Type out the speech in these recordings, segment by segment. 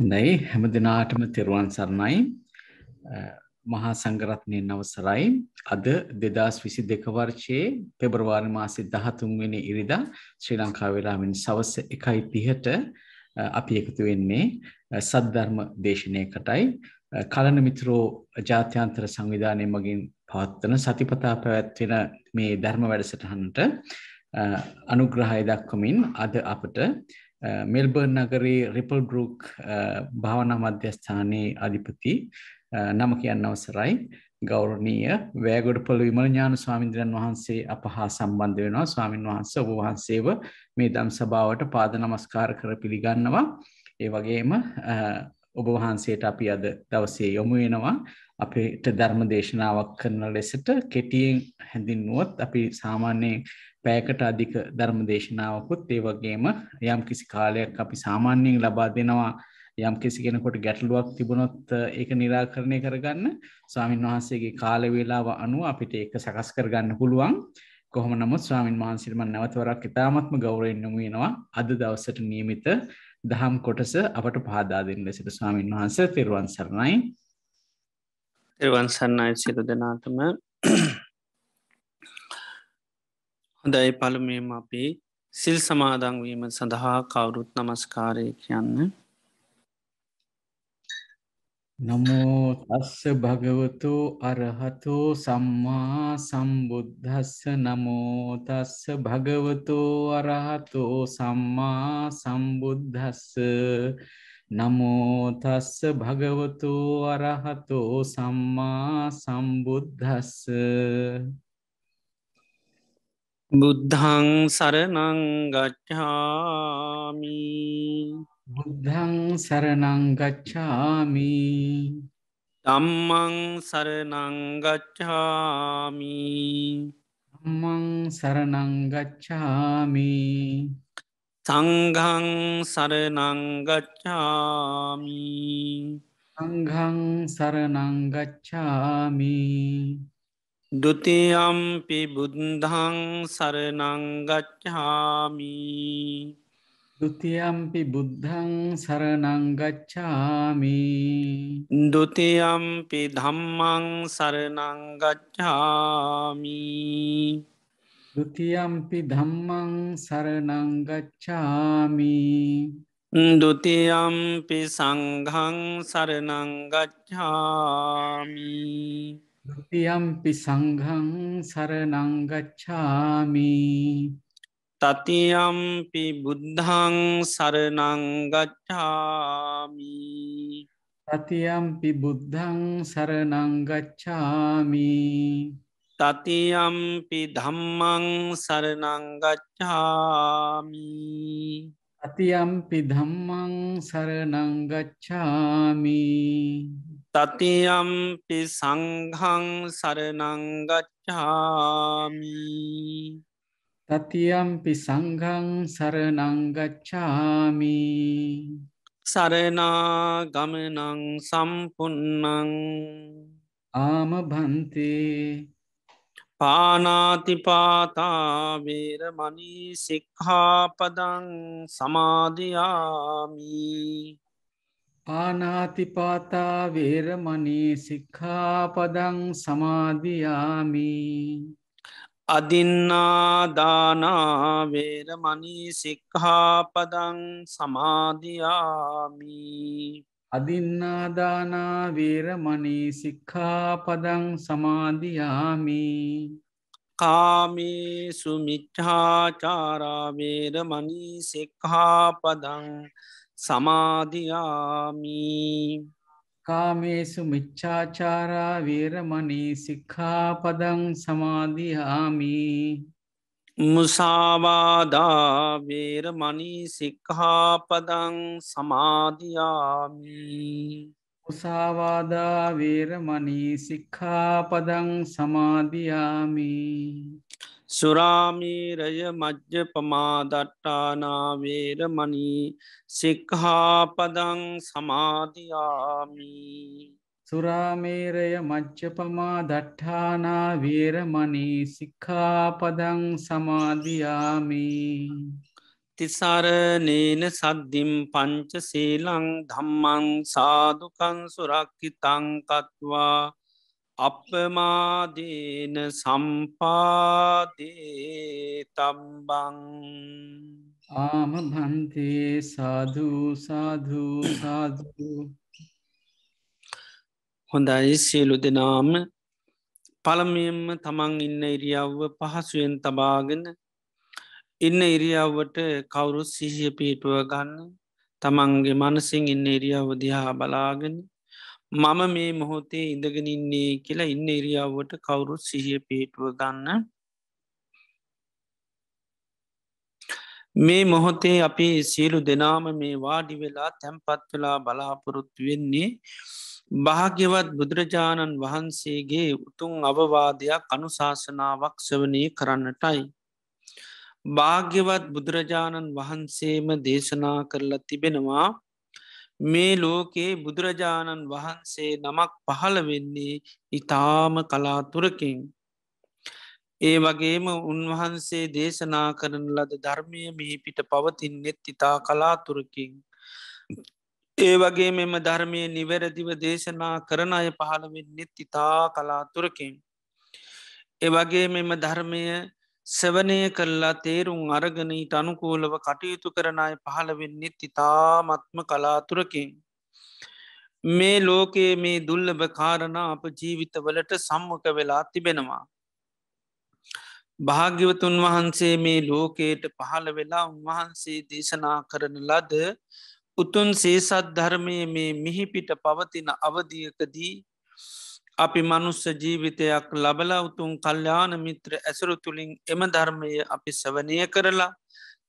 හොඳයි හැම දිනාටම තෙරුවන් සරණයි මහා සංඝරත්නයෙන් අවසරයි අද 2022 වර්ෂයේ පෙබරවාරි මාසේ 13 වෙනි ඉරිදා ශ්‍රී ලංකා වේලාවෙන් සවස් 1:30ට අපි එකතු වෙන්නේ සද්ධර්ම දේශනාවකටයි කලන මිත්‍රෝ ජාත්‍යන්තර සංවිධානය මගින් පවත්වන සතිපතා පැවැත්වෙන මේ ධර්ම වැඩසටහනට අනුග්‍රහය දක්වමින් අද අපට මෙල්බර් නගරේ රිපල් බරුක් භාවනා මධ්‍යස්ථානයේ අධිපති නම කියන්න අවසරයි ගෞරණීය වැෑගොඩ පොළ විමල ඥාන ස්වාමින්ද්‍රයන් වහන්සේ අප හා සම්බන්ධ වෙනවා ස්වාමින් වහන්ස ඔබ වහන්සේව මේ දම් සභාවට පාද නමස්කාර කර පිළිගන්නවා ඒ වගේම uh, ඔබ වහන්සේට අපි අද දවසේ යොමු වෙනවා අපිට ධර්ම දේශනාවක් කරන ලෙසට කෙටියෙන් හැඳින්ුවත් අපි සාමාන්‍යයෙන් පෑකට අධික ධර්ම දේශනාවකුත් ඒ වගේම යම් කිසි කාලයක් අපි සාමාන්‍යයෙන් ලබා දෙනවා යම් කිසි කෙනකොට ගැටලුවක් තිබුණොත් ඒක නිරාකරණය කරගන්න ස්වාමින් වහන්සේගේ කාලවෙලාව අනුව අපිට ඒක සකස් කරගන්න පුළුවන් කොහොම නමුත් ස්වාමින් වහන්සිරම නැවතවරක් ඉතාමත්ම ගෞරයෙන් නොමුවෙනවා අද දවසට නියමිත දහම් කොටස අපට පාදාදෙන් ලෙසට ස්වාමින් වහන්ස තෙරුවන් සරණයි එවන් සන්නයි සිරු දෙනාටම හොඳයි පළමේම අපි සිල් සමාදංවීම සඳහා කවුරුත් නමස්කාරය කියන්න නමෝතස්ස භගවතු අරහතු සම්මා සම්බුද්ධස්ස නමෝතස්ස භගවතු අරහතු සම්මා සම්බුද්ධස්ස නමෝතස්ස භගවතු අරහතෝ සම්මා සම්බුද්ධස්ස බුද්ධං සරණං ගච්ඡාමි බුද්ධං සරණං ගච්ඡාමි තම්මං සරණං ගච්ඡාමි අම්මං සරණං ගච්ඡාමි සංගං සරනංගච්ඡාමි සංගං සරනංගච්ඡාමි දුතියම්පි බුද්ධං සරනංගච්ඡාමි දුතියම්පි බුද්ධං සරනංගච්ඡාමි දුතියම්පි ධම්මං සරනංගච්ඡාමි දෘතියම්පි ධම්මං සරනංගච්ඡාමි දුතියම්පි සංහං සරනංගච්ඡාමි දෘතියම්පි සංහං සරනංගච්ඡාමි තතියම්පි බුද්ධං සරනංගච්ඡාමි තතියම්පි බුද්ධං සරනංගච්ඡාමි තතියම්පි ධම්මං සරනංගච්ඡාමි අතියම්පි ධම්මං සරනංගච්ඡාමි තතියම්පි සංහං සරනංගච්ඡාමි තතියම්පි සංඝං සරනංගච්ඡාමි සරනාගමනං සම්පන්නං ආම භන්තේ පානාතිපාතාවේරමනී සික්හාපදං සමාධයාමී පානාතිපාතාවේරමනී සික්ඛාපදං සමාධයාමී අදින්නාදානාවේරමනී සික්හාපදං සමාධයාමී අදින්නාදානා වීරමනී සික්ඛාපදං සමාධයාමි කාමේ සුමිච්චාචාරාවේරමනී සික්ඛාපදං සමාධයාමි කාමේසු මිච්චාචාරා වීරමනී සික්ඛාපදං සමාධයාමී මුසාවාදාවේරමනී සික්හාපදං සමාධයාමී උසාවාදාවේරමනී සික්ඛාපදං සමාධයාමී සුරාමීරය මජ්්‍ය පමාදට්ටානාවේරමනී සික්හාපදං සමාධයාමී සුරාමේරය මච්චපමා දට්ඨානා වීරමණී සික්ඛාපදං සමාදියාමි තිසරණේන සද්ධිම් පංච සීලං ධම්මං සාදුකං සුරක්කිතං කත්වා අපමාදීන සම්පාදී තම්බං ආම භන්තේ සාධූ සාධූ සාධූ හොඳයි සියලු දෙනාම පළමියම තමන් ඉන්න ඉරියව්ව පහසුවෙන් තබාගෙන ඉන්න ඉරියව්වට කවුරු සිහිය පිටුව ගන්න තමන්ගේ මනසින් ඉන්න ඉරියව්ව දිහා බලාගෙන මම මේ මොහොතේ ඉඳගෙන ඉන්නේ කියලා ඉන්න ඉරියව්වට කවුරු සිහිය පිටුව ගන්න මේ මොහොතේ අපි සියලු දෙනාම මේ වාඩි වෙලා තැම්පත් වෙලා බලාපොරොත්තු වෙන්නේ භාග්‍යවත් බුදුරජාණන් වහන්සේගේ උතුන් අවවාදයක් අනුශාසනාවක් සවනය කරන්නටයි. භාග්‍යවත් බුදුරජාණන් වහන්සේම දේශනා කරලා තිබෙනවා මේ ලෝකයේ බුදුරජාණන් වහන්සේ නමක් පහළ වෙන්නේ ඉතාම කලාතුරකින්. ඒ වගේම උන්වහන්සේ දේශනා කරන ලද ධර්මය මිහිපිට පවතින්නෙත් ඉතා කලාතුරකින්. ඒ වගේ මෙම ධර්මය නිවැරදිව දේශනා කරන අය පහළවෙන්නෙත් ඉතා කලාතුරකින්. එවගේ මෙම ධර්මය සෙවනය කරලා තේරුම් අරගනීට අනුකූලව කටයුතු කරන අය පහළවෙන්නෙත් ඉතාමත්ම කලාතුරකින්. මේ ලෝකයේ මේ දුල්ලභ කාරණ අප ජීවිතවලට සම්මක වෙලා තිබෙනවා. භාග්‍යවතුන් වහන්සේ මේ ලෝකයට පහළ වෙලා උන්වහන්සේ දේශනා කරන ලද උතුන් සේසත් ධර්මය මේ මිහිපිට පවතින අවධියකදී අපි මනුස්ස ජීවිතයක් ලබල උතුන් කල්්‍යාන මිත්‍ර ඇසරු තුළින් එම ධර්මය අපි සවනය කරලා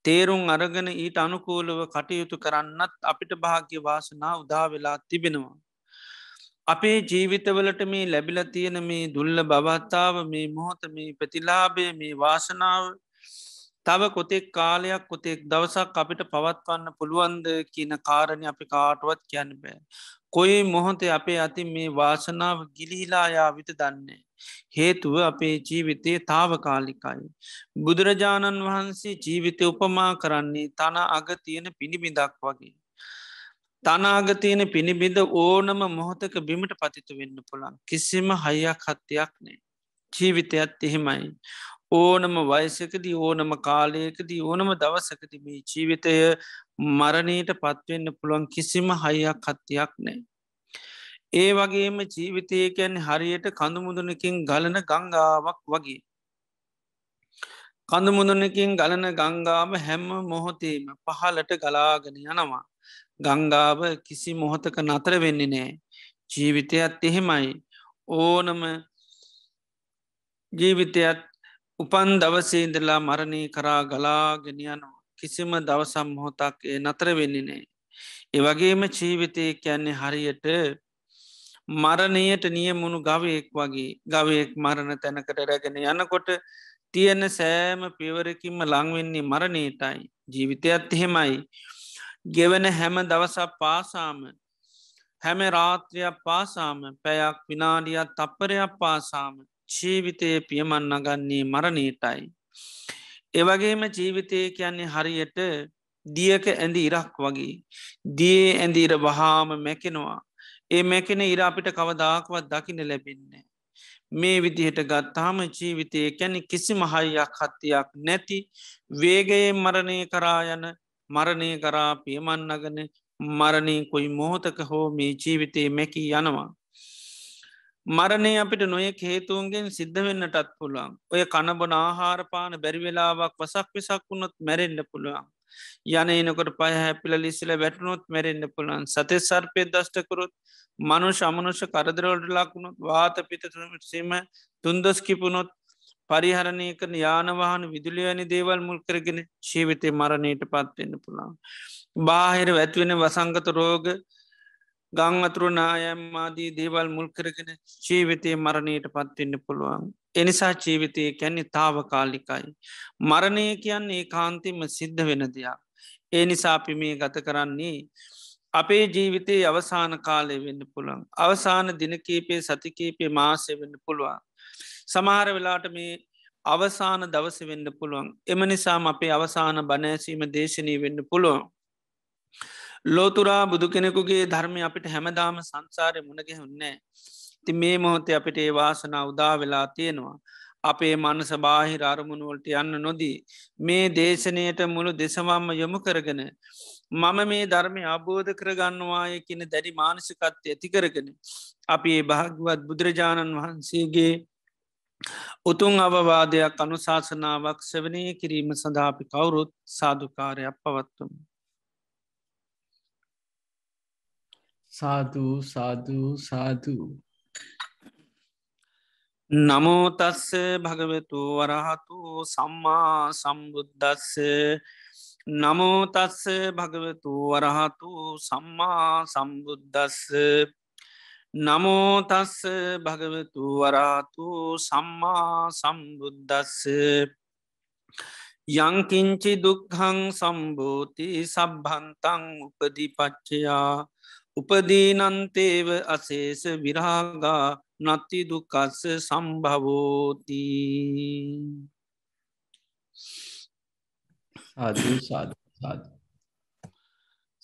තේරුම් අරගෙන ඊට අනුකූලව කටයුතු කරන්නත් අපිට භාග්‍ය වාසනා උදාවෙලා තිබෙනවා. අපේ ජීවිතවලට මේ ලැබිල තියෙන මේ දුල්ල භවත්තාව මේ මොහොත මේ ප්‍රතිලාබය මේ වාසනාව තව කොතෙක් කාලයක් කොතෙක් දවසක් අපිට පවත්වන්න පුළුවන්ද කියන කාරණ අපි කාටුවත් කියන්න බෑ. කොයි මොහොතේ අපේ අති මේ වාසනාව ගිලිහිලායාවිත දන්නේ. හේතුව අපේ ජීවිතය තාවකාලිකයි. බුදුරජාණන් වහන්සේ ජීවිතය උපමා කරන්නේ තන අග තියෙන පිණිබිඳක් වගේ. තනාගතියන පිණිබිඳ ඕනම මොහොතක බිමට පතිතු වෙන්න පුළන් කිසිම හයියක් හත්තයක් නේ. ජීවිතයත් එහෙමයි. ඕනම වයසකදී ඕනම කාලයකදී ඕනම දවසකති මේ ජීවිතය මරණයට පත්වෙන්න පුළුවන් කිසිම හයියක් කත්තියක් නෑ. ඒ වගේම ජීවිතයකැන් හරියට කඳුමුදුනකින් ගලන ගංගාවක් වගේ. කඳුමුදුනකින් ගලන ගංගාම හැම මොහොතේම පහලට ගලාගෙන යනවා. ගංගාව කිසි මොහොතක නතර වෙන්නේ නෑ. ජීවිතයත් එහෙමයි ඕනම ජීවිතයත් උපන් දවසේ ඉඳලා මරණය කරා ගලාගෙනියනවා කිසිම දවසම් හොතක් නතර වෙන්නේනේ. ඒ වගේම ජීවිතය කියන්නේ හරියට මරණයට නියමුණු ගවයෙක් වගේ ගවයෙක් මරණ තැනකට රැගෙන යනකොට තියෙන සෑම පිවරකින්ම ලංවෙන්නේ මරණයටයි ජීවිතයත් එහෙමයි. ගෙවන හැම දවසක් පාසාම හැම රාත්‍රයක් පාසාම පැයක් විනාඩියත් තප්පරයක් පාසාම ජීවිතය පියමන් නගන්නේ මරණීටයි. එවගේම ජීවිතය කියන්නේ හරියට දියක ඇඳ ඉරක් වගේ. දිය ඇඳ ඉර වහාම මැකෙනවා. ඒ මැකෙන ඉර අපිට කවදාක්වත් දකින ලැබෙන්නේ. මේ විදිහට ගත්තාම ජීවිතය කැනෙ කිසිම හයියක් හත්තියක් නැති වේගයේ මරණය කරා යන මරණය කරා පියමන්නගන මරණය කොයි මෝහතක හෝ මේ ජීවිතය මැකී යනවා. මරණය අපිට නොය හේතුවන්ගෙන් සිද්ධ වෙන්නටත් පුළුවන් ඔය කණබන ආහාරපාන බැරිවෙලාවක් වසක් පිසක් වුණොත් මැරෙන්ඩ පුළුවන් යන එනකොට පය හැපිල ලිසිල වැටනොත් මැරෙන්ඩ පුළුවන් සතය සර්පය දෂ්ටකරුත් මනු සමනුෂ කරදරවලට ලක්ුණොත් වාතපිත තුනටසීම තුන්දස් කිපුණොත් පරිහරණය කරන යානවාහන විදුලියනි දේවල් මුල් කරගෙන ජීවිතය මරණයට පත්වෙන්න පුළුවන්. බාහිර ඇත්වෙන වසංගත රෝග ගං අතුරු නායම් ආදී දේවල් මුල්කරගෙන ජීවිතය මරණයට පත්වෙන්න පුළුවන්. එනිසා ජීවිතය කැන්නේ තාවකාලිකයි. මරණය කියන්නේ කාන්තිම සිද්ධ වෙන දෙයක්. ඒ නිසා අපි මේ ගත කරන්නේ අපේ ජීවිතයේ අවසාන කාලය වෙන්න පුළුවන්. අවසාන දිනකීපේ සතිකීපේ මාසය වෙන්න පුළුවන්. සමහර වෙලාට මේ අවසාන දවස වෙන්න පුළුවන්. එම නිසාම අපේ අවසාන බනෑසීම දේශනී වෙන්න පුළුවන්. ලෝතුරා බුදු කෙනෙකුගේ ධර්මය අපිට හැමදාම සංසාරය මුණගැහුන්නේ. ති මේ මොහොතේ අපිට ඒ වාසනා උදා වෙලා තියෙනවා. අපේ මනස බාහිර අරමුණුවලට යන්න නොදී. මේ දේශනයට මුළු දෙසවම්ම යොමු කරගෙන. මම මේ ධර්මය අබෝධ කරගන්නවාය කියන දැඩි මානසිකත්ය ඇති කරගෙන. අපි ඒ භාගවත් බුදුරජාණන් වහන්සේගේ උතුන් අවවාදයක් අනුශාසනාවක් සවනය කිරීම සඳහාපි කවුරුත් සාධකාරයක් පවත්තුමු. සාධූ සාධූ සාධූ නමෝතස්ස භගවතු වරහතු සම්මා සම්බුද්ධස්ස නමෝතස්ස භගවතු වරහතු සම්මා සම්බුද්ධස්ස නමෝතස්ස භගවතු වරාතු සම්මා සම්බුද්ධස්ස යංකින්චි දුක්හං සම්බෝධි සබ්භන්තං උපදිපච්චයා උපදීනන්තේව අසේෂ විරාගා නත්ති දුකස්ස සම්භවෝතිී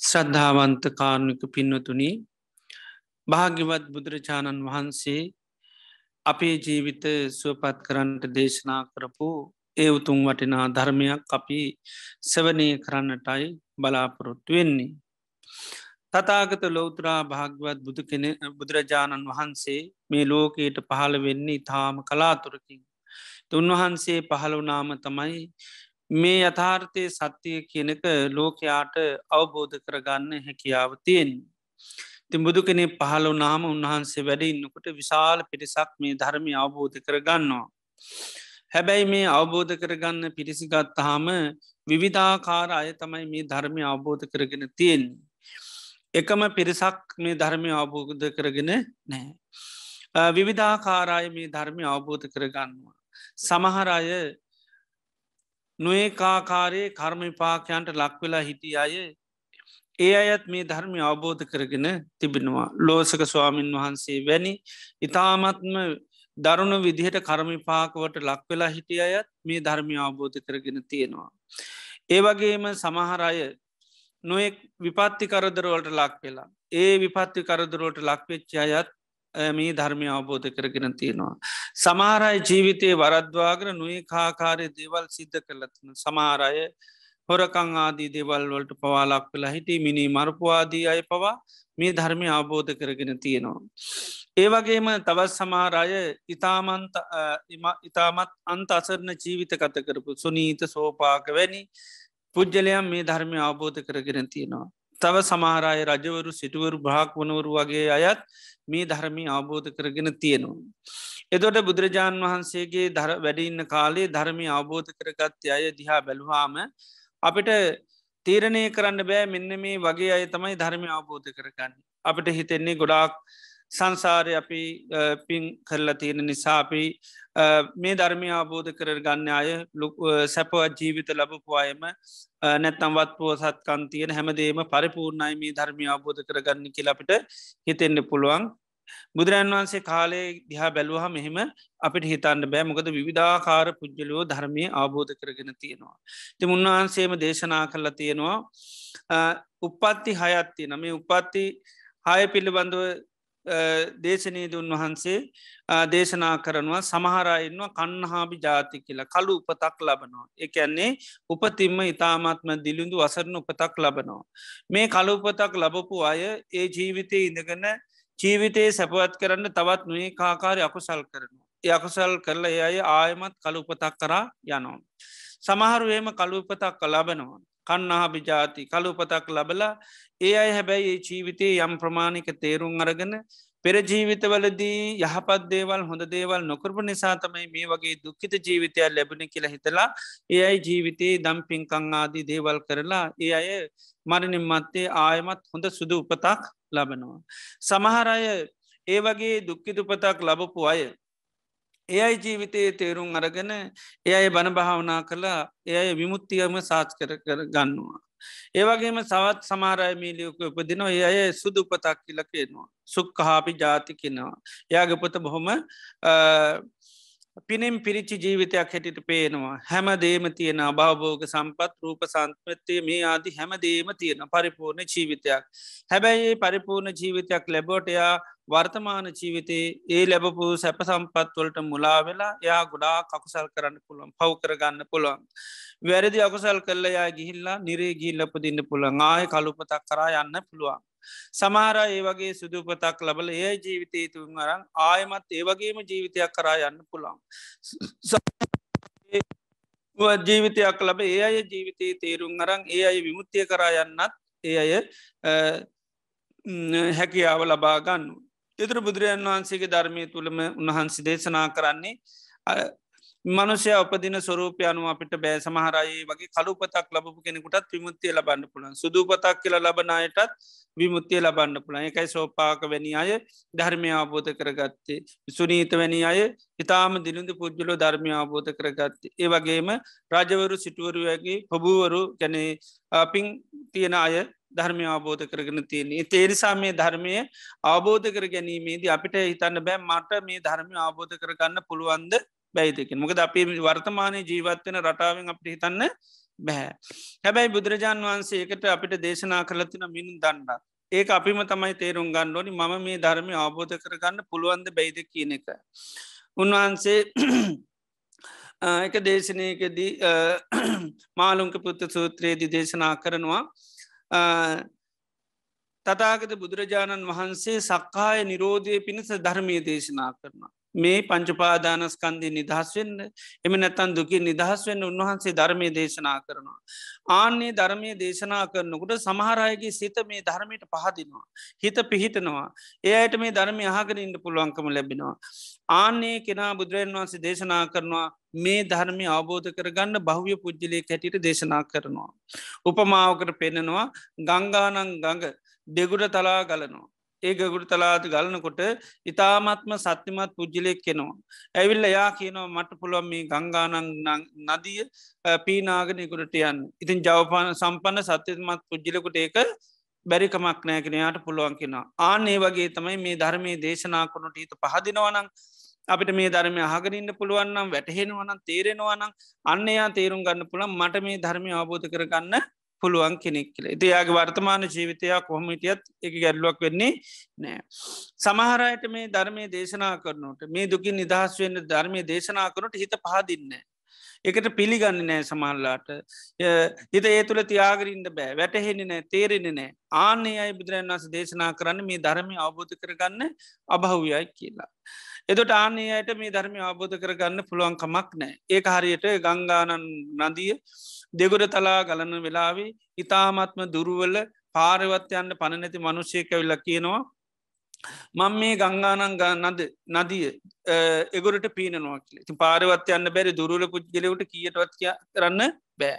ශ්‍රද්ධාවන්ත කාරණික පින්නතුනි භාග්‍යවත් බුදුරජාණන් වහන්සේ අපේ ජීවිත සුවපත් කරන්නට දේශනා කරපු ඒ උතුම් වටිනා ධර්මයක් අපි සවනය කරන්නටයි බලාපොරොත්තු වෙන්නේ. තතාගත ලෝතරා භාග්‍යවත් බුදු කෙන බුදුරජාණන් වහන්සේ මේ ලෝකයට පහළ වෙන්නේ ඉතාම කලාතුරකින්. තුන්වහන්සේ පහළ වනාම තමයි මේ යථාර්ථය සත්‍යය කියනක ලෝකයාට අවබෝධ කරගන්න හැකියාව තියෙන්. ති බුදු කෙනෙ පහළ වනාම උන්වහන්සේ වැඩ ඉන්නකොට විශාල පිරිසක් මේ ධර්මය අවබෝධ කරගන්නවා. හැබැයි මේ අවබෝධ කරගන්න පිරිසිගත්තාම විවිධාකාර අය තමයි මේ ධර්මය අවබෝධ කරගෙන තියෙන්. එකම පිරිසක් මේ ධර්මය අවබෝධ කරගෙන නෑ. විවිධාකාරාය මේ ධර්මය අවබෝධ කරගන්නවා. සමහර අය නොඒකාකාරයේ කර්මපාකයන්ට ලක්වෙලා හිටිය අය ඒ අයත් මේ ධර්මය අවබෝධ කරගෙන තිබෙනවා. ලෝසක ස්වාමින් වහන්සේ වැනි ඉතාමත්ම දරුණු විදිහට කර්මිපාකවට ලක්වෙලා හිටිය අයත් මේ ධර්මය අවබෝධ කරගෙන තියෙනවා. ඒ වගේම සමහර අය නොෙක් විපත්ති කරදරවලට ලක් වෙලා ඒ විපත්ති කරදරුවට ලක්වෙච්චි අයත් මේ ධර්මය අවබෝධ කරගෙන තියෙනවා. සමාරයි ජීවිතයේ වරද්වාගර නුයි කාකාරය දේවල් සිද්ධ කරලතින සමාරය හොරකං ආදී දේවල් වලට පවාලක් වෙලා හිටි මිනි මරපුවාදී අය පවා මේ ධර්මය අවබෝධ කරගෙන තියෙනවා. ඒවගේම තවත් සමාරය ඉතාමත් අන්ත අසරණ ජීවිත කත කරපු සුනීත සෝපාක වැනි පුද්ගලයන් මේ ධර්මය අවබෝධ කරගෙන තියෙනවා. තව සමහරය රජවරු සිටුවරු භාක්වනවරු වගේ අයත් මේ ධර්මී අවබෝධ කරගෙන තියෙනවා. එතොට බුදුරජාණන් වහන්සේගේ දර වැඩඉන්න කාලේ ධර්මී අවබෝධ කරගත් අය දිහා බැලුහාම අපට තීරණය කරන්න බෑ මෙන්න මේ වගේ අය තමයි ධර්මය අවබෝධ කරගන්න. අපට හිතෙන්නේ ගොඩාක් සංසාරය අපි පින් කරලා තියෙන නිසා අපි මේ ධර්මය අවබෝධ කර ගන්න අය සැපවත් ජීවිත ලබපු අයම නැත්තම්වත් පෝසත් කන්තියන හැමදේම පරිපූර්ණයි මේ ධර්මය අවබෝධ කරගන්න කියලපිට හිතෙන්න්න පුළුවන් බුදුරන් වහන්සේ කාලේ දිහා බැලුවහ මෙහෙම අපිට හිතන්න බෑ මොකද විධාකාර පුද්ගලෝ ධර්මය අවබෝධ කරගෙන තියෙනවා. ති උන්වහන්සේම දේශනා කරලා තියෙනවා උපත්ති හයත්ති නම උපත්ති හය පිළිබඳව දේශනීදුන් වහන්සේ දේශනා කරනවා සමහරයින්වා කන්නහාබි ජාති කියලා කළු උපතක් ලබනවා. එකන්නේ උපතින්ම ඉතාමත්ම දිලිඳු අසරණ උපතක් ලබනවා. මේ කලුපතක් ලබපු අය ඒ ජීවිතය ඉඳගන ජීවිතයේ සැපවත් කරන්න තවත් නුවේ කාකාරය අකුසල් කරනවා. යකුසල් කරලා ඒ අය ආයමත් කළුපතක් කරා යනවා. සමහරුවේම කළුපතක් ලබනවා. කන්නහාබි ජාති කළුපතක් ලබලා ඒ අයි හැබැයි ඒ ජීවිතයේ යම් ප්‍රමාණික තේරුම් අරගෙන පෙරජීවිතවලදී යහපත් දේවල් හොඳ දේවල් නොකරපු නිසා තමයි මේ වගේ දුක්කිත ජීවිතයක් ලැබෙන කියලා හිතලා ඒ අයි ජීවිතයේ දම් පින්කං ආදී දේවල් කරලා ඒ අය මරණින් මත්තේ ආයමත් හොඳ සුදු උපතක් ලබනවා. සමහර අය ඒ වගේ දුක්කිත උපතක් ලබපු අය එයයි ජීවිතයේ තේරුම් අරගෙන එයයි බණ භාවනා කළා එයයි විමුත්තියම සාච් කර කර ගන්නවා. ඒවගේම සවත් සමාරයමීලියක උපදින ඒ අය සුදු උපතක් කියලකේනවා. සුක්කහාපි ජාති කෙනවා. යාගපත බොහොම පිනෙම් පිරිච්චි ජීවිතයක් හැටිට පේනවා හැම දේම තියෙන අභාභෝග සම්පත් රූප සන්පත්තය මේ ආදි හැම දේම තියෙන පරිපූර්ණ ජීවිතයක් හැබැයි පරිපූර්ණ ජීවිතයක් ලැබෝටයා වර්තමාන ජීවිතයේ ඒ ලැබපු සැප සම්පත්වලට මුලාවෙලා යා ගොඩා කකුසල් කරන්න පුළුවන් පව් කරගන්න පුළුවන් වැරදි අකුසල් කරලා යා ගිහිල්ලා නිරේ ගිල්ලපදින්න පුළුවන් ආය කළුපතක් කරා යන්න පුළුවන් සමහර ඒ වගේ සුදුපතක් ලබල ඒ ජීවිතය තුන් අරන් ආයමත් ඒ වගේම ජීවිතයක් කරා යන්න පුළන් ජීවිතයක් ලබ ඒ අය ජීවිතයේ තේරුම් අරන් ඒ අය විමුත්තිය කරා යන්නත් ඒ අය හැකියාව ලබා ගන්නු. තෙතුර බුදුරජාන් වහන්සේගේ ධර්මය තුළම උන්හන්සි දේශනා කරන්නේ මනුසය උපදින ස්වරූපය අනුව අපිට බෑ සමහරයි වගේ කළුපතක් ලබපු කෙනෙකුටත් විමුත්තිය ලබන්න පුළන් සුදුපතක් කියලා ලබන අයටත් විමුත්තිය ලබන්න පුළන් එකයි සෝපාක වැනි අය ධර්මය අවබෝධ කරගත්තේ සුනීත වැනි අය ඉතාම දිලින්ඳ පුද්ජලෝ ධර්මය අවබෝධ කරගත්තේ ඒ වගේම රජවරු සිටුවරුවගේ පබූවරු ගැනේ පින් තියෙන අය ධර්මය අවබෝධ කරගෙන තියන්නේ තේරිසා මේ ධර්මය අවබෝධ කර ගැනීමේදී අපිට හිතන්න බෑ මට මේ ධර්මය අවබෝධ කරගන්න පුළුවන්ද බැහිතකින් මොකද අපි වර්තමානය ජීවත්වෙන රටාවෙන් අපට හිතන්න බැහැ. හැබැයි බුදුරජාන් වහන්සේ එකට අපිට දේශනා කරලතින මින් දන්න. ඒක අපිම තමයි තේරුම් ගන්න ඕනි මම මේ ධර්මය අවබෝධ කරගන්න පුළුවන්ද බැයිද කියන එක. උන්වහන්සේ එක දේශනයකදී මාලුන්ක පුත්ත සූත්‍රයේදී දේශනා කරනවා තතාගත බුදුරජාණන් වහන්සේ සක්කාය නිරෝධය පිණිස ධර්මය දේශනා කරනවා. මේ පංචුපාදානස්කන්දී නිදහස් වෙන්න එම නැතන් දුකින් නිදහස් වෙන්න උන්වහන්සේ ධර්මය දේශනා කරනවා. ආන්නේ ධර්මය දේශනා කරනකුට සමහරයගේ සිත මේ ධර්මයට පහදිනවා. හිත පිහිටනවා. එයට මේ ධර්ම යහකර ඉන්න පුළුවන්කම ලැබෙනවා. ආන්නේ කෙනා බුදුරජන් වහන්සේ දේශනා කරනවා මේ ධර්මය අවබෝධ කරගන්න භහ්‍ය පුද්ජලය කැටිට දේශනා කරනවා. උපමාවකට පෙන්නනවා ගංගානං ගඟ දෙගුට තලා ගලනවා. ඒ ගගුරු තලාට ගලනකොට ඉතාමත්ම සත්‍යමත් පුද්ජිලෙක් කෙනවා. ඇවිල්ල යා කියනවා මට පුළුවන් මේ ගංගානං නදිය පීනාගෙනකුට යන් ඉතින් ජවපාන සම්පන්න සත්‍යමත් පුද්ජිලකුට ඒක බැරිකමක් නෑගෙනයාට පුළුවන් කෙන. ආනේ වගේ තමයි මේ ධර්මයේ දේශනා කනුට හිත පහදිනවනං අපිට මේ ධර්මය අහගරන්න පුළුවන්නම් වැටහෙනවනම් තේරෙනවනම් අන්නයා තේරුම් ගන්න පුළන් මට මේ ධර්මය අවබෝධ කරගන්න පුළුවන් කෙනෙක් කියල ඉති යාගේ වර්තමාන ජීවිතයක් කොහමිටියත් එක ගැඩලුවක් වෙන්නේ නෑ. සමහරයට මේ ධර්මය දේශනා කරනට මේ දුකින් නිදහස් වන්න ධර්මය දේශනා කරනට හිත පහදින්නේ. එකට පිළිගන්න නෑ සමල්ලාට හිත ඒ තුළ තියාගරින්ට බෑ වැටහෙන්නේ නෑ තේරෙන නෑ ආනේ අයි බුදුරන් වස දේශනා කරන්න මේ ධර්මය අවබෝධ කරගන්න අභහුයයි කියලා. එදොට ආනේ අයට මේ ධර්මය අවබෝධ කරගන්න පුළුවන් කමක් නෑ ඒක හරියට ගංගානන් නදිය දෙගොඩ තලා ගලන වෙලාවේ ඉතාමත්ම දුරුවල පාරවත්යන්න පණනැති මනුෂ්‍යය කැවිල්ල කියනවා මං මේ ගංගානං ගන්නද නදිය එගොරට පීනනවා කියල ති පාරවත් යන්න බැරි දුරුල පුද්ගලවට කියටවත් කරන්න බෑ.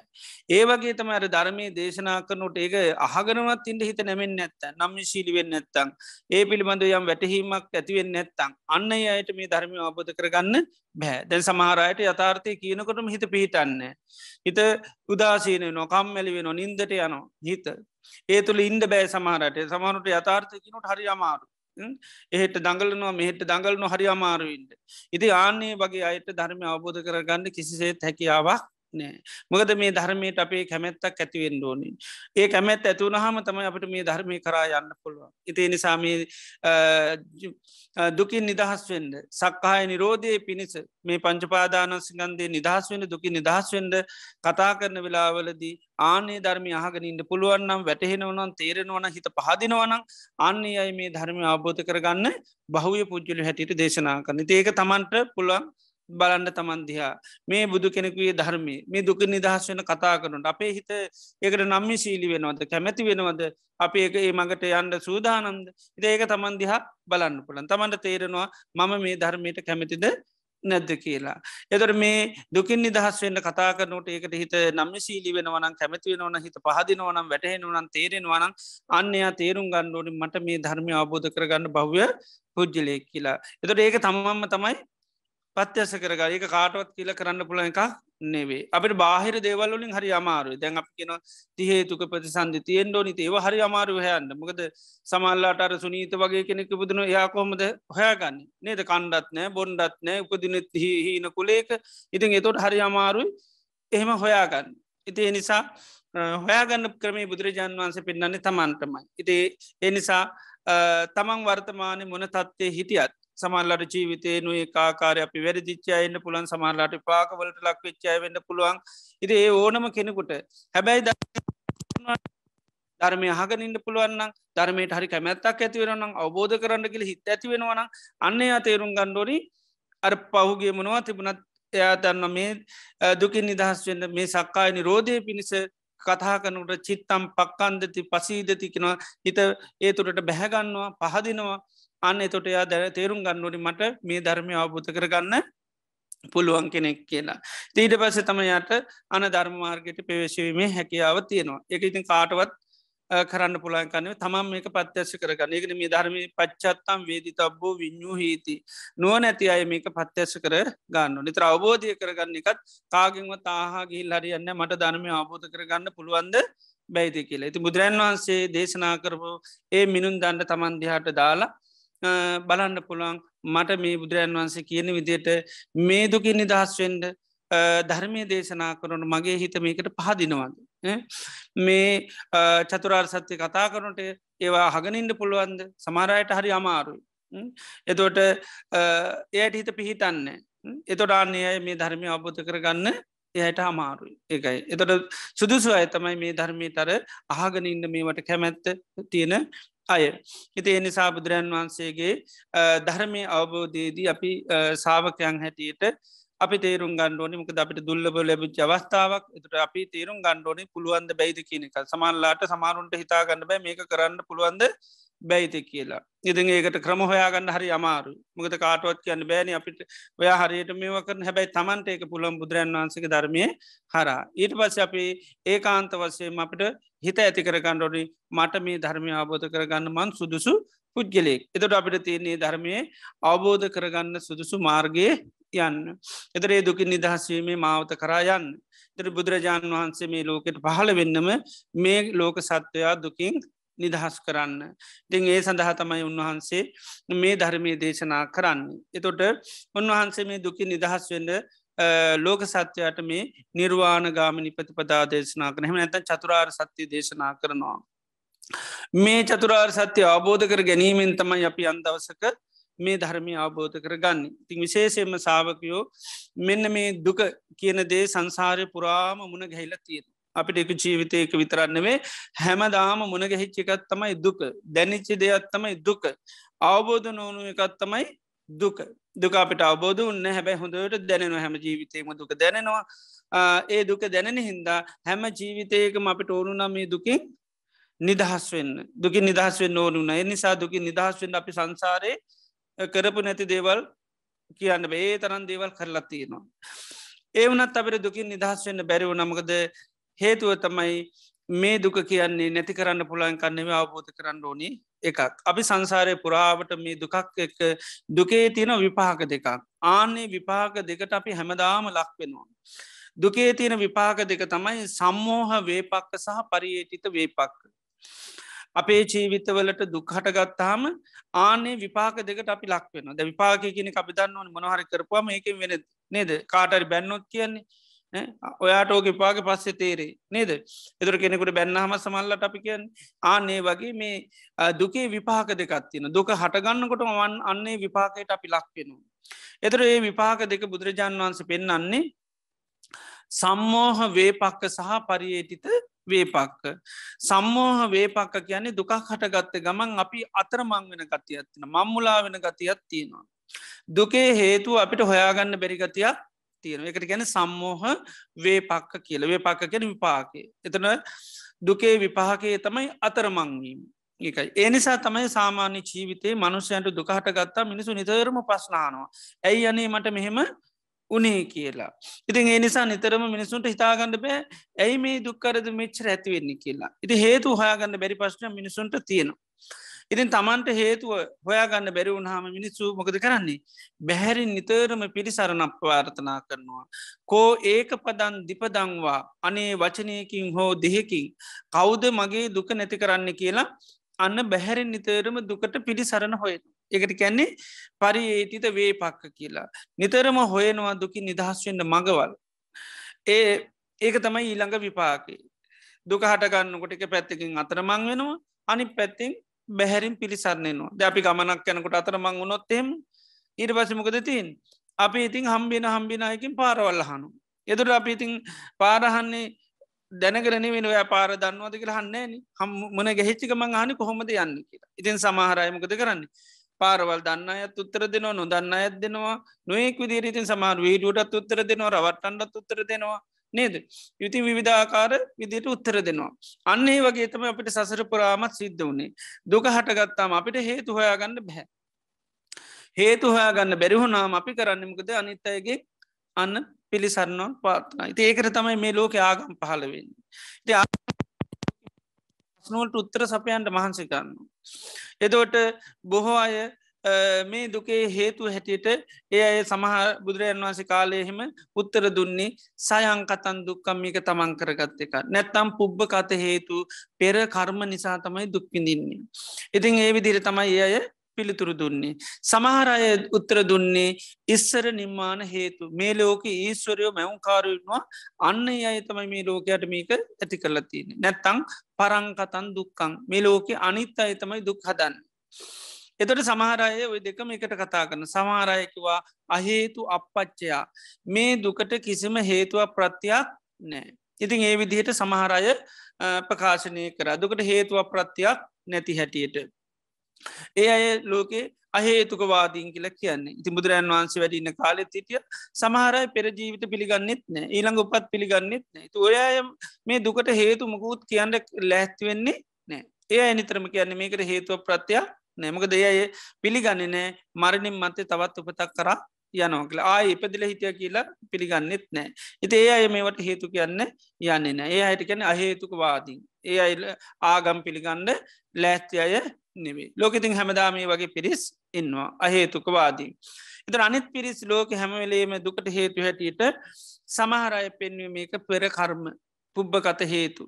ඒ වගේ තම ඇර ධර්මය දේශනා කරනට ඒක අහගනවත් ඉන්ට හිත නැමෙන් නැත්ත නම් ශීලිවෙන් නැත්තං ඒ පිළිබඳ යම් වැටහීමක් ඇතිවෙන් නැත්තං අන්න අයට මේ ධර්මය අබෝධ කරගන්න බෑ දැන් සමහරයට යථාර්ථය කියනකොටම හිත පිහිටන්න. හිත උදාසීනය නොකම්මැලි වෙන නින්දට යනෝ හිත. ඒ තුළ ඉන්ඩ බෑ සමහරට සමහරට යථාර්ථයකනට හරි අමාරු එහෙට දඟලනවා මෙහෙට දඟලනො හරි අමාරුවන්ට. ඉති ආන්නේ වගේ අයට ධර්ම අවබෝධ කරගන්න කිසිසේ හැකියාවක් නෑ මොකද මේ ධර්මයට අපේ කැමැත්තක් ඇතිවෙන් ඕනි ඒ කැමැත් ඇතුන හම තමයි අපට මේ ධර්මය කරා යන්න පුළුවන් ඉතිේ නිසාම දුකින් නිදහස් වෙන්ඩ සක්කාය නිරෝධය පිණිස මේ පංචපාදාන සිගන්දේ නිදහස් වෙන දුකි නිදහස් වෙන්ඩ කතා කරන වෙලාවලදී ආනේ ධර්මය අහගනින්ට පුළුවන්නම් වැටහෙනවනම් තේරෙනවන හිත පහදිනවනම් අන්නේ අයි මේ ධර්මය අවබෝධ කරගන්න බහුය පුද්ජලි හැටිට දේශනා කරන ඒක තමන්ට පුළුවන් බලන්ඩ තමන්දිහා මේ බුදු කෙනෙකවේ ධර්මය මේ දුක නිදහස් වෙන කතා කරනට අපේ හිත ඒකට නම්ම ශීලි වෙනවද කැමැති වෙනවද අප ඒක ඒ මඟට යන්ඩ සූදානන්ද ඉට ඒක තමන් දිහා බලන්න පුළන් තමන්ට තේරෙනවා මම මේ ධර්මයට කැමැතිද නැද්ද කියලා. එතට මේ දුකින් නිදහස් වෙන්න කතා කරනට ඒකට හිත නම්ම සීලි වෙනවනම් කැමැතිව නොන හිත පහදිනවනම් වැටහෙනවනම් තේරෙනවනම් අන්‍යයා තේරුම් ගන්නඩෝඩින් මට මේ ධර්මය අවබෝධ කරගන්න භව්‍ය පුද්ජලය කියලා. එතට ඒක තමම්ම තමයි පත්්‍යස කරග ඒක කාටවත් කියල කරන්න පුළ එකක් නෙවේ අපට බාහිර දේවල්ලින් හරි අමාරු දැන් අප කියෙන තිහේතුක ප්‍රතිසන්ධ තියෙන් ඩෝනි ඒව හරි අමාරු හයන්න මොකද සමල්ලාට අර සුනීත වගේ කෙනෙක් පුදන යාකොමද හොයාගන්න නේද කණ්ඩත් නෑ බොන්්ඩත් නෑ උපදිනත් හීන කුලේක ඉතින් එතොට හරි අමාරුයි එහෙම හොයාගන්න ඉති නිසා හොයාගන්න ක්‍රමේ බුදුරජාන් වන්සේ පෙන්න්නන්නේ තමන්ටමයි ඉති එනිසා තමන් වර්තමානය මොන තත්ත්වය හිටියත් සමල්ලට ජීවිතයනු ඒකාකාර අපි වැඩ දිච්චායන්න පුළන් සමල්ලාට පාකවලට ලක් වෙච්චාය වෙන්න පුළුවන් ඉති ඒ ඕනම කෙනෙකුට හැබැයි ධර්මය හගනින්ට පුළුවන්න්නම් ධර්මයට හරි කැමැත්තක් ඇතිවෙනනම් අවබෝධ කරන්න කියල හිත ඇතිවෙනවනම් අන්නේ අතේරුම් ගණ්ඩෝරි අර පහුගේ මනවා තිබුණත් එයා දන්න මේ දුකින් නිදහස් වන්න මේ සක්කාය නිරෝධය පිණිස කතා කනුට චිත්තම් පක්කන්දති පසීදතිකෙනවා හිත ඒ තුරට බැහැගන්නවා පහදිනවා අන්න එතොට එයා දැර තේරුම් ගන්නඩි මට මේ ධර්මය අවබුත කරගන්න පුළුවන් කෙනෙක් කියලා. තීට පස්ස තමයට අන ධර්මමාර්ගයට පවේශවීමේ හැකියාව තියෙනවා. එක ඉතින් කාටවත් කරන්න පුළන්කන්නව තමන් මේක පත්්‍යශ කරගන්න එකන මේ ධර්මි පච්චත්තම් වේදි තබ්බෝ විඤ්ඥූ හිීති නුව නැති අය මේක පත්්‍යශ කර ගන්න නිතර අවබෝධය කරගන්න එකත් කාගෙන්ව තාහාගේ හරියන්න මට ධර්මය අවබෝධ කරගන්න පුළුවන්ද බැයිති කියලා ඇති බුදුරන් වහන්සේ දේශනා කරපු ඒ මිනුන් දන්න තමන්දිහාට දාලා බලන්ඩ පුළුවන් මට මේ බුදුරන් වහන්සේ කියන විදියට මේ දුකින් නිදහස්වෙන්ඩ ධර්මය දේශනා කරනට මගේ හිත මේකට පහදිනවද. මේ චතුරාර් සත්‍යය කතා කරනට ඒවා හගනින්ට පුළුවන්ද සමාරයට හරි අමාරුයි. එතෝට එයට හිත පිහිටන්නේ. එතොට අන්නේය මේ ධර්මය අබෝධ කරගන්න එයට හමාරුයි එකයි. එතට සුදුසු අය තමයි මේ ධර්මී තර අහගෙන ඉන්න මේවට කැමැත්ත තියෙන අය හිති එනිසා බුදුරන් වහන්සේගේ ධර්මය අවබෝධයේදී අපි සාාවකයන් හැටියට අපි තේරුම් ගණ්ඩෝනි මක අපිට දුල්ලබ ලැබච අවස්ථාවක් එතුට අපි තේරුම් ගණ්ඩෝනි පුළුවන්ද බැයිද කියනක සමල්ලාට සමාරුන්ට හිතා ගන්න බෑ මේක කරන්න පුළුවන්ද බැයිති කියලා. ඉතින් ඒකට ක්‍රම හොයාගන්න හරි අමාරු මකද කාටුවත් කියන්න බෑන අපිට ඔය හරියට මේවකන හැබැයි තමන්ට ඒක පුළන් බුදුරන් වන්සක ධර්මය හරා. ඊට පස්ස අපි ඒ කාන්ත වස්සයෙන් අපට හිත ඇති කරගන්නඩොඩි මට මේ ධර්මය අබෝධ කරගන්න මන් සුදුසු පුද්ගලෙක්. එතට අපිට තියන්නේ ධර්මය අවබෝධ කරගන්න සුදුසු මාර්ගය යන්න. එතරේ දුකින් නිදහස්වීමේ මාවත කරා යන්න. එතර බුදුරජාණන් වහන්සේ මේ ලෝකෙට පහළ වෙන්නම මේ ලෝක සත්වයා දුකින් නිදහස් කරන්න දෙං ඒ සඳහා තමයි උන්වහන්සේ මේ ධර්මය දේශනා කරන්නේ. එතොට උන්වහන්සේ මේ දුකි නිදහස් වෙන්ඩ ලෝක සත්‍යයට මේ නිර්වාණ ගාමිනි ප්‍රතිපදා දේශනා කරන හම ඇත චතුරාර් සත්‍යය දේශනා කරනවා. මේ චතුරාර් සත්‍යය අවබෝධ කර ගැනීමෙන් තමයි අපි අන්දවසක මේ ධර්මය අවබෝධ කරගන්න ඉතින් විශේෂයෙන්ම සාාවකයෝ මෙන්න මේ දුක කියන දේ සංසාරය පුරාම මුණ ගැහිල තියෙන අපිට එක ජීවිතයක විතරන්නවේ හැමදාම මුණගැහිච්ච එකත් තමයි දුක දැනිච්චි දෙයක් තමයි දුක අවබෝධ නොවනු එකත් තමයි දුක දුක අපට අවබෝධ උන්න හැබැයි හොඳට දැනෙනවා හැම ජීවිතේම දුක දැනෙනවා ඒ දුක දැනෙන හින්දා හැම ජීවිතයකම අපට ඕනුනම් මේ දුකින් නිදහස් වෙන්න දුකින් නිදහස් වෙන්න ඕනුන එ නිසා දුකින් නිදහස් වෙන්න අපි සංසාරය කරපු නැති දේවල් කියන්න බේ තරන් දේවල් කරලත්තියෙනවා. ඒ වනත් අපට දුකින් නිදහස් වෙන්න බැරිව නමකද හේතුව තමයි මේ දුක කියන්නේ නැති කරන්න පුළන් කන්නෙම අවබෝධ කරන්න ඕනි එකක්. අපි සංසාරය පුරාවට මේ දුකක් එක දුකේ තියෙන විපාක දෙකක්. ආන්නේ විපාක දෙකට අපි හැමදාම ලක්වෙනවා. දුකේ තියෙන විපාක දෙක තමයි සම්මෝහ වේපක්ක සහ පරියේටිත වේපක්ක. අපේ ජීවිතවලට දුක්හට ගත්තාම ආනේ විපාක දෙකට අපි ලක්වෙන ද විපාක කියන අපි දන්නවන මොනහරි කරපුවා මේකින් වෙන නේද කාටරි බැන්නොත් කියන්නේ ඔයාට ඕක පාග පස්සෙ තේරේ නේද එතුර කෙනෙකුට බැන්නහම සමල්ලට අපි කියන් ආනේ වගේ මේ දුකේ විපාක දෙකත්තින දුක හටගන්නකොට වන් අන්නේ විපාකයට අපි ලක්වෙනවා. එතර ඒ විපාක දෙක බුදුරජාණන් වන්ස පෙන්නන්නේ සම්මෝහ වේපක්ක සහ පරියේටිත වේපක්ක. සම්මෝහ වේපක්ක කියන්නේ දුකක් හටගත්ත ගමන් අපි අතරමං වෙන ගතියත්තින මංමුලා වෙන ගතියක් තියෙනවා. දුකේ හේතු අපිට හොයාගන්න බැරිගතියක් තියෙන එකට ගැන සම්මෝහ වේපක්ක කියල වේපක්ක කෙන විපාකය එතන දුකේ විපාහකයේ තමයි අතරමංවීම ඒකයි ඒනිසා තමයි සාමාන්‍ය ජීවිතේ මනුෂ්‍යයන්ට දුකහට ගත්තා මිනිසු නිතරම ප්‍රශ්නානවා ඇයි යනේ මට මෙහෙම උනේ කියලා ඉතින් ඒ නිසා නිතරම මිනිසුන්ට හිතාගන්න බෑ ඇයි මේ දුක්කරද මෙච්චර ඇතිවෙන්නේ කියලා ඉති හේතු හයාගන්න බැරි ප්‍රශ්න මිනිසුන්ට තියෙනවා ඉතින් තමන්ට හේතුව හොයාගන්න බැරි උන්හාම මිනිස්සු මොකද කරන්නේ. බැහැරින් නිතරම පිළිසරණක් පාර්ථනා කරනවා. කෝ ඒක පදන් දිපදංවා අනේ වචනයකින් හෝ දෙහෙකින් කෞුද මගේ දුක නැති කරන්න කියලා අන්න බැහැරින් නිතරම දුකට පිළිසරණ හොයතු. එකට කැන්නේ පරි ඒතිත වේ පක්ක කියලා. නිතරම හොයනවා දුකි නිදහස්වෙන්ට මඟවල්. ඒ ඒක තමයි ඊළඟ විපාකේ. දුක හටගන්නකොට එක පැත්තකින් අතරමං වෙනවා අනි පැත්තිෙන් බැහැරින් පිළිසරන්නේවා ද අපි ගමනක් යනකොට අතර මං වුණොත් එෙම ඊට පසමකද තින් අපි ඉතින් හම්බෙන හම්බිනායකින් පාරවල්ලහනු එතුර අපි ඉතින් පාරහන්නේ දැනගරන වෙන පාර දන්නවාද කියලා හන්නේ හම්මන ගැහිච්චික මං හනි කොහොමද යන්න කියලා ඉතින් සමහරයමකද කරන්නේ පාරවල් දන්න අයත් උත්තර දෙනවා නොදන්න අයත් දෙනවා නොයෙක් විදිරීතින් සමහර වීඩුවටත් උත්තර දෙනවා රවට්ටන්ඩත් උත්තර දෙනවා නේද යුති විවිධාකාර විදියට උත්තර දෙනවා. අන්නේ වගේ තම අපිට සසර පුරාමත් සිද්ධ වුණේ දුක හටගත්තාම අපිට හේතු හොයාගන්න බැහැ. හේතු හොයාගන්න බැරිහුනාම අපි කරන්නමකද අනිත් අයගේ අන්න පිළිසරන්නවා පාත්න ති ඒකර තමයි මේ ලෝක ආගම් පහලවෙන්න. ස්නෝල්ට උත්තර සපයන්ට මහන්සිකන්න. එදෝට බොහෝ අය මේ දුකේ හේතු හැටියට ඒ අය සමහ බුදුරජන් වහන්සේ කාලයහෙම උත්තර දුන්නේ සයංකතන් දුක්කම්මික තමන් කරගත්ත එක. නැත්තම් පුබ්බ කත හේතු පෙර කර්ම නිසා තමයි දුක්පිඳින්නේ. ඉතින් ඒ විදිර තමයි ඒ අය පිළිතුරු දුන්නේ. සමහර අය උත්තර දුන්නේ ඉස්සර නිර්මාණ හේතු මේ ලෝක ඊස්වරයෝ මැවුන්කාරයවා අන්න අය තමයි මේ ලෝකයට මේක ඇති කරලතින. නැත්තං පරංකතන් දුක්කං මේ ලෝකෙ අනිත් අය තමයි දුක් හදන්න. එතොට සමහරය ඔය දෙකම එකට කතා කරන සමහරයකිවා අහේතු අපපච්චයා මේ දුකට කිසිම හේතුවක් ප්‍රත්තියක් නෑ. ඉතින් ඒ විදිහට සමහරය ප්‍රකාශනය කර දුකට හේතුව ප්‍රත්තියක් නැති හැටියට. ඒ අය ලෝකේ අහේතුකවාදීන් කියලා කියන්නේ ඉති බුදුරන් වහන්සේ වැඩින්න කාලෙත් හිටිය සමහරයි පෙරජීවිත පිළිගන්නෙත් නෑ ඊළඟ උපත් පිළිගන්නෙත් නෑ තු ඔයාය මේ දුකට හේතු මකුත් කියන්න ලැහත්වෙන්නේ නෑ ඒ අනිතරම කියන්නේ මේකට හේතුව ප්‍රත්තියක් නෑමක දෙය අය පිළිගන්නේ නෑ මරණින් මතේ තවත් උපතක් කරා යනෝකල ආය ඉපදිල හිටිය කියලා පිළිගන්නෙත් නෑ ඉති ඒ අය මේවට හේතු කියන්න යන්නන ඒ අයට කැන අහේතුක වාදී ඒ අයි ආගම් පිළිගණ්ඩ ලෑස්ති අය නෙවේ ලෝකෙතින් හැමදාමී වගේ පිරිස් ඉන්නවා අහේතුක වාදී ඉතර අනිත් පිරිස් ලෝක හැමවෙලේම දුකට හේතු හැටියට සමහරය පෙන්වීම එක පෙර කර්ම පුබ්බකත හේතු.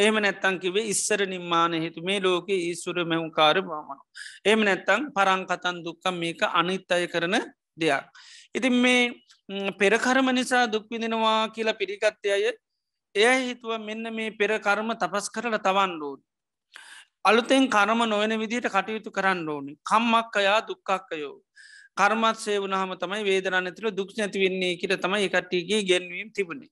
එහම නැත්තංකිවේ ඉස්සර නිර්මාණ හේතු මේ ලෝක ඉස්සුර මෙහුම් කාර බාමනු. එම නැත්තං පරංකතන් දුක්කම් මේක අනිත් අය කරන දෙයක්. ඉතින් මේ පෙරකරම නිසා දුක්විදිනවා කියලා පිළිගත්ත අය එය හිතුව මෙන්න මේ පෙරකර්ම තපස් කරල තවන් ලෝඩ. අලුතෙන් කරම නොවන විදිහට කටයුතු කරන්න ඕනි කම්මක්කයා දුක්කක්කයෝ. කර්මත් සේවනහම තමයි වේදරන්න තුළ දුක් නැති වෙන්නේ කියට තමයි එකට්ටියගේ ගැන්වීම් තිබුණේ.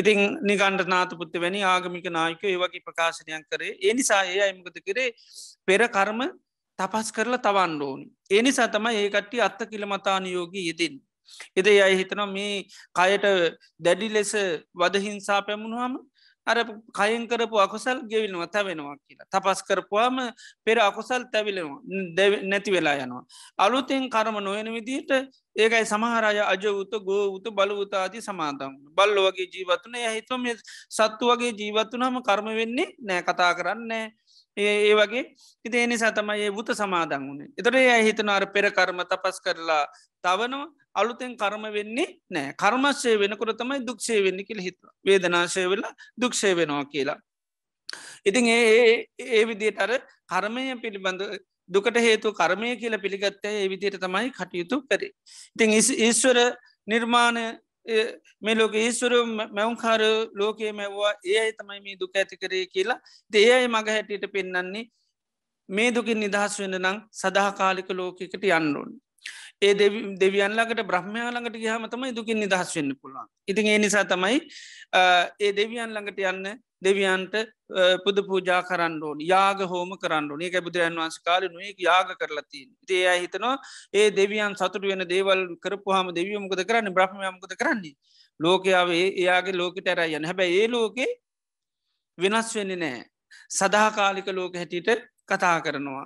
ඉතින් නිගණ්ඩ නාතපුත්ත වැනි ආගමික නායකෝ ඒවගේ ප්‍රකාශනයක් කරේ ඒ නිසා ඒ අයිමකත කරේ පෙර කර්ම තපස් කරලා තවන්න ඕනි. ඒ නිසා තමයි ඒකට්ටි අත්ත කිලමතානයෝගී යෙදන්. එද අය හිතන මේ කයට දැඩි ලෙස වදහිංසා පැමුණුවම අර කයෙන් කරපු අකුසල් ගෙවිලවා තැවෙනවා කියලා තපස් කරපුවාම පෙර අකුසල් තැවිලවා නැති වෙලා යනවා. අලුතෙන් කරම නොයන විදිට ඒකයි සමහරය අජවුත ගෝවුතු බලවතාති සමාතම් බල්ල වගේ ජීවත්වන ඇහිතුම සත්තු වගේ ජීවත්වනම කර්ම වෙන්නේ නෑ කතා කරන්නේ ඒ වගේ ඉති එනිසා තමයි ඒ වුත සමාදන් වුණේ එතට ඒ හිතන අර පෙර කර්ම තපස් කරලා තවනවා අලුතෙන් කර්ම වෙන්නේ නෑ කර්මශය වෙනකොට තමයි දුක්ෂය වෙන්න කියල හිත වේදනාශය වෙලා දුක්ෂය වෙනවා කියලා. ඉතින් ඒ ඒ විදියට අර කර්මය පිළිබඳ දුකට හේතු කර්මය කියලා පිළිගත්තේ ඒ විදියට තමයි කටයුතු කරේ. ඉතින් ඊස්වර නිර්මාණ මේ ලෝක ඒස්වර මැවුන්කාර ලෝකයේ මැව්වා ඒ අයි තමයි මේ දුක ඇති කරේ කියලා දේ අයි මඟ හැටියට පෙන්නන්නේ මේ දුකින් නිදහස් වෙන නම් සදහකාලික ලෝකකට යන්නුන්. ඒ දෙවියන්ලකට බ්‍රහ්මයාලඟට ගහම තමයි දුකින් නිදහස් වෙන්න පුළුවන්. ඉතින් ඒ නිසා තමයි ඒ දෙවියන් ළඟට යන්න දෙවියන්ට පුද පූජා කරන්නඩෝන් යාග හෝම කරන්නඩුන එක බුදුරන් වන්ස කාලනුවක යාග කරලතින් තේ අය හිතනවා ඒ දෙවියන් සතුට වෙන දේවල් කරපුහම දෙවියමකද කරන්න බ්‍රහ්මයමකද කරන්නේ ලෝකයාවේ ඒයාගේ ලෝකට ඇරයි යන හැබැ ඒ ලෝකේ වෙනස් වෙන්නේ නෑ සදාකාලික ලෝක හැටියට කතා කරනවා.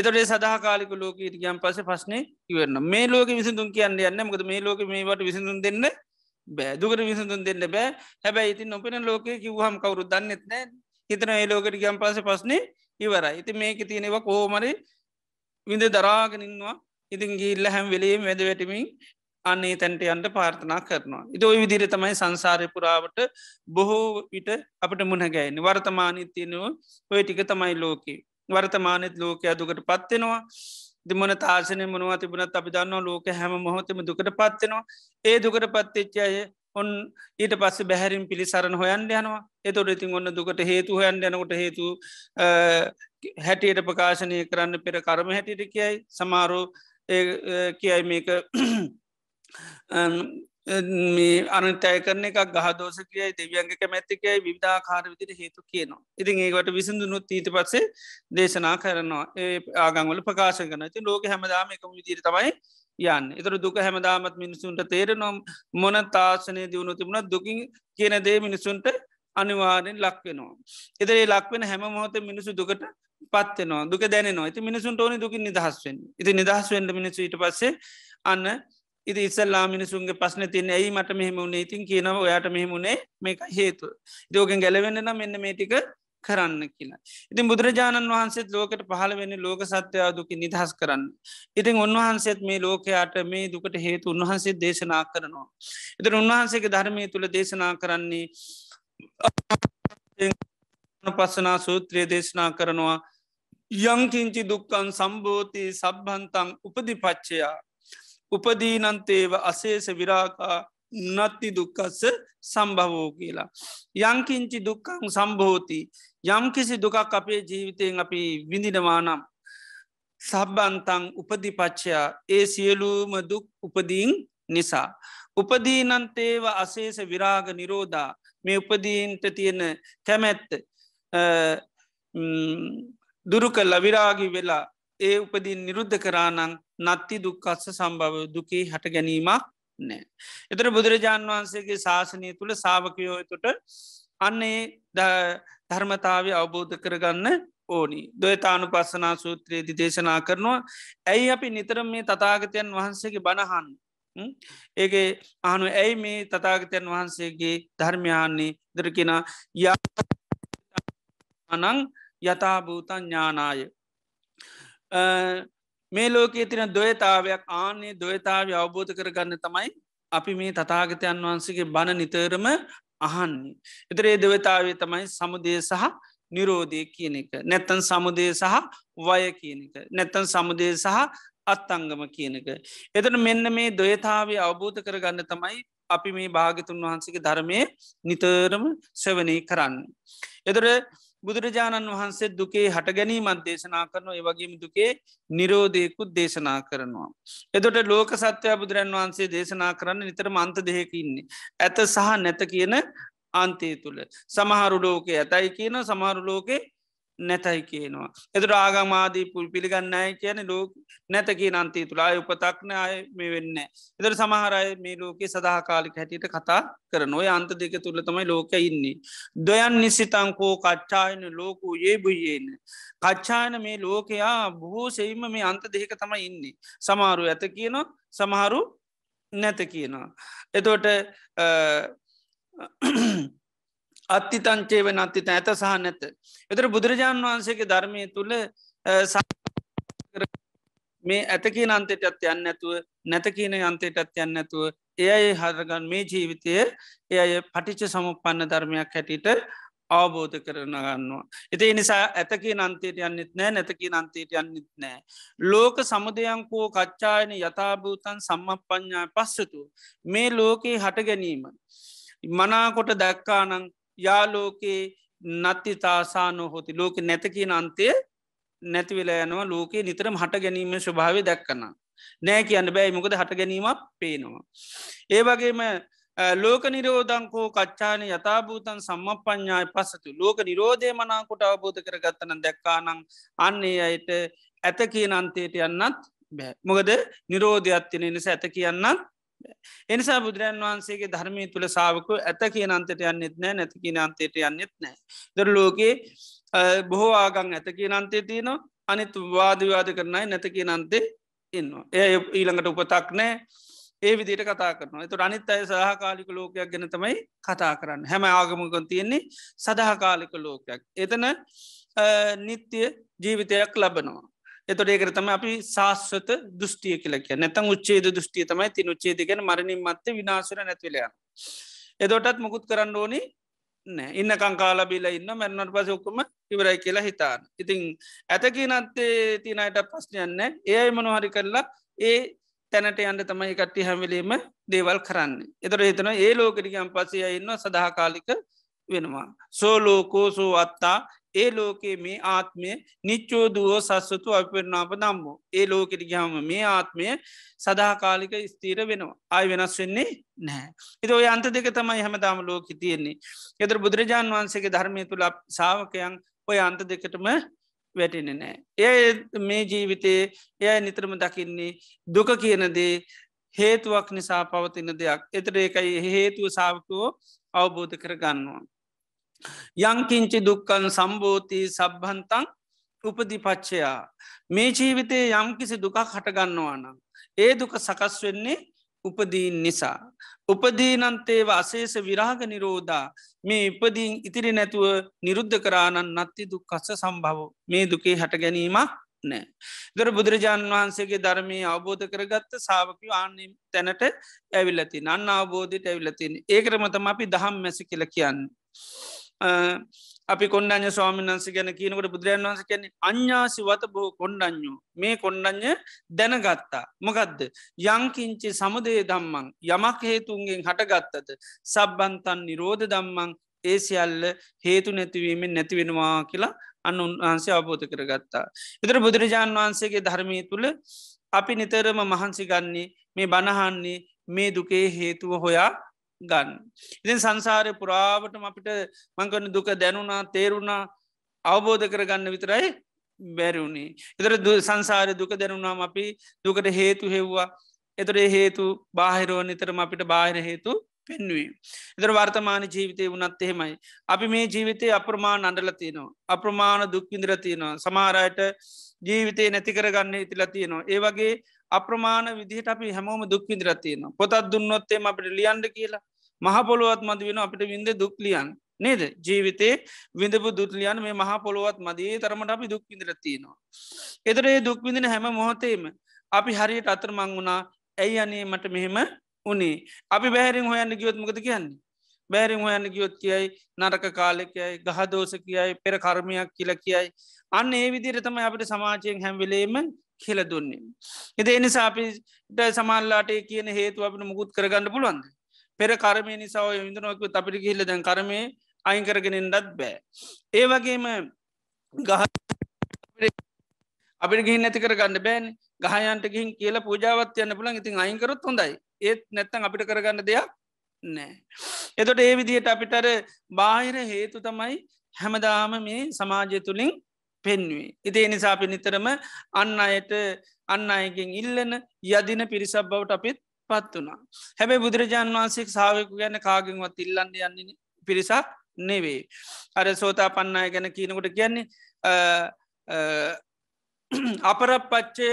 එතොටේ සදාකාලික ලෝක ඉටගයන් පස පස්සනේ ඉවරන්න මේ ලෝක විසිදුන් කියන්න යන්න මකද මේ ලෝක මේට විසිඳුන් දෙන්න බෑ දුකට විසඳුන් දෙන්න බෑ හැබැයි ඉතින් නොපෙන ලෝකය කිව්හම් කවරු දන්නෙත් නෑ හිතන ඒ ලෝකට ගම් පස පස්නේ ඉවර ඉති මේක තියෙනවා කෝමරි විඳ දරාගෙනින්වා ඉතින් ගිල්ල හැම් වෙලේ වැද වැටමින් අන්නේ තැන්ට අන්ට පාර්ථනා කරනවා. ඉදෝ විදිර තමයි සංසාරයපුරාවට බොහෝ විට අපට මුණගැයින වර්තමානය තියෙනවා ඔය ටික තමයි ලෝකේ වර්තමානත් ලෝකය අදුකට පත්වෙනවා දෙමන තාශනය මොනවා තිබුණත් අපි දන්නවා ලෝක හැම මොහොතම දුකට පත්වෙනවා ඒ දුකට පත්තච්චය ඔන් ඊට පස්ස බැහැරින් පිළිසරණ හොයන් යනවා එතොට ඉතින් ඔන්න දුකට හේතු හොයන් යනකොට හේතු හැටියට ප්‍රකාශනය කරන්න පෙර කරම හැටියට කියයි සමාරු කියයි මේක අනටය කරන එකක් ගහදෝස කියයි දෙවියන්ගේ කැමැත්තිකයි විධාකාර විදිට හේතු කියනවා. ඉතින් ඒකට විසිඳුනුත් ඊට පත්සේ දේශනා කරනවා ඒ ආගංවල ප්‍රකාශ කන ති ලෝක හැමදාම එකම විදිර තමයි යන්න එතර දුක හැමදාමත් මිනිසුන්ට තේරනම් මොන තාශනය දියුණු තිබුණත් දුකින් කියන දේ මිනිසුන්ට අනිවාරෙන් ලක්වෙනවා. එතරේ ලක්වෙන හැම මොහොත මිනිසු දුකට පත්වනවා දුක දැනවා ඇති මිනිසුන්ට ඕනි දුකින් නිදහස්වෙන් ඉති නිදහස් වෙන්ඩ මිනිසු ඊට පස්සේ අන්න ඉති ඉස්සල්ලා මිනිසුන්ගේ පස්න තින ඇයි මට මෙහෙම වුණේ ඉතින් කියනව ඔයාට මෙහෙමුණේ මේක හේතු දෝගෙන් ගැලවෙන්න නම් මෙන්න මේටික කරන්න කියලා. ඉතින් බුදුරජාණන් වහන්සේත් ලෝකට පහළ වෙන්නේ ලෝක සත්‍යයා දුකි නිදහස් කරන්න. ඉතින් උන්වහන්සේත් මේ ලෝකයාට මේ දුකට හේතු උන්වහන්සේ දේශනා කරනවා. ඉතින් උන්වහන්සේගේ ධර්මය තුළ දේශනා කරන්නේ පස්සනා සූත්‍රය දේශනා කරනවා යංකින්චි දුක්කන් සම්බෝධී සබ්හන්තන් උපදි පච්චයා උපදීනන්තේව අසේෂ විරාකා නත්ති දුක්කස්ස සම්භවෝ කියලා. යංකින්චි දුක්කං සම්භෝති යම්කිසි දුකක් අපේ ජීවිතයෙන් අපි විඳිනවානම්. සබ්බන්තං උපදිපච්චයා ඒ සියලූම දුක් උපදීන් නිසා. උපදීනන්තේව අසේෂ විරාග නිරෝධා මේ උපදීන්ට තියෙන කැමැත්ත දුරු කල්ල විරාගි වෙලා ඒ උපදින් නිරුද්ධ කරානං නත්ති දුක්කත්ස සම්භව දුකේ හට ගැනීමක් නෑ. එතර බුදුරජාණන් වහන්සේගේ ශාසනය තුළ සාාවකයෝයතුට අන්නේ ධර්මතාව අවබෝධ කරගන්න ඕනි දොයතානු පස්සනා සූත්‍රයේදි දේශනා කරනවා ඇයි අපි නිතර මේ තතාගතයන් වහන්සේගේ බණහන් ඒක අනු ඇයි මේ තතාගතයන් වහන්සේගේ ධර්මයන්නේ දරකෙන ය අනං යථභූතන් ඥානාය මේ ලෝකයේ තින දොයතාවයක් ආනේ දොයතාව අවබෝධ කරගන්න තමයි අපි මේ තතාගතයන් වහන්සගේ බණ නිතරම අහන්නේ. එතරේ දවතාවේ තමයි සමුදය සහ නිරෝධය කියන එක. නැත්තන් සමුදය සහ වය කියන එක. නැත්තන් සමුදය සහ අත්තංගම කියන එක. එතන මෙන්න මේ දොයතාවේ අවබෝධ කරගන්න තමයි අපි මේ භාගිතුන් වහන්සේගේ ධර්මය නිතරම සෙවනී කරන්න. එතර බුදුරජාණන් වහන්සේ දුකේ හට ගැනීමත් දේශනා කරනවා ඒවගේම දුකේ නිරෝධයකුත් දේශනා කරනවා. එදොට ලෝක සත්‍යය බුදුරන් වහන්සේ දේශනා කරන්න නිතර මන්ත දෙයකින්නේ. ඇත සහ නැත කියන අන්තය තුළ සමහරු ලෝකේ ඇතයි කියන සමහරු ලෝකේ නැතයි කියනවා. එතු රාගමාදී පුල් පිළිගන්නයි කියන ලෝක නැතකී නන්තී තුළයි උපතක්නය මේ වෙන්න. එතර සමහරයි මේ ලෝකයේ සදහකාලික හැටියට කතා කර නොය අන්ත දෙක තුළ තමයි ලෝක ඉන්නේ. දොයන් නිසිතංකෝ කච්චායන ලෝකූ ඒබුයේන. කච්චායන මේ ලෝකයා බොහෝ සෙයිම මේ අන්ත දෙක තමයි ඉන්නේ. සමහරු ඇත කියනවා සමහරු නැත කියනවා. එතෝට අත්තිතංචේව නත්තිත ඇත සහ නැත. එතර බුදුරජාණන් වහන්සේගේ ධර්මය තුළ මේ ඇතකී නන්තෙටත් යන්න ඇතුව නැත කියන යන්තයටත් යන්න ඇතුව එය ඒ හරගන් මේ ජීවිතය එය අය පටිච්ච සමුපන්න ධර්මයක් හැටිට අවබෝධ කරන ගන්නවා. එති නිසා ඇතකී නන්තයට යන්නෙත් නෑ නැතකී නන්තයට යන්නෙත් නෑ. ලෝක සමුදයංකෝ කච්චායන යථභූතන් සම්ම ප්ඥා පස්සතු. මේ ලෝකයේ හට ගැනීම. මනාකොට දැක්කානං යාලෝකයේ නත්ති තාසානෝ හොති ලෝක නැත කියන අන්තය නැතිවෙලා යනවා ලෝකයේ නිතරම හට ගැනීම ස්වභාවය දැක්කන්න. නෑ කියන්න බෑ මොකද හට ගැනීමක් පේනවා. ඒ වගේම ලෝක නිරෝධංකෝ කච්චාන යථභූතන් සම්ම ප්ඥාය පසතු ලෝක නිරෝධය මනාකොට අවබෝධ කරගත්තන දැක්කානං අන්නේ අයට ඇත කියන අන්තයට යන්නත් බෑ මොකද නිරෝධයක්ත්තින නිසා ඇත කියන්නත් එනිසා බුදුරන් වහන්සේගේ ධර්මය තුළ සාාවක ඇත කිය අන්තට යන්නෙත් නෑ නැති කිය අන්තයට යන්නෙත් නෑ දර ලෝකයේ බොහෝ ආගං ඇත කිය අන්තේ තියනවා අනිත් වාදවාද කරනයි නැත කිය අන්තේ ඉන්නවා එය ඊළඟට උපතක් නෑ ඒ විදිට කතා කරනවා තුට අනිත් අය සහකාලික ලෝකයක් ගැන තමයි කතා කරන්න හැම ආගමකන් තියෙන්නේ සදහකාලික ලෝකයක් එතන නිත්‍ය ජීවිතයක් ලබනවා එතොට ඒකර තම අපි ශාස්වත දෘෂ්ටිය කියලක නැතන් උච්චේද දෘෂ්ටිය තමයි තින් උච්චේද ගැන මරණින් මත්ත විනාශර නැතිවලයන්. එදොටත් මුකුත් කරන්න ඕනි නෑ ඉන්න කංකාලා බිලා ඉන්න මැරණට පස ඔක්කම ඉවරයි කියලා හිතාන. ඉතිං ඇතකි නත්තේ තිනයට පස්්නයන්න ඒයි මනුහරි කරලා ඒ තැනට අන්ඩ තමයි කට්ටි හැමිලීම දේවල් කරන්න. එතර හිතන ඒ ලෝකරිකම් පසය ඉන්න සදහකාලික වෙනවා. සෝලෝකෝ සෝ අත්තා ඒ ලෝකයේ මේ ආත්මය නිච්චෝදුවෝ සස්වතු අපිරනාප දම්බෝ. ඒ ලෝකෙට ගහම මේ ආත්මය සදාකාලික ස්තීර වෙනවා. අයි වෙනස් වෙන්නේ නෑ. එතෝ අන්ත දෙක තමයි හැමදාම ලෝකෙ තියෙන්නේ. එතර බුදුරජාන් වහන්සේගේ ධර්මය තුළ සාාවකයන් ඔය අන්ත දෙකටම වැටෙන නෑ. එය මේ ජීවිතයේ එය නිතරම දකින්නේ දුක කියනදේ හේතුවක් නිසා පවතින දෙයක් එතර එකයි හේතුව සාාවකෝ අවබෝධ කර ගන්නවා. යංකින්චි දුක්කන් සම්බෝධී සබ්හන්තන් උපදිපච්චයා මේ ජීවිතයේ යම්කිසි දුකක් හටගන්නවා නම් ඒ දුක සකස් වෙන්නේ උපදීන් නිසා උපදීනන්තේව අසේෂ විරාග නිරෝධා මේ ඉපදීන් ඉතිරි නැතුව නිරුද්ධ කරාණන් නත්ති දුක්කස්ස සම්භව මේ දුකේ හට ගැනීමක් නෑ දර බුදුරජාණන් වහන්සේගේ ධර්මය අවබෝධ කරගත්ත සාාවකි ආනම් තැනට ඇවිල්ලතින් අන්න අවබෝධයට ඇවිලතින් ඒකරමතම අපි දහම් මැස කියල කියන්න අපි කොන්ඩ්ඥ ස්වාමින්න්ස ගැන කියනකට බුදුරන් වන්ස කැන අඥ්ඥාසි වත බෝ කොන්්ඩ්ඥෝ මේ කොන්්ඩ්ඥ දැනගත්තා. මොකදද යංකිංචි සමුදේ දම්මං යමක් හේතුන්ගෙන් හටගත්තද සබ්බන්තන් නිරෝධ දම්මං ඒ සියල්ල හේතු නැතිවීමෙන් නැතිවෙනවා කියලා අන්න උන්වහන්සේ අවබෝධ කරගත්තා. එතර බුදුරජාණන් වහන්සේගේ ධර්මය තුළ අපි නිතරම මහන්සි ගන්නේ මේ බණහන්නේ මේ දුකේ හේතුව හොයා ගන්න. ඉතින් සංසාරය පුරාවටම අපිට මංකන දුක දැනුණා තේරුණා අවබෝධ කරගන්න විතරයි බැරිවුණේ. එතර සංසාරය දුක දැනුණාම අපි දුකට හේතු හෙව්වා එතරේ හේතු බාහිරෝ නිතරම අපිට බාහිර හේතු පෙන්වී. එතර වර්තමාන ජීවිතය වනත් එහෙමයි. අපි මේ ජීවිතය අප්‍රමාණ අඩල තියනවා. අප්‍රමාණ දුක්විින්දර තියනවා සමාරයට ජීවිතය නැති කරගන්න ඉතිලා තියෙනවා. ඒ වගේ අප්‍රමාණ විදිහට අපි හැමෝම දුක්විදිර තියෙනවා. පොතත් දුන්නොත්තේ අපට ලියන්ඩ කියලා මහපොළුවත් මද වෙන අපිට විඳ දුක්ලියන් නේද ජීවිතේ විඳපු දුටලියන් මේ මහපොළුවත් මදේ තරමට අපි දුක්විදිර තියෙනවා. එතර ඒ දුක්විඳන හැම මොහොතේම අපි හරියට අතරමං වුණා ඇයි අනේ මට මෙහෙම උනේ අපි බැහරින් හොයන්න ගියොත්මකද කියන්නේ බෑරිං හොයන්න ගියොත් කියයි නරක කාලෙ කියයි ගහදෝස කියයි පෙර කර්මයක් කියල කියයි අන්න ඒ විදිරතම අපට සමාජයෙන් හැම්වෙලේම කියල දුන්නේ. එද එනිසා අපිට සමල්ලාට කියන හේතු අපට මුකුත් කරගන්න පුළුවන්ද. පෙර කරමය නිසාව විඳනොකුත් අපිට කියල්ල දැන් කරමය අයින් කරගෙනෙන්ටත් බෑ. ඒ වගේම ගහ අපිට ගිහි නැති කරගන්න බෑන් ගහයන්ට ගිහින් කියලා පූජාවත් යන්න පුළන් ඉතින් අයින්කරොත් හොඳයි ඒත් නැත්තන් අපිට කරගන්න දෙයක් නෑ. එතොට ඒ විදියට අපිටර බාහිර හේතු තමයි හැමදාම මේ සමාජය තුළින් පෙන්වේ. ඉතිේ නිසා අපි නිතරම අන්න අයට අන්න අයගෙන් ඉල්ලන යදින පිරිසක් බවට අපිත් පත් වනා. හැබැ බුදුරජාන් වහන්සේ සාාවකු ගැන කාගෙන්වත් ඉල්ලන්න යන්න පිරිසක් නෙවේ. අර සෝතා පන්නය ගැන කියනකොට කියන්නේ අපරපච්චය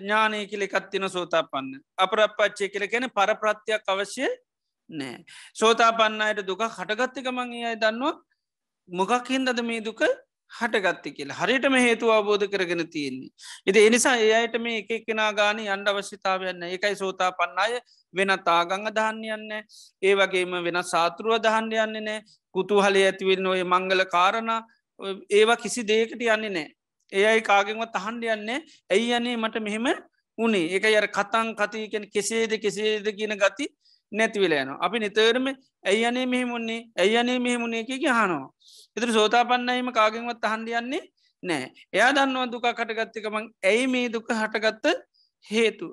ඥානය කියලෙ කත්තින සෝතා පන්න. අපරපච්චය කියල ගැන පරප්‍රත්තියක් අවශ්‍ය නෑ. සෝතා පන්නයට දුක හටගත්තක මං අය දන්නවා මොකක් හින්දද මේ දුක හටගත්ත කියලා හරිටම හේතු අවබෝධ කරගෙන තියෙන්නේ. එද එනිසා ඒ අයට මේ එක කෙනා ගාන අන්ඩ අවශ්‍යතාවයන්න එකයි සෝතා පන්න අය වෙනත් ආගංග දහන්යන්න ඒ වගේම වෙන සාතුරුව දහන්ඩ යන්නේ නෑ කුතුහලේ ඇතිවෙන්න ඔය මංගල කාරණ ඒවා කිසි දේකට යන්නේ නෑ. ඒ අයි කාගෙන්ව තහන්ඩ යන්නේ ඇයි යන්නේ මට මෙහෙම උනේ එක අර කතන් කතියකෙන කෙසේද කෙසේද කියන ගති නැතිවෙලා යනවා. අපි නිතරම ඇයි අනේ මෙහෙමුන්නේ ඇයි අනේ මෙහෙමුණේ එක හනවා. එතර සෝතාපන්නයිම කාගෙන්වත් අහන්ඩියන්නේ නෑ එයා දන්නවා දුකා කටගත්තකමං ඇයි මේ දුක හටගත්ත හේතු.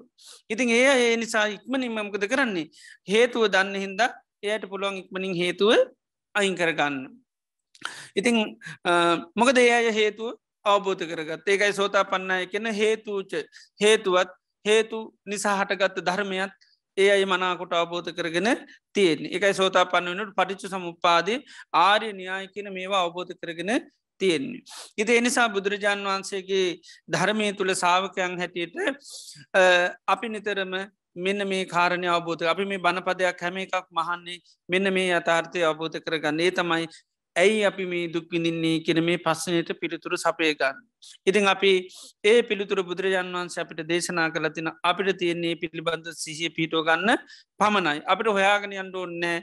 ඉතින් ඒ ඒ නිසා ඉක්මනින් මමකද කරන්නේ හේතුව දන්න හින්ද එයට පුළුවන් ඉක්මනින් හේතුව අයින් කරගන්න. ඉතිං මොකද ඒ අය හේතුව අවබෝධ කරගත් ඒකයි සෝතා පන්නය කියන හේතුච හේතුවත් හේතු නිසා හටගත්ත ධර්මයත් ඒ අයි මනාකොට අවබෝධ කරගෙන තියෙන් එකයි සෝතා පන්න වනට පටිච්ච සමුපාදී ආරය න්‍යාය කියන මේවා අවබෝධ කරගෙන තියෙන්නේ. ඉති එනිසා බුදුරජාණන් වහන්සේගේ ධර්මය තුළ සාාවකයන් හැටියට අපි නිතරම මෙන්න මේ කාරණය අවබෝධ අපි මේ බණපදයක් හැම එකක් මහන්නේ මෙන්න මේ අතාර්ථය අවබෝධ කරගන්න ඒ තමයි ඇයි අපි මේ දුක් විඳින්නේ කෙන මේ පස්සනයට පිළිතුරු සපයගන්න. ඉතින් අපි ඒ පිළිතුර බුදුරජාන් වන්ස අපිට දේශනා කළ තින අපිට තියෙන්නේ පිළිබඳ සිහිය පිටෝ ගන්න පමණයි. අපිට හොයාගෙන අන්ඩ ඕන්නෑ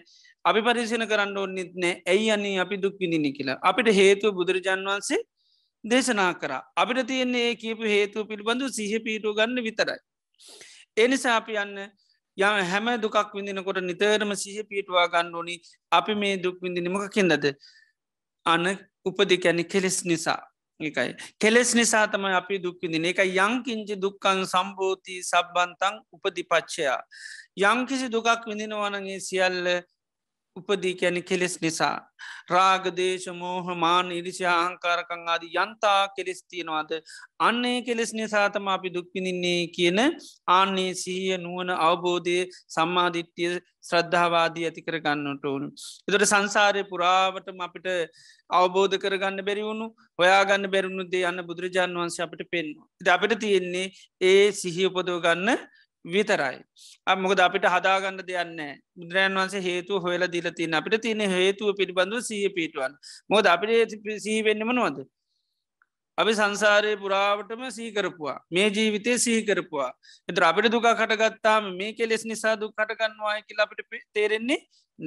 අපි පරිසින කරන්න ඕන්නෙත් නෑ ඇයි අන්නේ අපි දුක් විඳිනි කියලා. අපිට හේතුව බුදුරජාන් වන්සේ දේශනා කරා. අපිට තියෙන්නේ ඒ කියපු හේතුව පිළිබඳු සිහ පිටෝ ගන්න විතරයි. එනිසා අපි යන්න ය හැම දුකක් විඳනකොට නිතරම සිහ පිටවා ගණ්ඩෝනි අපි මේ දුක්විඳිනිමක කින්දද අන උපදි කැනෙ කෙලෙස් නිසා එකයි කෙලෙස් නිසා තම අපි දුක්විදින එක යංකින්චි දුක්කන් සම්බෝධී සබ්බන්තන් උපදිපච්චයා යංකිසි දුකක් විඳිනවනගේ සියල්ල උපදී කැන කෙලෙස් නිසා. රාගදේශ මෝහමාන ඉරිසිය ආංකාරකං ආද යන්තා කෙලෙස් තියෙනවාද. අන්නේ කෙලෙස් නිසාතම අපි දුක්පිනින්නේ කියන ආන්නේ සීය නුවන අවබෝධය සම්මාධිත්‍යය ශ්‍රද්ධාවාදී ඇති කරගන්නට ඕනු. එතට සංසාරය පුරාවටම අපිට අවබෝධ කරගන්න බැරිවුණු ඔයාගන්න බැරුණු දේ යන්න බුදුරජාණන් වන්සේ අපට පෙන්වා. ද අපිට තියෙන්නේ ඒ සිහි උපදෝගන්න විතරයි. අමොකද අපිට හදාගන්න දෙයන්න බුදුරන් වන්සේ හේතු හොල දිල තින අපිට තින හේතුව පිළිබඳු සීය පිටුවන් මොද අපිට සීවෙන්නම නොවද. අපි සංසාරය පුරාවටම සීකරපුවා මේ ජීවිතය සීකරපුවා එතර අපිට දුකා කටගත්තාම මේ කෙලෙස් නිසා දුක් කටගන්නවාය කියලා අපිට තේරෙන්නේ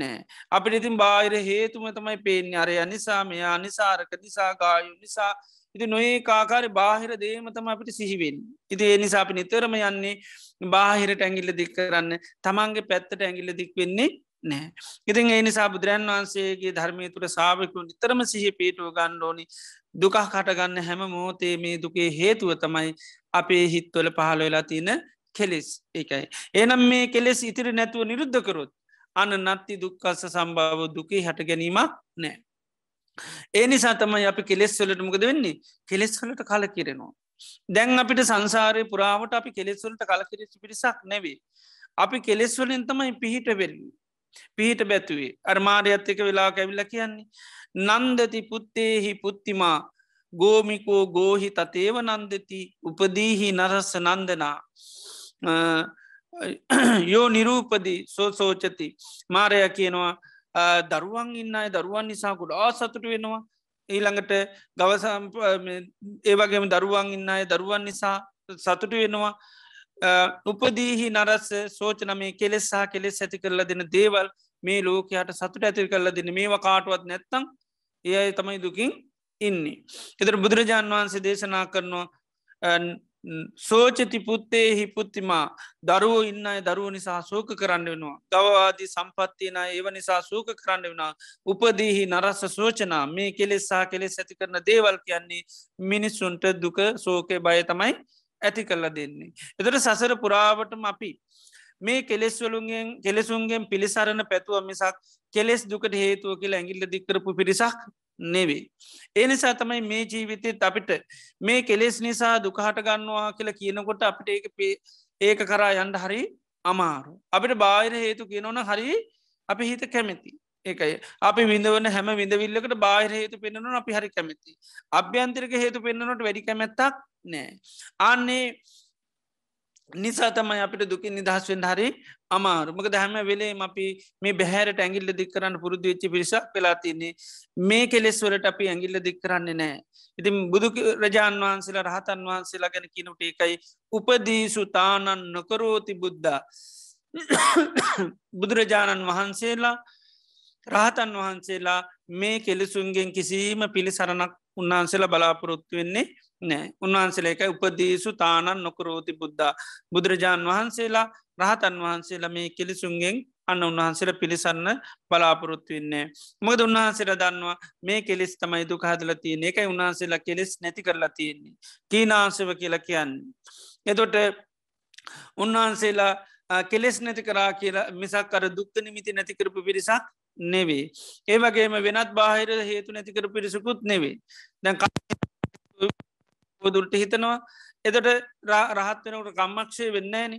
නෑ අපිට ඉතින් බාහිර හේතුම තමයි පේෙන් අරය නිසා මෙයා නිසාරක නිසා ගායු නිසා ඉති නොඒ කාකාරය බාහිර දේම තම අපිට සිහිවෙන් ඉති ඒ නිසා අපි නිතරම යන්නේ බාහිරට ඇගිල්ල දික් කරන්න තමන්ගේ පැත්තට ඇගිල්ල දික් වෙන්නේ නෑ. ඉතින් ඒ නිසා බුදුරන් වහන්සේගේ ධර්මය තුළ සාභකු නිතරම සිහි පිටුව ගණ්ඩෝනි දුකහ කටගන්න හැම මෝතේ මේ දුකේ හේතුව තමයි අපේ හිත්වල පහළ වෙලා තියෙන කෙලෙස් එකයි. එනම් මේ කෙලෙස් ඉතිරි නැතුව නිරුද්ධකරොත් අන නත්ති දුක්කස්ස සම්භාව දුකේ හට ගැනීමක් නෑ. ඒ නිසා තමයි අපි කෙලෙස් වලට මොකද වෙන්නේ කෙලෙස් වලට කල කිරෙනවා. දැන් අපිට සංසාරය පුරාවට අපි කෙලෙස්වලට කලකිරචි පිරිසක් නැවේ. අපි කෙලෙස්වලින් තමයි පිහිට වෙල්ලි. පිහිට බැතුවේ අර්මාරයත් එක වෙලා කැවිල්ල කියන්නේ. නන්දති පුත්තේහි පුත්තිමා ගෝමිකෝ ගෝහි තතේව නන්දති උපදීහි නරස්ස නන්දනා යෝ නිරූපදී සෝසෝචති මාරය කියනවා දරුවන් ඉන්න දරුවන් නිසා ගොඩා සතුට වෙනවා ඊළඟට ගවසම් ඒවගේම දරුවන් ඉන්න අය දරුවන් නිසා සතුට වෙනවා උපදීහි නරස්ස සෝචනමේ කෙලෙස්සා කෙලෙස් ඇති කරලා දෙන දේවල් මේ ලෝකයාට සතුට ඇති කරලා දෙන මේ කාටුවත් නැත්තං ඒ අයි තමයි දුකින් ඉන්නේ. එතර බුදුරජාණන් වහන්සේ දේශනා කරනවා සෝචති පුත්තේ හිපුත්තිමා දරුවෝ ඉන්න දරුව නිසා සෝක කරන්න වෙනවා. ගවවාදී සම්පත්තියන ඒව නිසා සූක කරන්න වුණා උපදීහි නරස්ස සෝචනා මේ කෙලෙස්සා කෙලෙස් ඇති කරන දේවල් කියන්නේ මිනිස්සුන්ට දුක සෝකය බය තමයි ඇති කරලා දෙන්නේ. එතට සසර පුරාවටම අපි මේ කෙලෙස්වලුන්ගෙන් කෙලෙසුන්ගෙන් පිළිසරණ පැතුව මිසක් කෙලෙස් දුකට හේතුව කියලා ඇගිල්ල දික්කරපු පිරිසක් නෙවේ. ඒ නිසා තමයි මේ ජීවිතයත් අපිට මේ කෙලෙස් නිසා දුකහට ගන්නවා කියලා කියනකොට අපිට ඒ ඒක කරා යන්ඩ හරි අමාරු. අපිට බාහිර හේතු කියනවන හරි අපි හිත කැමැති. ඒකයි අපි විඳවන හැම විඳවිල්ලකට බාහිර හේතු පෙන්න්නන අපි හරි කැමැති. අභ්‍යන්තරික හේතු පෙන්න්නනොට වැඩි කැමැත්තක් නෑ. අන්නේ නිසා තමයි අපිට දුකින් නිදහස් වෙන් හරි අමාරුමක දැහම වෙලේ අපි මේ බැහැරට ඇගිල්ල දික් කරන්න පුරුදු වෙච්චි පිරිසක් පෙලාතින්නේ මේ කෙලෙස්වලට අපි ඇගිල්ල දික් කරන්නේ නෑ. ඉතින් බුදු රජාන් වහන්සේලා රහතන් වහන්සේලා ගැන කිනුට එකයි උපදීසු තානන් නොකරෝති බුද්ධ. බුදුරජාණන් වහන්සේලා රහතන් වහන්සේලා මේ කෙලෙසුන්ගෙන් කිසිීම පිළිසරණක් උන්වහන්සේලා බලාපොරොත්තු වෙන්නේ නෑ උන්වහන්සේලා එකයි උපදේසු තානන් නොකරෝති බුද්ධා බුදුරජාණන් වහන්සේලා රහතන් වහන්සේලා මේ කෙලිසුන්ගෙන් අන්න උන්වහන්සේට පිළිසන්න බලාපොරොත්තු වෙන්නේ. මොද උන්වහන්සේට දන්නවා මේ කෙලෙස් තමයි දුක හදල තියෙන එකයි උන්වහන්සේලා කෙලෙස් නැති කරලා තියෙන්නේ. කීනාංශව කියලා කියන්න. එතොට උන්වහන්සේලා කෙලෙස් නැති කරා කියලා මිසක් අර දුක්ත නිමිති නැතිකරපු පිරිසක් නෙවේ. ඒවගේම වෙනත් බාහිර හේතු නැතිකර පිරිසකුත් නෙවේ. දැන් දුල්ට හිතනවා එතට රහත් වෙනකට කම්මක්ෂය වෙන්නේන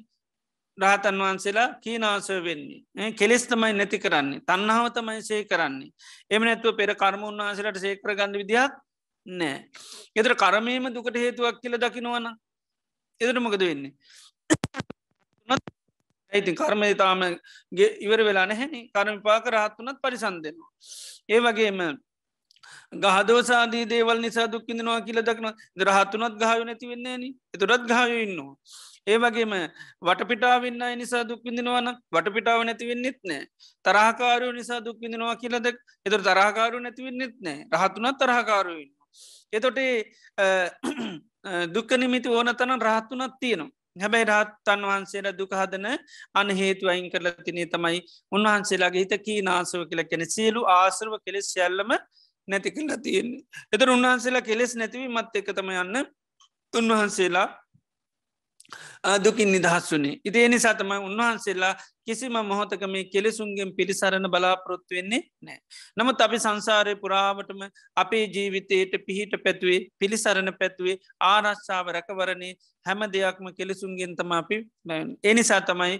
රහතන් වහන්සේලා කීනාසය වෙන්නේ කෙලෙස් තමයි නැති කරන්නේ තන්නාව තමයි සේ කරන්නේ එම නැත්ව පෙර කර්ම උන්වහන්සේලට සේකර ගන්න විදිහක් නෑ එතර කරමීම දුකට හේතුවක් කියල දකිනවන එතට මොකද වෙන්නේ ඇයිතින් කර්මය තාම ඉවර වෙලා නැහැනි කරමිපාක රහත් වනත් පරිසන් දෙෙනවා ඒ වගේම ගහදවසාදී දේවල් නිසා දුක්කිඳනවා කියල දක්න රහත්තුනත් ගායු නැති වෙන්නේන එතුරත් ගායු ඉන්නවා. ඒ වගේම වටපිටාවන්න නිසා දුක්විඳනවන වටපිටාව නැතිවෙන්න නෙත්නෑ තරහකාරු නිසා දුක්විඳනවා කියලද එතුර තරහකාරු නැතිවෙන්න නෙත්නෑ රහතුනත් තරහකාරුන්න. එතොටේ දුක්කනිමිති ඕන තන රහත්තුනත් තියෙනවා. හැබැයි රාත්තන් වහන්සේලා දුකහදන අන හේතු අයින් කරලා තිනේ තමයි උන්වහන්සේලාගේ හිත කී නාසව කියලා කෙන සියලු ආසරව කෙළෙ සියල්ලම නැති කලා තියෙන්නේ එතර උන්වහන්සේලා කෙලෙස් නැතිවීමත් එක තම යන්න උන්වහන්සේලා දුකින් නිදහස් වුනේ ඉදේ නිසා තමයි උන්වහන්සේලා කිසිම මොහොතක මේ කෙලෙසුන්ගෙන් පිළිසරණ බලාපොරොත්තු වෙන්නේ නෑ. නමුත් අපි සංසාරය පුරාවටම අපේ ජීවිතයට පිහිට පැතුවේ පිළිසරණ පැතුවේ ආරශ්ාව රැකවරණේ හැම දෙයක්ම කෙලෙසුන්ගෙන් තම අපි බැන්. එනිසා තමයි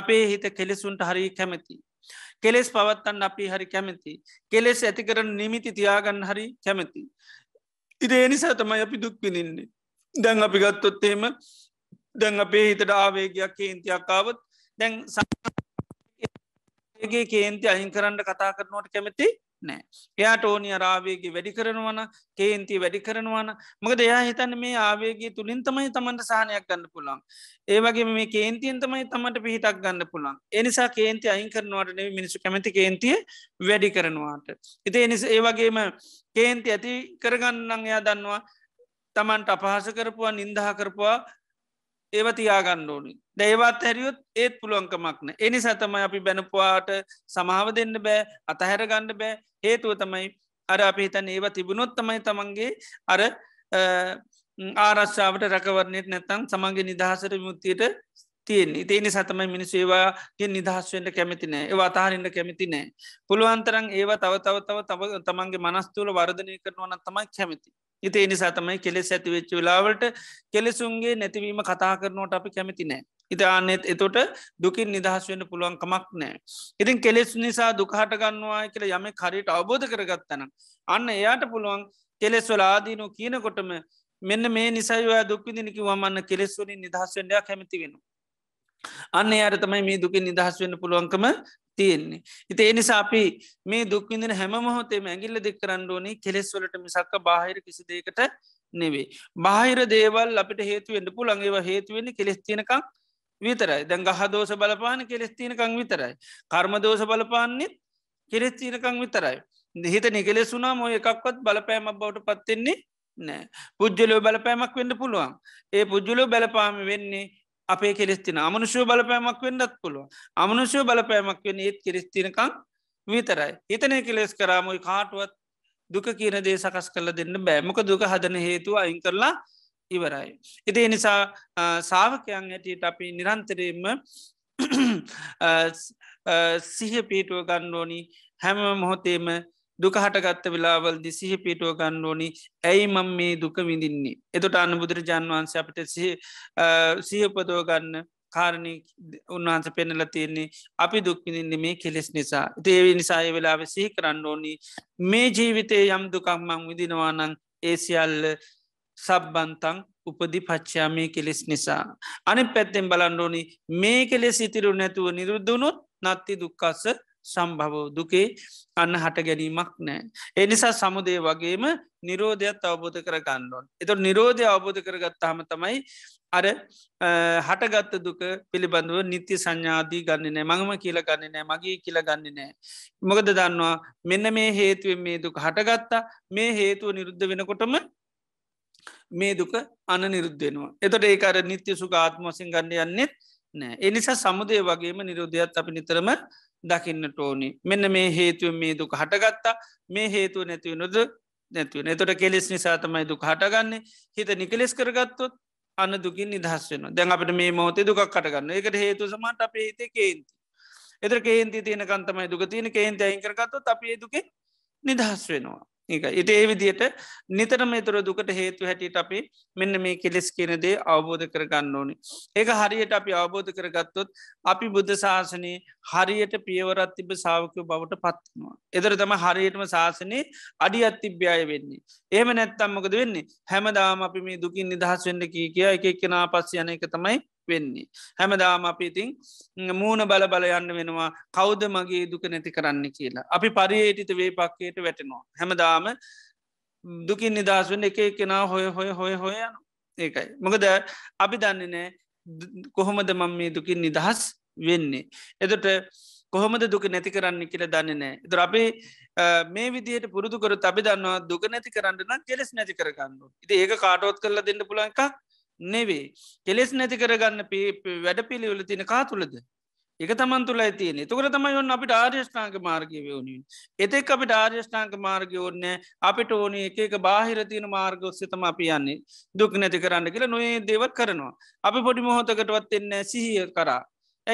අපේ හිත කෙලෙසුන්ට හරි කැමැති. කෙලෙස් පවත්තන්න අපි හරි කැමැති කෙලෙස් ඇති කරන නිමිති තියාගන්න හරි කැමැති ඉදේ නිසා තමයි අපි දුක්පිනින්නේ දැන් අපි ගත්තොත්තේම දැන් අපේ හිතට ආවේගයක් කේන්තියක්කාවත් දැන් සගේ කේන්ති අහින් කරන්න කතා කරනවට කැමැති නෑ. එයාට ඕනි අරාවේගේ වැඩි කරනවන කේන්ති වැඩි කරනවන මක දෙයා හිතන්න මේ ආවේගේ තුළින් තමයි තමන්ට සාහනයක් ගන්න පුළන්. ඒවගේ මේ කේන්තියෙන් තමයි තමට පිහිටක් ගන්න පුළන්. එනිසා කේන්ති අයින් කරනවට නෙව මිනිසු කැමති කේන්තිය වැඩි කරනවාට. ඉති එනි ඒවගේම කේන්ති ඇති කරගන්නන් එයා දන්නවා තමන්ට අපහස කරපුවා නින්දහ කරපුවා ඒව තියාගන්න ඕනි දැයිවත් හැරියොත් ඒත් පුළුවන්කමක්න එනි සතමයි අපි බැනපවාට සමාව දෙන්න බෑ අතහැර ගණ්ඩ බෑ හේතුව තමයි අර අපි හිතන් ඒව තිබුණොත් තමයි තමන්ගේ අර ආරශ්ාවට රැකවරණයට නැත්තන් සමන්ගේ නිදහසර මුත්තියට තියෙන් ඉතිනි සතමයි මිනිස් ඒවාගේ නිදහස්වෙන්ට කැමති නෑ ඒ අතාහරන්න කැමති නෑ පුළුවන්තරන් ඒවා තව තව තව තව තමන්ගේ මනස්තුූල වර්ධනය කරනවන තමයි කැමති ඉති එනිසා තමයි කෙලෙස් ඇතිවෙච්ච වෙලාවට කෙලෙසුන්ගේ නැතිවීම කතා කරනවට අපි කැමති නෑ. ඉතානෙත් එතොට දුකින් නිදහස් වෙන පුළුවන්කමක් නෑ. ඉතින් කෙලෙස් නිසා දුකහට ගන්නවා කියල යම කරයට අවබෝධ කරගත්තනම්. අන්න එයාට පුළුවන් කෙලෙස්වල ආදීනු කියනකොටම මෙන්න මේ නිසායවා දුක්විදිනිකි වමන්න කෙලෙස්වලින් නිදහස් වෙන්ඩයා කැමති වෙන. අන්න අයට තමයි මේ දුකින් නිදහස් වන්න පුළුවන්කම තියෙන්නේ. හිත එනිසා අපි මේ දුක්විඳන හැම මොහොතේ ඇගිල්ල දෙක් කරන්නඩෝනි කෙලෙස්වලට මිසක්ක බාහිර කිසි දේකට නෙවේ. බාහිර දේවල් අපට හේතුවෙන්ට පුළන්ගේව හේතුවෙන්නේ කෙස්තිනකං විතරයි දැන් ගහදෝස බලපාන කෙස්තිනකං විතරයි. කර්මදෝස බලපාන්නෙත් කෙරෙස්තිනකං විතරයි. හිත නිකෙලෙසුනා මොය එකක්වත් බලපෑම බවට පත්වෙෙන්නේ නෑ පුද්ජලෝ බලපෑමක් වෙන්න පුළුවන් ඒ පුද්ජලෝ බලපාම වෙන්නේ අපේ කෙලෙස්තින අමනුෂය බලපෑමක් වෙන්නත් පුළුව අමනුෂය බලපෑමක් වෙන ඒත් කෙලෙස්තිනකං විතරයි හිතනය කෙලෙස් කරාමයි කාටුවත් දුක කියන දේ සකස් කරල දෙන්න බෑමක දුක හදන හේතුව අයින් කරලා ඉවරයි. එති නිසා සාාවකයන් ඇටට අපි නිරන්තරයෙන්ම සිහ පීටුව ගන්නඕනි හැම මොහොතේම දුක හටගත්ත වෙලාවල් දිසිහ පිටුව ගණ්ඩෝනි ඇයි මං මේ දුක විඳින්නේ. එතුට අන්න බුදුරජාන් වහන්සේ අපිට සහපදෝ ගන්න කාරණය උන්වහන්ස පෙනල තියෙන්නේ අපි දුක්විඳින්න මේ කෙලෙස් නිසා දේව නිසාය වෙලාව සිහි කරන්න ඕනි මේ ජීවිතය යම් දුකක්මං විදිනවානන් ඒසිියල්ල සබ්බන්තං උපදි පච්චා මේ කෙලෙස් නිසා. අනි පැත්තෙන් බලන්ඩෝනි මේ කෙලෙ සිතිරු නැතුව නිරුද්ධනුත් නත්ති දුක්කස්ස සම්භව දුකේ අන්න හට ගැනීමක් නෑ. එනිසා සමුදේ වගේම නිරෝධයක්ත් අවබෝධ කර ගන්නඩොන්. එතු නිරෝධය අවබෝධ කරගත්තාම තමයි අර හටගත්ත දුක පිළිබඳව නිත්‍ය සංඥාදී ගන්න නෑ මඟම කියල ගන්න නෑ මගේ කියල ගන්න නෑ. මොකද දන්නවා මෙන්න මේ හේතුවෙන් මේ දුක හටගත්තා මේ හේතුව නිරුද්ධ වෙනකොටම මේ දුක අන නිරුද්ධෙනවා. එතට ඒකර නිත්‍ය සුගාත්මෝසින් ගන්න යන්නෙත් නෑ එනිසා සමුදය වගේම නිරෝධයක්ත් අපි නිතරම දකින්නට ඕනි මෙන්න මේ හේතුව මේ දුක හටගත්තා මේ හේතුව නැතිව නොද නැතිව නතොට කෙලෙස් නිසා තමයි දුක හටගන්නේ හිත නිකලෙස් කරගත්තොත් අන්න දුකින් නිදහස් වෙන දැන් අපට මේ මෝතේ දුකක් කටගන්න එකට හේතු සමට අප හිත කේන්ති එතර කේන්ති තියෙන කන්තමයි දුක තියෙන කේන්ති අයින් කරගත්තොත් අපේ දුක නිදහස් වෙනවා ඉට ඒ විදියට නිතර මේතර දුකට හේතු හැටියට අපි මෙන්න මේ කෙලෙස් කියනදේ අවබෝධ කරගන්න ඕනි. ඒක හරියට අපි අවබෝධ කරගත්තොත් අපි බුද්ධ ශාසනය හරියට පියවරත් තිබ සාාවකය බවට පත්වවා. එදර තම හරියටම ශාසනයේ අඩි අත්තිබ්‍යාය වෙන්නේ. ඒම නැත්තම්මකද වෙන්නේ හැමදාම අපි මේ දුකින් නිදහස් වෙන්න කිය කිය එක කෙනා පස්ස යන එක තමයි වෙන්නේ. හැමදාම අපිඉතිං මූුණ බල බලයන්න වෙනවා කෞද මගේ දුක නැති කරන්න කියලා. අපි පරියේටිත වේ පක්කයට වැටෙනවා. හැමදාම දුකින් නිදහස් වන්න එක කෙනා හොය හොය හොය හොයන ඒකයි. මොකද අපි දන්නේ නෑ කොහොමද මං මේ දුකින් නිදහස් වෙන්නේ. එදට කොහොමද දුක නැති කරන්න කියල දන්න නෑ. දර අපි මේ විදියට පුරුදු කර අපි දන්නවා දුක නැති කරන්න කෙලෙස් නැති කරගන්න. ඉති ඒක කාටෝත් කරලා දෙන්න පුලන්ක් නෙවේ කෙලෙස් නැති කරගන්න වැඩ පිළිවෙල තියෙන කා තුළද එක තමන් තුළ ඇතියන තුකර තමයි ඔන්න අපිට ආර්යෂ්ඨාංක මාර්ගය වුණින් එතෙක් අපිට ආර්යෂ්ඨාංක මාර්ගය ඕන්න අපිට ඕනි එකක බාහිර තියෙන මාර්ග ඔස්සතම අපි යන්නේ දුක් නැති කරන්න කියලා නොේ දේවත් කරනවා අපි පොඩි මොහොතකටවත් එන්න සිහිය කරා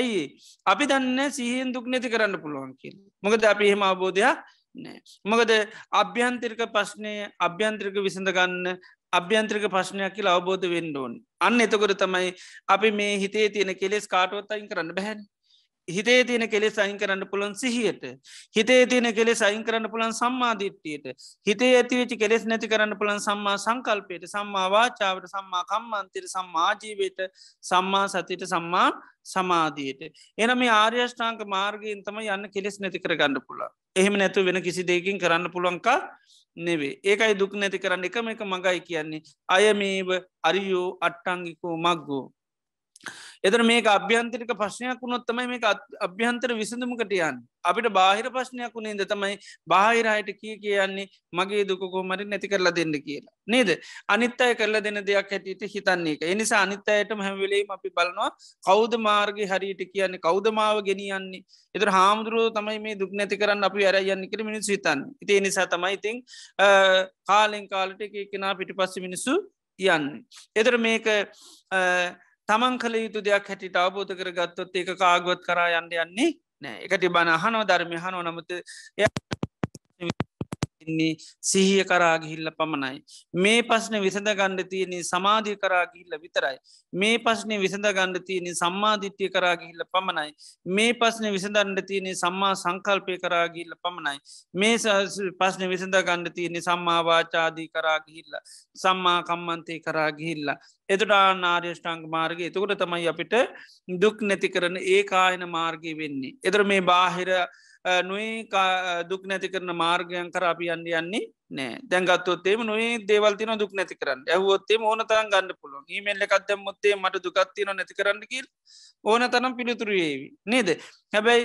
ඇයි අපි දන්න සිහියෙන් දුක් නැති කරන්න පුළුවන් කියල මොකද අපි එහෙම අවබෝධයක් නෑ මොකද අභ්‍යන්තරික ප්‍රශ්නය අභ්‍යන්ත්‍රික විසඳගන්න අභ්‍යන්ත්‍රික ප්‍රශ්නයක් කියලා අවබෝධ වෙන්ඩෝන් අන්න එතකොට තමයි අපි මේ හිතේ තියෙන කෙලෙස් කාටුවත් අයින් කරන්න බැහැන් හිතේ තියෙන කෙලෙ සයින් කරන්න පුළන් සිහියට හිතේ තියෙන කෙලෙ සයින් කරන්න පුළන් සම්මාධිට්්‍යයට හිතේ ඇතිවෙච්චි කෙලෙස් නැති කරන්න පුළන් සම්මා සංකල්පයට සම්මාවාචාවට සම්මා කම්මන්තයට සම්මාජීවයට සම්මා සතියට සම්මා සමාධයට එන මේ ආර්යෂ්ඨාංක මාර්ගයෙන් තම යන්න කෙලෙස් නැති කරගන්න පුළා එහෙම නැතු වෙන කිසි දෙකින් කරන්න පුළුවන්කා නෙවේ ඒකයි දුක් නැති කරන්න එකම එක මඟයි කියන්නේ අයමේව අරියෝ අට්ටංගිකෝ මක්ගෝ එතන මේක අභ්‍යන්තරික ප්‍රශ්නයක් වුණොත් තමයි මේ අභ්‍යන්තර විසඳමකටයන් අපිට බාහිර ප්‍රශ්නයක් වුණේද තමයි බාහිර අයට කිය කියන්නේ මගේ දුකකෝමරි නැති කරලා දෙන්න කියලා නේද අනිත් අය කරලා දෙන දෙයක් හැටියට හිතන්නේ එක එනිසා අනිත් අයටම හැමවෙලීම අපි බලනවා කෞද මාර්ග හරියට කියන්නේ කෞදමාව ගෙනියන්නේ එතර හාමුදුරුව තමයි මේ දුක් නැති කරන්න අපි අරයන්න කර මිනිස් හිතන් ඉතිේ නිසා තමයි ඉතිං කාලෙන් කාලට එක කෙනා පිටි පස්ස මිනිස්සු යන්න එතර මේක තමන් කළ යුතු දෙයක් හැටිට අවබෝධ කර ගත්තොත් ඒක කාගවත් කරා යන්න යන්නේ නෑ එකට බණ අහනෝ ධර්මය හනෝ නමුත පවතින්නේ සිහිය කරාගිහිල්ල පමණයි. මේ පස්න විසඳ ගණ්ඩ තියන්නේ සමාධී කරාගිහිල්ල විතරයි. මේ පස්නේ විසඳ ගණ්ඩ තියන්නේ සම්මාධිත්‍යය කරාගිහිල්ල පමණයි. මේ පස්න විසඳන්ඩ තියන්නේ සම්මා සංකල්පය කරාගිල්ල පමණයි. මේ පස්න විසඳ ගණ්ඩ තියන්නේ සම්මාවාචාදී කරාගිහිල්ල. සම්මා කම්මන්තය කරාගිහිල්ල. එතුටා නාර්යෂ්ටංග මාර්ගගේ එතකොට තමයි අපිට දුක් නැති කරන ඒ කායන මාර්ගය වෙන්නේ. එතර මේ බාහිර නොයි දුක් නැති කරන මාර්ගයන් කර අපි අන්ඩ යන්නේ නෑ දැන්ගත්තොත්තේම නොයි දේවල්තින දුක් නැති කරන්න ඇහුවොත්තේ ඕනතරන් ගන්න පුළුවන් ඊමල්ල කදම් මොත්තේ මට දුකත්තින නැති කරන්නකිල් ඕන තරම් පිළිතුරේවි නේද හැබැයි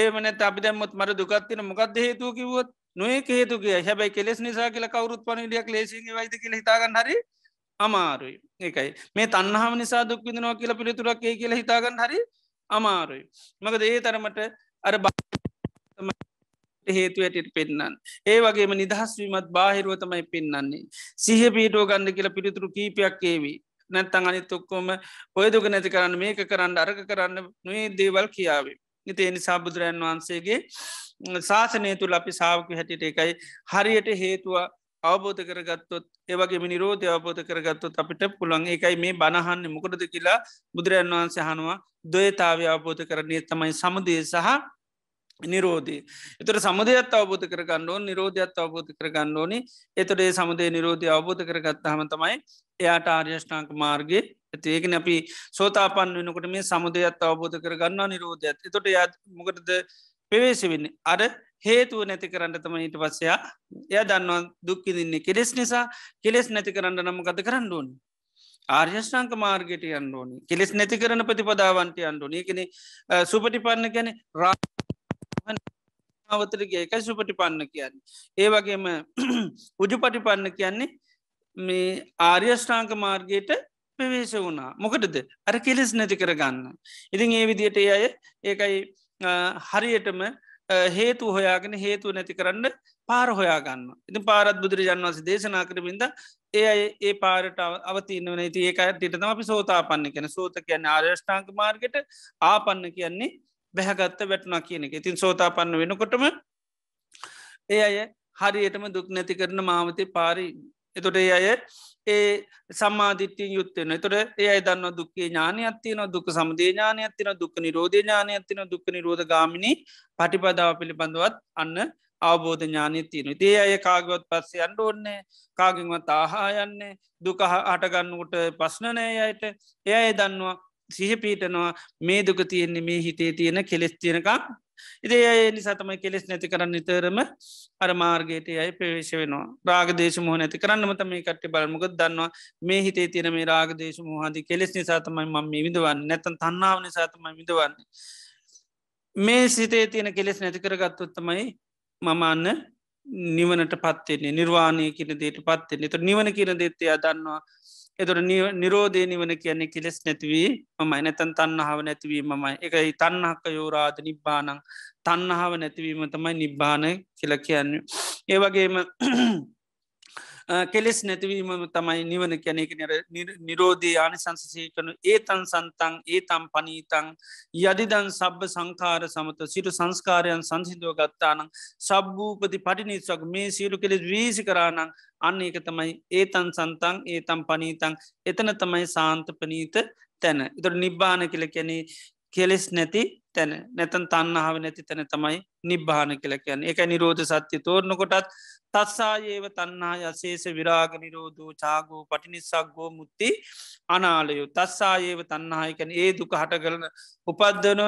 ඒමන අපි දැම්මත් මට දුකත්තින මොකක්ද හේතුව කිවොත් නොේ හේතුගේ හැබැයි කෙස් නිසා කියල කවරුත් පනිඩියක් ලේසිගේ වයිද කියල හිතාගන්න හරි අමාරුයි ඒකයි මේ තන්නහම නිසා දුක්විදනවා කියලා පිළිතුරක් ඒ කියලා හිතාගන්න හරි අමාරුයි මකද ඒ තරමට අර බා හේතුවටට පෙන්න්න. ඒ වගේම නිදහස්වීමත් බාහිරුව තමයි පෙන්න්නන්නේ. සිහ පිටෝ ගණඩ කියලා පිළිතුරු කීපයක් ඒවී. නැත්තං අනිත් ඔක්කොම ඔයදුක නැති කරන්න මේක කරන්න අරක කරන්න නේ දේවල් කියාවේ. ඉති එනිසා බුදුරන් වහන්සේගේ ශාසනය තුළ අපි සාාවක හැටිට එකයි හරියට හේතුව අවබෝධ කරගත්තොත් ඒවගේ නිරෝධය අවබෝධ කරගත්තොත් අපිට පුළන් එකයි මේ බණහන්න මොකටද කියලා බුදුරන් වහන්සේ හනවා දොයතාව අවබෝධ කරන්නේ තමයි සමදය සහ නිරෝධී එතට සමුදයත් අවබෝධ කර ගණ්ඩුවන් නිරෝධයක්ත් අවබෝධ කර ගණ්ඩෝනි එතොටේ සමුදය නිරෝධය අවබෝධ කරගත්තහම තමයි එයාට ආර්යෂ්ඨාංක මාර්ග ඇති ඒකන අපි සෝතාපන් වෙනකට මේ සමුදයත් අවබෝධ කර ගන්නවා නිරෝධයත් එතොට යාත් මොකටද පවේශ වෙන්නේ අර හේතුව නැති කරන්න තම ඊට පස්සයා එය දන්නවා දුක්කිදින්නේ කෙලෙස් නිසා කෙලෙස් නැති කරන්න නමගත කරන්න ඕන්නේ ආර්යෂ්ඨංක මාර්ගයට අන්ඩෝනි කෙලෙස් නැති කරන ප්‍රතිපදාවන්ට අන්ඩෝන එකන සුපටිපන්න ගැන රා අවතරගේ එකයි සුපටිපන්න කියන්න. ඒ වගේම උජපටිපන්න කියන්නේ මේ ආර්යෂ්ඨාංක මාර්ගයට ප්‍රවේශ වුණා මොකටද අර කෙලෙස් නැති කරගන්න. ඉතින් ඒ විදියට ඒ අය ඒකයි හරියටම හේතු හොයාගෙන හේතු නැති කරන්න පාර හොයාගන්න ඉති පාරත් බුදුරජන් වන්සේ දේශනා කරමින්ද ඒ අයි ඒ පාරට අවතින්නවන ති ඒකයට තම අපි සෝතා පන්න කියෙන සෝත කියන්න ආර්යෂ්ඨාංක මාර්ගට ආපන්න කියන්නේ බැහගත්ත වැටනා කියන එක ඉතින් සෝතාපන්න වෙනකොටම ඒ අය හරියටම දුක් නැති කරන මාමතය පාරි එතොට ඒ අය ඒ සම්මාධිත්‍යය යුත්තයෙන තොට ඒ අයි දන්න දුක්කේ ඥානයත්තින දුක සමදේ ඥානයත්තින දුක් නිරෝධ ඥානයත්තින දුක් නිරෝධ ගාමිණි පටිපදාව පිළිබඳවත් අන්න අවබෝධ ඥානය තියනු දේ අය කාගවත් පස්සේ අන්ඩ ඕන්නේ කාගින්වත් ආහා යන්නේ දුක හටගන්නකට පස්්නනය අයට එය දන්නවා සිහපීටනවා මේ දුක තියෙන්නේ මේ හිතේ තියෙන කෙලෙස් තියෙනකක් ඉදේ අය නිසා තමයි කෙලෙස් නැති කරන්න නිතරම අර මාර්ගයට අය පේවේශ වෙනවා රාගදේශමහ නැති කරන්නම මේ කට බලමුක දන්නවා මේ හිතේ තියෙන මේ රාගදේශ මහදී කෙලෙස් නිසා තමයි මම විඳවන්න නැතන් තන්නාව නිසා තමයි විඳවන්නේ මේ සිතේ තියෙන කෙලෙස් නැති කරගත්තුත්තමයි මම අන්න නිවනට පත්වෙන්නේ නිර්වාණය කියන දේට පත්වෙන්නේ තු නිවන කියන දෙත්තය දන්නවා එතුොට නිරෝධය නිවන කියන්නේ කෙලෙස් නැතිවී මයි නැතන් තන්නහාව නැතිවීම මයි එකයි තන්නහක්ක යෝරාධ නිබ්බානං තන්නහාව නැතිවීම තමයි නිබ්බාන කියල කියන්න. ඒවගේම කෙලෙස් නැතිවීම තමයි නිවන කැනෙක නිරෝධී ආනිසංසසය කනු ඒතන් සන්තන් ඒතම් පනීතං යදිදන් සබ්බ සංකාර සමත සිටු සංස්කාරයන් සංසිදුව ගත්තානං සබ්භූපති පටිනිස්සක් මේ සියලු කෙලෙස් වීසි කරානං අන්න ඒක තමයි ඒතන් සන්තන් ඒතම් පනීතං එතන තමයි සාන්ත පනීත තැන ඉතුර නිබ්බාන කල කැනේ කෙලෙස් නැති තැන නැතන් තන්නාව නැති තැන තමයි නිබ්භාන කලකයන් එක නිරෝධ සත්‍ය තෝරනකොටත් තත්සායේව තන්නා යසේෂ විරාග නිරෝධූ චාගෝ පටිනිසක් ගෝ මුත්ති අනාලයු තස්සායේව තන්නහායකැන ඒ දුක හට කරන උපද්දන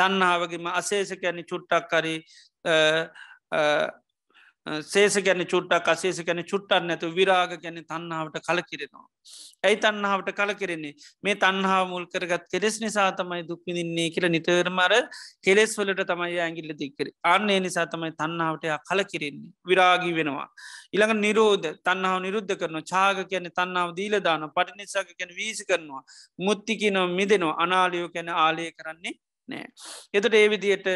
තන්නාවගේම අසේෂකැනි චුට්ටක් කරි සේස ගැන චුට්ටක් අසේස ගැන චුට්ටන් නැතු විරාග ගැන තන්නාවට කල කිරෙනවා. ඇයි තන්නාවට කල කරෙන්නේ මේ තන්හා මුල් කරගත් කෙලෙස් නිසා තමයි දුක්විදින්නේ කියල නිතරමර කෙලෙස් වලට තමයි ඇගිල්ල දික්කර අන්නේ නිසා තමයි තන්නාවට කල කිරෙන්නේ විරාගී වෙනවා. ඉළඟ නිරෝධ තන්නාව නිරුද්ධ කරන චාග කියන තන්නාව දීලදාන පටිනිසාක ගැන වීසි කරනවා මුත්තිකි නො මිදෙනවා අනාලියෝ ගැන ආලය කරන්නේ නෑ. එතට ඒවිදියට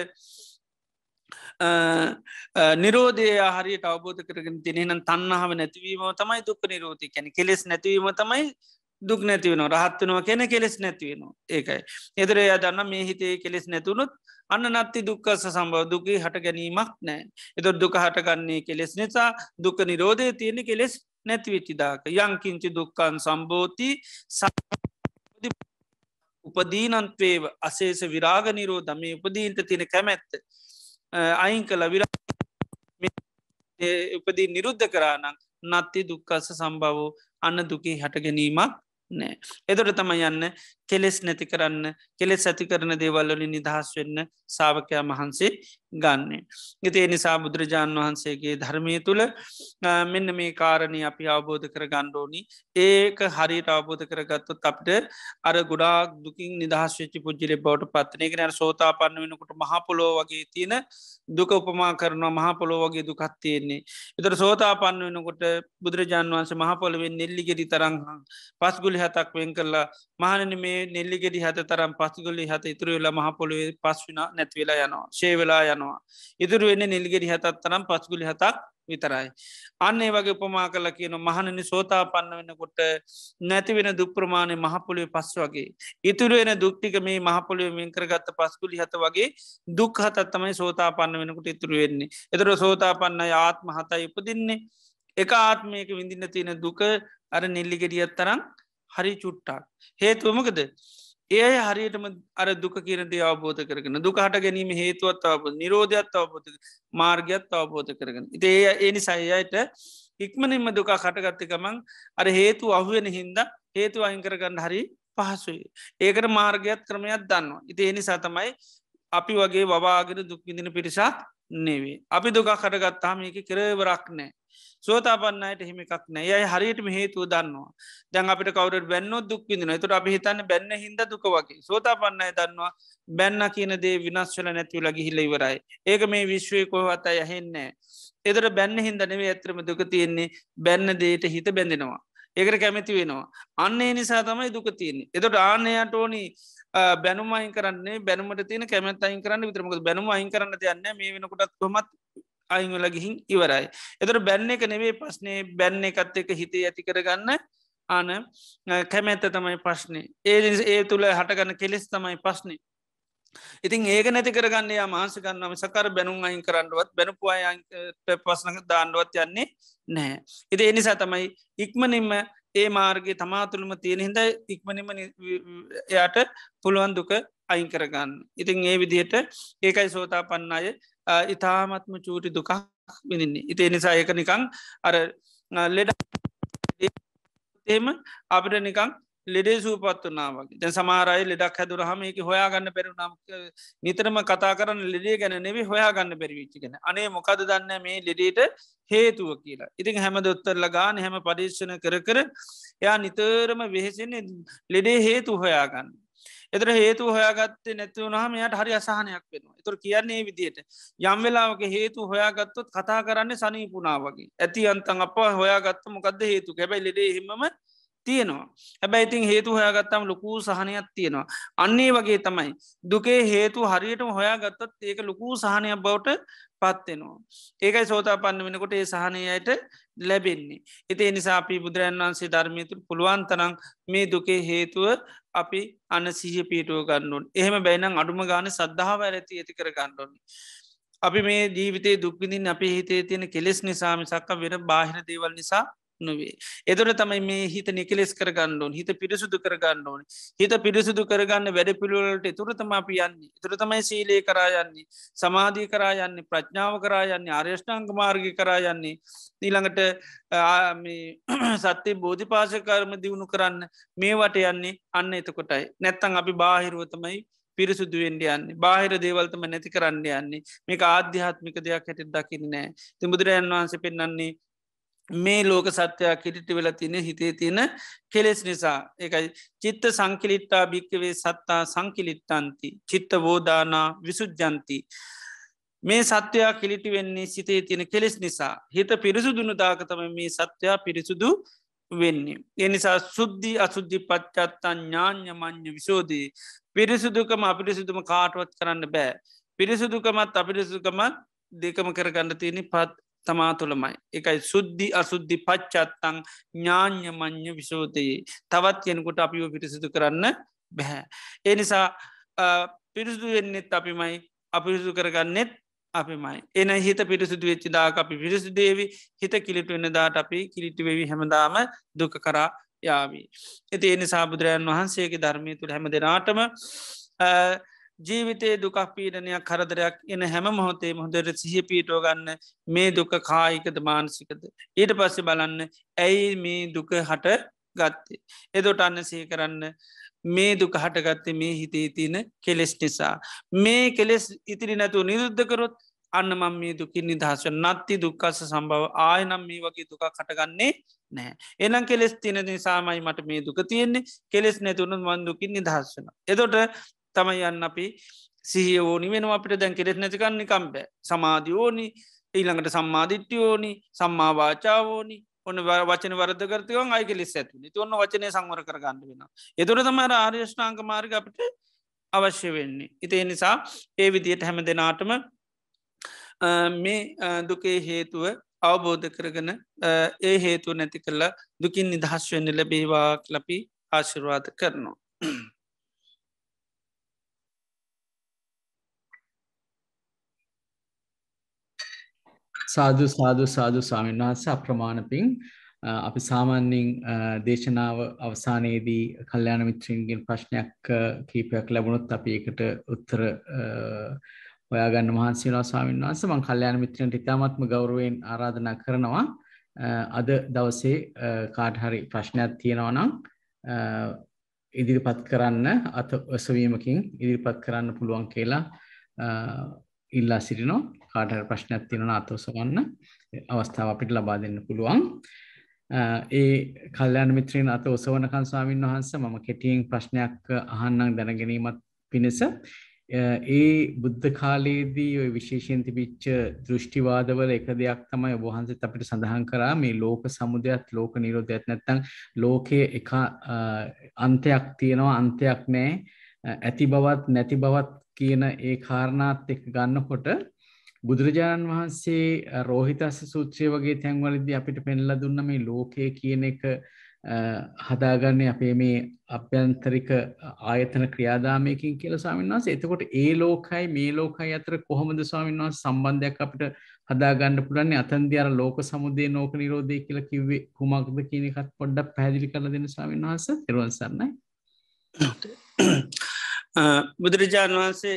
නිරෝධය හරියට අවබෝධ කරගෙන තිනෙන තන්නහාව නැතිවීම තමයි දුක් නිරෝධය කැන කෙලෙස් නැතිවීම තමයි දුක් නැතිවෙන රහත්වනවා කැන කෙලෙස් නැතිවෙනවා ඒකයි. එදරේ දන්න මේ හිතේ කෙලෙස් නැතුනුත් අන්න නත්ති දුක්කස සම්බව දුකී හට ගැනීමක් නෑ. එදො දුක හටගන්නේ කෙලෙස් නිසා දුක නිරෝධය තියෙන කෙලෙස් නැතිවෙච්චිදාක යංකින්චි දුක්කන් සම්බෝති උපදීනන්ත්‍රේව අසේස විරාග නිරෝ දමේ උපදීන්ට තින කැමැත්ත. අයින් කළ විර උපදී නිරුද්ධ කරානම් නත්ති දුක්කස සම්බවෝ අන්න දුකි හට ගැනීමක් නෑ. එදොට තම යන්න කෙලෙස් නැති කරන්න කෙලෙස් ඇති කරන දේවල්ලොලි නිදහස් වෙන්න සාාවකයා මහන්සේ ගන්නේ. ගතිය නිසා බුදුරජාණන් වහන්සේගේ ධර්මය තුළ මෙන්න මේ කාරණය අපි අවබෝධ කර ගණ්ඩෝනි ඒක හරියට අවබෝධ කරගත්තොත් අපට අර ගොඩාක් දුකින් නිදහස්වෙච්චි පුද්ජිලෙ බවට පත්නය කෙන සෝතා පන්න වෙනකට මහපොලෝ වගේ තියෙන දුක උපමා කරනවා මහපොලෝ වගේ දුකත් තියෙන්නේ. එතර සෝතා පන්න වෙනකොට බුදුරජාන් වන්ස මහපොලවෙන් නෙල්ලිගෙඩි තරංහා පස්ගුලි හතක් වෙන් කරලා මහනන මේ නෙල්ලිගෙඩි හත තරම් පස්ගුලි හත ඉතුරවෙලා මහපොළුවේ පස්විනා නැතිවෙලා යනවා ශේවෙලා යන යනවා. ඉතුරු වෙන්න නිල්ගෙරි හතත් තරම් පස්ගුලි හතක් විතරයි. අන්නේ වගේ උපමා කල කියන මහණනි සෝතා පන්න වෙනකොට නැතිවෙන දුප්‍රමාණය මහපොලිය පස් වගේ. ඉතුරුවෙන දුක්ටික මේ මහපොලිය මෙන් කරගත්ත පස්කුලි හත වගේ දුක් හතත් තමයි සෝතා පන්න වෙනකට ඉතුරු වෙන්නේ. එතර සෝතා පන්න ආත්ම හතයි උපදින්නේ. එක ආත්මයක විඳින්න තියෙන දුක අර නිල්ලිගෙඩියත් තරම් හරි චුට්ටක්. හේතුවමකද එය හරියටම අර දුක කියරදේ අවබෝධ කරගෙන දුක හට ගැනීම හේතුවත් අවබ නිරෝධයක්ත් අවබෝධ මාර්ගයක්ත් අවබෝධ කරගෙන ඉතේ ඒනි සයියට ඉක්මනින්ම දුක කටගත්තකමං අර හේතු අහුවෙන හින්ද හේතු අහිං කරගන්න හරි පහසුයි ඒකට මාර්ගයක්ත් ක්‍රමයක් දන්නවා ඉති එනිසා තමයි අපි වගේ වවාගෙන දුක්විඳන පිරිසාත් නෙවේ. අපි දුකක් කටගත්තාම එක කරවරක් නෑ. සෝතාපන්නයට හිමිකක් නෑ යයි හරියටම හේතුව දන්නවා දැන් අපිට කවුට බැන්න දුක් විදින තුට අපි හිතන්න බැන්න හිද දුක වගේ සෝතාපන්නය දන්නවා බැන්න කියනදේ විනස්වල නැතිව ලගිහිල්ල ඉවරයි ඒක මේ විශ්වය කොහවත යහෙන්නේ එදර බැන්න හින්ද නෙවේ ඇත්‍රම දුක තියෙන්නේ බැන්න දේට හිත බැඳෙනවා ඒකට කැමැති වෙනවා අන්නේ නිසා තමයි දුක තියන්නේ එතොට ආනයට ඕනි බැනුම අයින් කරන්නේ බැනුමට තින කැමත් අයින් කරන්න විතරමක බැනුම අයින් කරන්න යන්න මේ වෙනකොටත් කොමත් අයිංවල ගිහින් ඉවරයි. එතට බැන්න එක නෙවේ පස්නේ බැන්න එකත් එක හිතේ ඇති කරගන්න අන කැමැත්ත තමයි පශ්නය. ඒ ඒ තුළ හටගන්න කෙලෙස් තමයි පශ්නය. ඉතින් ඒක නැති කරගන්නේ මාස ගන්නම සකර බැනුම් අයින් කරන්නවත් බැනපු අයන්ට පස්සන දාණ්ඩුවත් යන්නේ නෑ. එති එනිසා තමයි ඉක්මනින්ම ඒ මාර්ගගේ තමාතුළම තියෙන හිද ඉක්මනිම එයට පුළුවන් දුක අයින් කරගන්න. ඉතින් ඒ විදිහට ඒකයි සෝතා පන්න අය ඉතාමත්ම චූටි දුකක් විනින්නේ. ඉතිේ නිසා ඒක නිකං අර ලෙඩ එම අපිට නිකං ලෙඩේ සූපත් වනාවගේ තැන් සමාරයි ලෙඩක් හැදුරහම එක හොයාගන්න පෙරුනම් නිතරම කතා කරන්න ලෙඩේ ගැන නෙවේ හොයාගන්න පෙරිවිච්චිගෙන අනේ මොකද දන්න මේ ලෙඩේට හේතුව කියලා ඉතින් හැම දොත්තරල ගාන හැම පඩේශන කර කර එයා නිතරම වෙහෙසෙන්නේ ලෙඩේ හේතු හොයාගන්න එතර හේතු හොයාගත්තේ නැතිව නහම යට හරි අසාහනයක් වෙනවා තුර කියන්නේ විදියට යම් වෙලාවක හේතු හොයාගත්තොත් කතා කරන්න සනීපුනා වගේ ඇති අන්තන් අප හොයාගත්ත මොකද හේතු කැබැයි ලෙඩේ හෙමම තියෙනවා හැබැයි ඉතින් හේතු හොයාගත්තම ලොකූ සහනයක් තියෙනවා අන්නේ වගේ තමයි දුකේ හේතු හරියටම හොයාගත්තත් ඒක ලොකූ සහනයක් බවට පත්වෙනවා ඒකයි සෝතා පන්න වෙනකොට ඒ සහනයට ලැබෙන්නේ එති නිසා අපි බුදුරන් වන්සේ ධර්මයතුර පුළුවන් තරම් මේ දුකේ හේතුව අපි අන්න සිහ පිටුව ගන්නුන් එහෙම බැයිනම් අඩුම ගාන සද්ධාව ඇති ඇති කර ගණ්ඩොන්නේ අපි මේ ජීවිතේ දුක්විඳින් අපේ හිතේ තියෙන කෙලෙස් නිසාම සක්ක වෙන බාහිර දේවල් නිසා නොවේ. එදොට තමයි මේ හිත නිකලෙස් කරගන්නඩුවන් හිත පිරිසුදු කරගන්නඩුවන හිත පිරිසුදු කරගන්න වැඩ පිළුවලට තුරතම අපි යන්නේ තුර තමයි සීලේ කරායන්නේ සමාධී කරායන්නේ ප්‍රඥාව කරායන්නේ ආර්යෂ්ඨංග මාර්ගි කරායන්නේ ඊළඟට සත්‍යය බෝධි පාසකර්ම දියුණු කරන්න මේවට යන්නේ අන්න එතකොටයි නැත්තං අපි බාහිරුවතමයි පිරිසුදු වෙන්ඩ යන්නේ බාහිර දේවල්තම නැති කරන්න යන්නේ මේක ආධ්‍යාත්මික දෙයක් හැට දකින්නෑ ති බුදුරජන් වහන්ස පෙන්න්නේ මේ ලෝක සත්‍යයා කිරිට වෙලා තින හිතේ තියෙන කෙලෙස් නිසා එකයි චිත්ත සංකිලිට්ටා භික්කවේ සත්තා සංකිලිට්ටන්ති චිත්ත බෝධනා විසුද්ජන්ති මේ සත්‍යයා කිලිටි වෙන්නේ සිතේ තියෙන කෙලෙස් නිසා හිත පිරිසුදුනු දාකතම මේ සත්‍යයා පිරිසුදු වෙන්නේ. එනිසා සුද්ධි අසුද්ධි පච්චත්තන් ඥාන්‍ය මං්්‍ය විශෝධී පිරිසුදුකම අපිරිසිදුම කාටවත් කරන්න බෑ. පිරිසුදුකමත් අපිරිසුකමත් දෙකම කරගන්න තියෙන පත් තමා තුළමයි එකයි සුද්ධි අසුද්ධි පච්චත්තං ඥාඥමං්්‍ය විශෝතයේ තවත් කෙනකුට අපිෝ පිරිසිදු කරන්න බැහැ. ඒ නිසා පිරිසුදු වෙන්නෙත් අපිමයි අපිරිසු කරගන්නෙත් අපිමයි එන හිත පිරිසුදු වෙච්චි දාක අපි පිරිසු දේවි හිත කිලිටු වෙන දාට අපි කිලිටිවෙවි හැමදාම දුක කරා යාවී. ඇති එනි සාබුදුරයන් වහන්සේගේ ධර්මය තුළ හැම දෙනාටම ජීවිතයේ දුකක් පීඩනයක් කරදරයක් එන හැම මොහොතේ හොඳට සිහ පීටෝ ගන්න මේ දුක කායිකද මානසිකද. ඊට පස්සෙ බලන්න ඇයි මේ දුක හට ගත්තේ. එදොට අන්න සහ කරන්න මේ දුක හටගත්තේ මේ හිතේ තියන කෙලෙස් නිසා. මේ කෙලෙස් ඉතිරි නැතු නිරුද්ධකරොත් අන්න මං මේ දුකින් නිදහස නත්ති දුක්කස සම්බව ආයනම් මේ වගේ දුක කටගන්නේ නෑ. එනම් කෙලෙස් තියන නිසාමයි මට මේ දුක තියෙන්නේ කෙලෙස් නැතුුණු මන්දුකින් නිදහස්සන. එතොට තමයි යන්න අපි සිහිය ඕනි වෙන අපිට දැන් කෙරෙත් නැතිකන්නේ කම්බෑ සමාධියෝනි ඊළඟට සම්මාධිට්්‍යයෝනි සම්මාවාචාවෝනි ඔන්න වචන වරදකරතිවන් අයි කෙලෙස් ඇතිනි ඔන්න වචනය සංවර කරගන්න වෙන. එතුර තමර ආර්යෂ්ඨාංක මාර්ග අපට අවශ්‍ය වෙන්නේ. ඉතිේ නිසා ඒ විදියට හැම දෙනාටම මේ දුකේ හේතුව අවබෝධ කරගන ඒ හේතුව නැති කරලා දුකින් නිදහස් වෙන්න ලැබේවා ලපි ආශිර්වාද කරනවා. සාධ සාධ සාධ ස්වාමීන් වහන්ස අප්‍රමාණපින් අපි සාමාන්‍යෙන් දේශනාව අවසානයේදී කල්්‍යයාන මිත්‍රීන්ගෙන් ප්‍රශ්නයක් කීපයක් ලැබුණොත් අපි එකට උත්තර ඔයාගන්න මහන්සේලා ස්වාමීන් වහන්ස මං කල්්‍යයාන මිත්‍රයන්ට ඉතාමත්ම ගෞරුවෙන් ආරාධනා කරනවා අද දවසේ කාඩහරි ප්‍රශ්නයක් තියෙනවා නම් ඉදිරිපත් කරන්න අත ඔසවීමකින් ඉදිරිපත් කරන්න පුළුවන් කියලා ඉල්ලා සිටිනවා කාටර ප්‍රශ්නයක් තියෙනන අතෝසවන්න අවස්ථාව අපිට ලබා දෙන්න පුළුවන්. ඒ කල්්‍යයාන මිත්‍රීන් අත ඔසවන කන්ස්වාමීන් වහන්ස මම කෙටියෙන් ප්‍රශ්නයක් අහන්නම් දැනගැනීමත් පිණිස. ඒ බුද්ධ කාලයේදී ඔය විශේෂයෙන් තිබිච්ච දෘෂ්ටිවාදවල එක දෙයක් තමයි ඔබහන්සත් අපිට සඳහන් කරා මේ ලෝක සමුදයත් ලෝක නිරෝධයක් නැත්තං ලෝකය එක අන්තයක් තියෙනවා අන්තයක් නෑ ඇති බවත් නැති බවත් කියන ඒ කාරණාත් එක ගන්නකොට බුදුරජාණන් වහන්සේ රෝහිතස්ස සූත්‍රය වගේ තැන්වලදි අපිට පෙන්ල දුන්න මේ ලෝකය කියන එක හදාගන්නේ අපේ මේ අභ්‍යන්තරික ආයතන ක්‍රියාදාමයකින් කියල ස්වාමීන් වහස එතකොට ඒ ලෝකයි මේ ලෝකයි අතර කොහොමද ස්වාමීන් වහස සම්බන්ධයක් අපිට හදාගන්න පුළන්නේ අතන්දි අර ලෝක සමුදේ නෝක නිරෝධය කියලා කිව්වේ කුමක්ද කියන එකත් පොඩ්ඩක් පැදිලි කරල දෙන ස්වාමීන් වහස තෙරවන් සරණයි බුදුරජාණන් වහන්සේ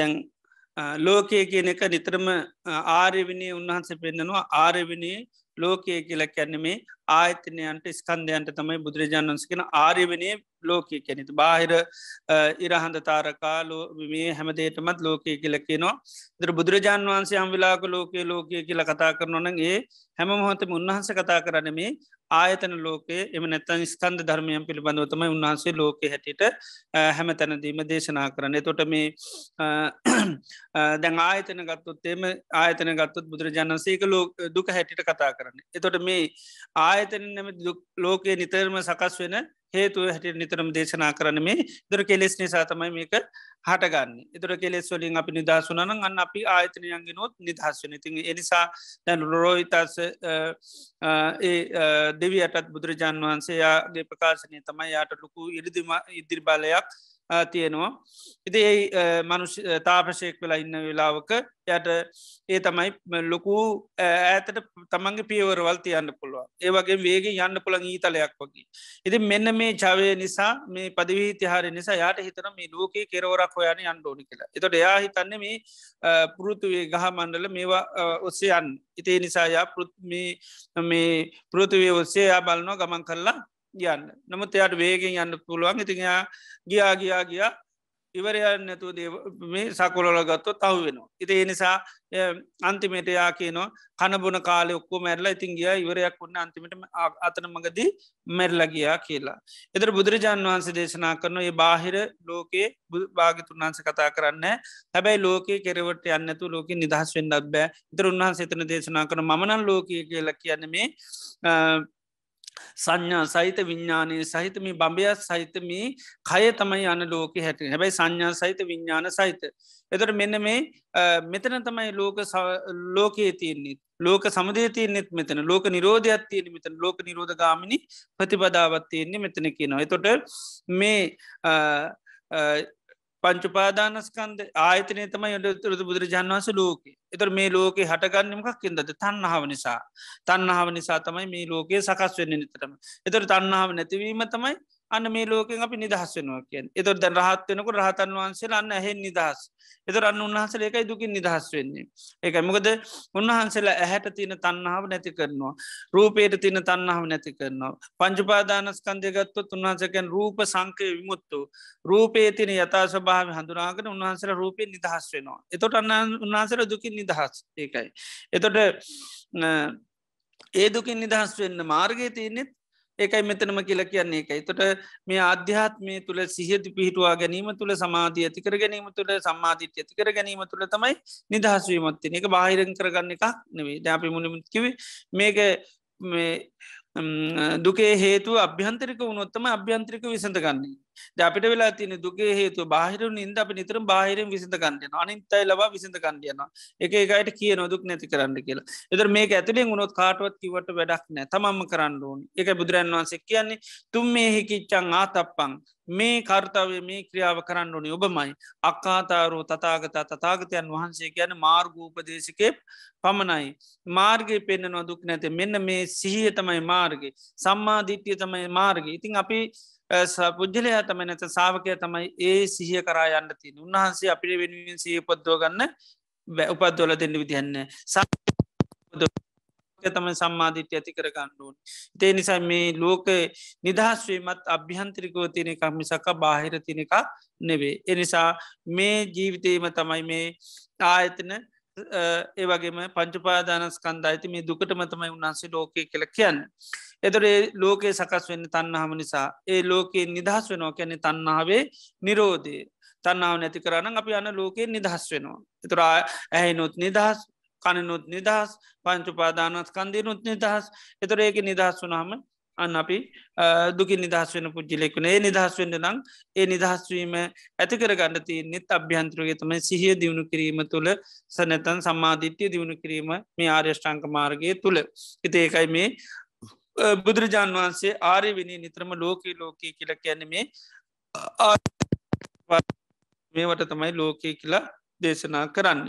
දැන් ලෝකය කියන එක නිතරම ආර්යවිනය උන්වහන්සේ පෙන්න්නනවා ආර්යවිනයේ ලෝකය කියලා කැන්න මේ ආයතනයන්ට ස්කන්ධයන්ට තමයි බුදුරජාණන් වන්සකෙන ආර්යවනය ලෝකය කැනෙත බාහිර ඉරහඳ තාරකාලෝ මේ හැමදේටමත් ලෝකය කියලකෙනවා දර බුදුරජාණන් වන්සේ අම්විලාක ලෝකය ලෝකය කියලා කතා කරනොන ඒ හැම මොහොතම උන්වහන්ස කතා කරන මේ ආයතන ලෝකයේ එම නැත්තන් ස්කන්ධ ධර්මයන් පිළිබඳවතම උන්වහන්සේ ලෝක හැටියට හැම තැනදීම දේශනා කරන්න තොට මේ දැන් ආයතන ගත්තොත් එම ආයතන ගත්තොත් බුදුරජාණන්සේක ලෝක දුක හැටිට කතා කරන්න එතොට මේ ආයතන නැම ලෝකයේ නිතරම සකස් වෙන හේතුව හැට නිතරම දේශනා කරන මේ දුර කෙලෙස් නිසා තමයි මේක හටගන්න ඉතුර කෙලෙස් වලින් අපි නිදහසුනන් අන්න අපි ආයතනයන්ගේ නොත් නිදහස්වන ඉතින් එනිසා දැන් රෝහිතස් දෙවියටත් බුදුරජාන් වහන්සේයාගේ ප්‍රකාශනය තමයි යාට ලොකු ඉරිදිම ඉදිරිබාලයක් තියෙනවා. ඉති ඒ මනුෂ තාපශයෙක් වෙලා ඉන්න වෙලාවක යට ඒ තමයි ලොකු ඇතට තමන්ගේ පියවරවල් තියන්න පුළුවන් ඒවගේ වේග යන්න පුළන් ඊතලයක් වගේ. ඉති මෙන්න මේ ජවය නිසා මේ පදිවී තිහාර නිසා යායට හිතන මේ ලෝක කෙරවරක් හොයන යන්න ඕනි කියලා. එතොට එයා හිතන්න මේ පුරුතුවේ ගහ මණ්ඩල මේවා ඔස්සේ යන් ඉතිේ නිසායා පෘත්මි මේ පෘතිවේ ඔස්සේ යා බලනවා ගමන් කරලා යන්න නමුත් එයට වේගෙන් යන්න පුළුවන් ඉතියා ගියා ගියා ගියා ඉවරයන්න නැතු මේ සකොලොල ගත්තොත් තව වෙනවා. ඉති එනිසා අන්තිමේටයා කියනවා කණබුණ කාලය ඔක්කෝ මැරලා ඉතින් ගිය ඉවරයක් වන්න අන්තිමට අතන මගදී මැරලගයා කියලා. එතර බුදුරජාන් වහන්සේ දේශනා කරන ඒ බාහිර ලෝකයේ භාගිතුන් වහන්ස කතා කරන්න හැබැයි ලෝකයේ කෙරවට යන්නතු ලෝක නිදහස් වෙන්නත් බෑ ඉතර උන්වහන්ස එතන දේශනා කරන මනන් ලෝකය කියලා කියන්න මේ සංඥා සහිත විඤ්ඥානය සහිත මේ බඹයක් සහිත මේ කය තමයි යන ලෝක හැටින් හැබැයි සංඥා සහිත විඤ්ඥාන සහිත. එතට මෙන්න මේ මෙතන තමයි ලෝක ලෝකයේ තියන්නේ ලෝක සමදේ තියනෙත් මෙතන ලෝක නිරෝධයක් තියෙන මෙතන ලෝක නිරෝධ ගාමිණි ප්‍රතිපදාවත් තියන්නේ මෙතන කියනවා. එතොට මේ පංචුපාදානස්කන්ද ආයතනය තමයි යොඩතුරතු බුදුරජාන් වස ලෝකෙ එතර මේ ලෝකෙ හටගන්නමකක් කින්දද තන්නහාව නිසා තන්නහාව නිසා තමයි මේ ලෝකයේ සකස් වෙන්න නිතරම එතර තන්නාව නැතිවීම තමයි අන්න මේ ලෝකෙන් අපි නිදහස් වෙනවා කියෙන් එතොට දැන් රහත් වෙනක රහතන් වහන්සේලා අන්න ඇහෙන් නිදහස් එතොට අන්න උන්හන්සල එකයි දුකින් නිදහස් වෙන්නේ එක මොකද උන්වහන්සේලා ඇහැට තියෙන තන්නාව නැති කරනවා රූපයට තින තන්නාව නැති කරනවා පංචුපාදානස්කන්දයගත්තුත් උන්වහන්සකැන් රූප සංකය විමුත්තු රූපේ තින යතා ස්භාව හඳුනාගෙන උන්වහන්සල රූපය නිදහස් වෙනවා එතොට අන්න උන්හන්සල දුකින් නිදහස් ඒකයි එතොට ඒ දුකින් නිදහස් වෙන්න මාර්ගය තියනෙත් ඒකයි මෙතනම කියලා කියන්නේ එකයි තොට මේ අධ්‍යාත්මය තුළ සිහති පිහිටවා ගැනීම තුළ සමාධී ඇතිකර ගැනීම තුළ සමාධීත්‍ය ඇතිකර ගැනීම තුළ තමයි නිදහස්වීමත්තින එක බාහිරං කරගන්න එකක් නෙවේ ඩාපි මුලිමිකිව මේක දුකේ හේතු අභ්‍යන්තරික වුණොත්තම අභ්‍යන්ත්‍රික විසඳගන්නේ ද අපිට වෙලා තින දුගේ හේතු බාහිරු ඉද අපි නිතර බාහිරෙන් විසිඳ කන්ටයන අනින්තයි ලබා විසිඳ කන්ඩයනවා එක එකයට කිය නොදුක් නැති කරන්න කියලා එතර මේක ඇතුලින් ගුණොත් කාටවත් කිවට වැඩක් නෑ තමම කරන්න ඕන එක බුදුරන් වහන්සේ කියන්නේ තුම් මේ හිකිච්චං ආතප්පං මේ කර්තාවය මේ ක්‍රියාව කරන්න ඕනි ඔබමයි අක්කාතාරෝ තතාගත තතාගතයන් වහන්සේ ගැන මාර්ගූපදේශකය පමණයි මාර්ගය පෙන්න්න නොදුක් නැති මෙන්න මේ සිහිය තමයි මාර්ග සම්මාධිට්්‍යය තමයි මාර්ග ඉතින් අපි පුද්ගලයා තමයි නැත සාාවකය තමයි ඒ සිහිය කරා යන්න තින් උන්වහන්සේ අපිට වෙනුවෙන් සිය උපත්දෝ ගන්න උපත්දොල දෙන්න විතියන්න තම සම්මාධිට්‍ය ඇති කර ගණ්ඩුවන් තේ නිසා මේ ලෝක නිදහස්වීමත් අභ්‍යන්ත්‍රිකෝ තියෙන එකක් මිසක බාහිර තින එකක් නෙවේ එනිසා මේ ජීවිතයම තමයි මේ ආයතන ඒවගේම පංචුපාදානස්කන්ධ අයිති මේ දුකටම තමයි උන්හන්සේ ලෝකය කළ කියන්න එතොට ඒ ලෝකයේ සකස් වෙන්න තන්නහම නිසා ඒ ලෝකයේ නිදහස් වෙනවා කැනෙ තන්නාවේ නිරෝධය තන්නාව නැති කරන්න අපි යන ලෝකයේ නිදහස් වෙනවා. එතුරා ඇහැනුත් නිදහස් කණනුත් නිදහස් පංචුපාදානත් කන්දිනුත් නිදහස් එතොර ඒක නිදහස් වුනාම අන්න අපි දුක නිදහස් වෙන පුද්ජිලෙකුන ඒ නිදහස් වෙන්න නම් ඒ නිදහස්වීම ඇති කරගන්න තියනෙත් අභ්‍යන්ත්‍රගේ තමයි සිහිය දියුණු කිරීම තුළ සනැතන් සමාධිත්‍යය දියුණු කිරීම මේ ආර්යෂ්ඨංක මාර්ගය තුළ. ඉති ඒකයි මේ බුදුරජාන් වහන්සේ ආරය වෙනි නිත්‍රම ලෝකී ලෝකී කියල කැනීමේ මේවට තමයි ලෝකය කියලා දේශනා කරන්න.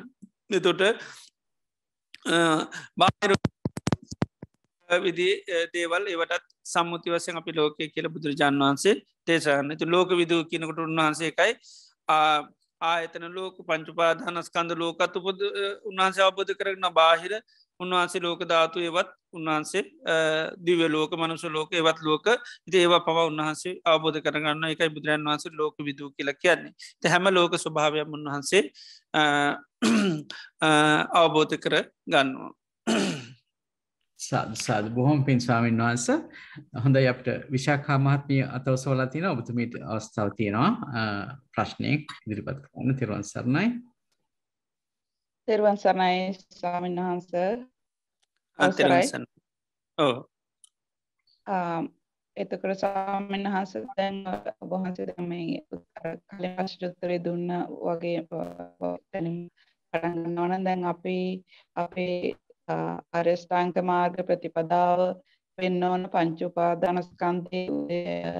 එතොට බාර විදි දේවල් ඒවටත් සම්මුති වසෙන් අපි ලෝකය කියල බුදුරජාන් වහන්සේ දේශන්න තු ලෝක විදූ කියනකට උන්වහන්සේකයි ආයතන ලෝක පංචුපාදානස්කන්ද ලෝකත් උපද උන්වහන්සේ අවබෝධ කරන බාහිර උන්වහන්සේ ලෝක ධාතු ඒවත් උන්වහන්සේ දිව ලෝක මනුස ලෝක ඒවත් ලෝක ඒවා පව උන්වහන්සේ අවබෝධ කරගන්න එකයි බුදුරන් වහන්සේ ලෝක විදූ කියලා කියන්නේ ත හැම ලෝක ස්වභාවයක් උන්වහන්සේ අවබෝධ කර ගන්නවා. සාධ බොහොම පින් ස්වාමීන් වහන්ස හොඳ අපට විශාකා මහත්මිය අතවසෝලා තියෙන ඔබතුමීට අවස්ථාව තියෙනවා ප්‍රශ්නයක් ඉදිරිපත් ඔන්න තිරවන් සරණයි තෙරුවන් සරණයි ස්වාමීන් වහන්ස ඕ එතකොට ස්වාමීන් වහන්ස දැන් ඔබහන්සේ දැන් මේ කලින් ප්‍රශ්න උත්තරේ දුන්න වගේ තනින් පටන් ගන්නවා නම් දැන් අපි අපේ අරස්ථාංක මාර්ග ප්‍රතිපදාව වෙන්න ඕන පංච උපාදාන ස්කන්ධයේ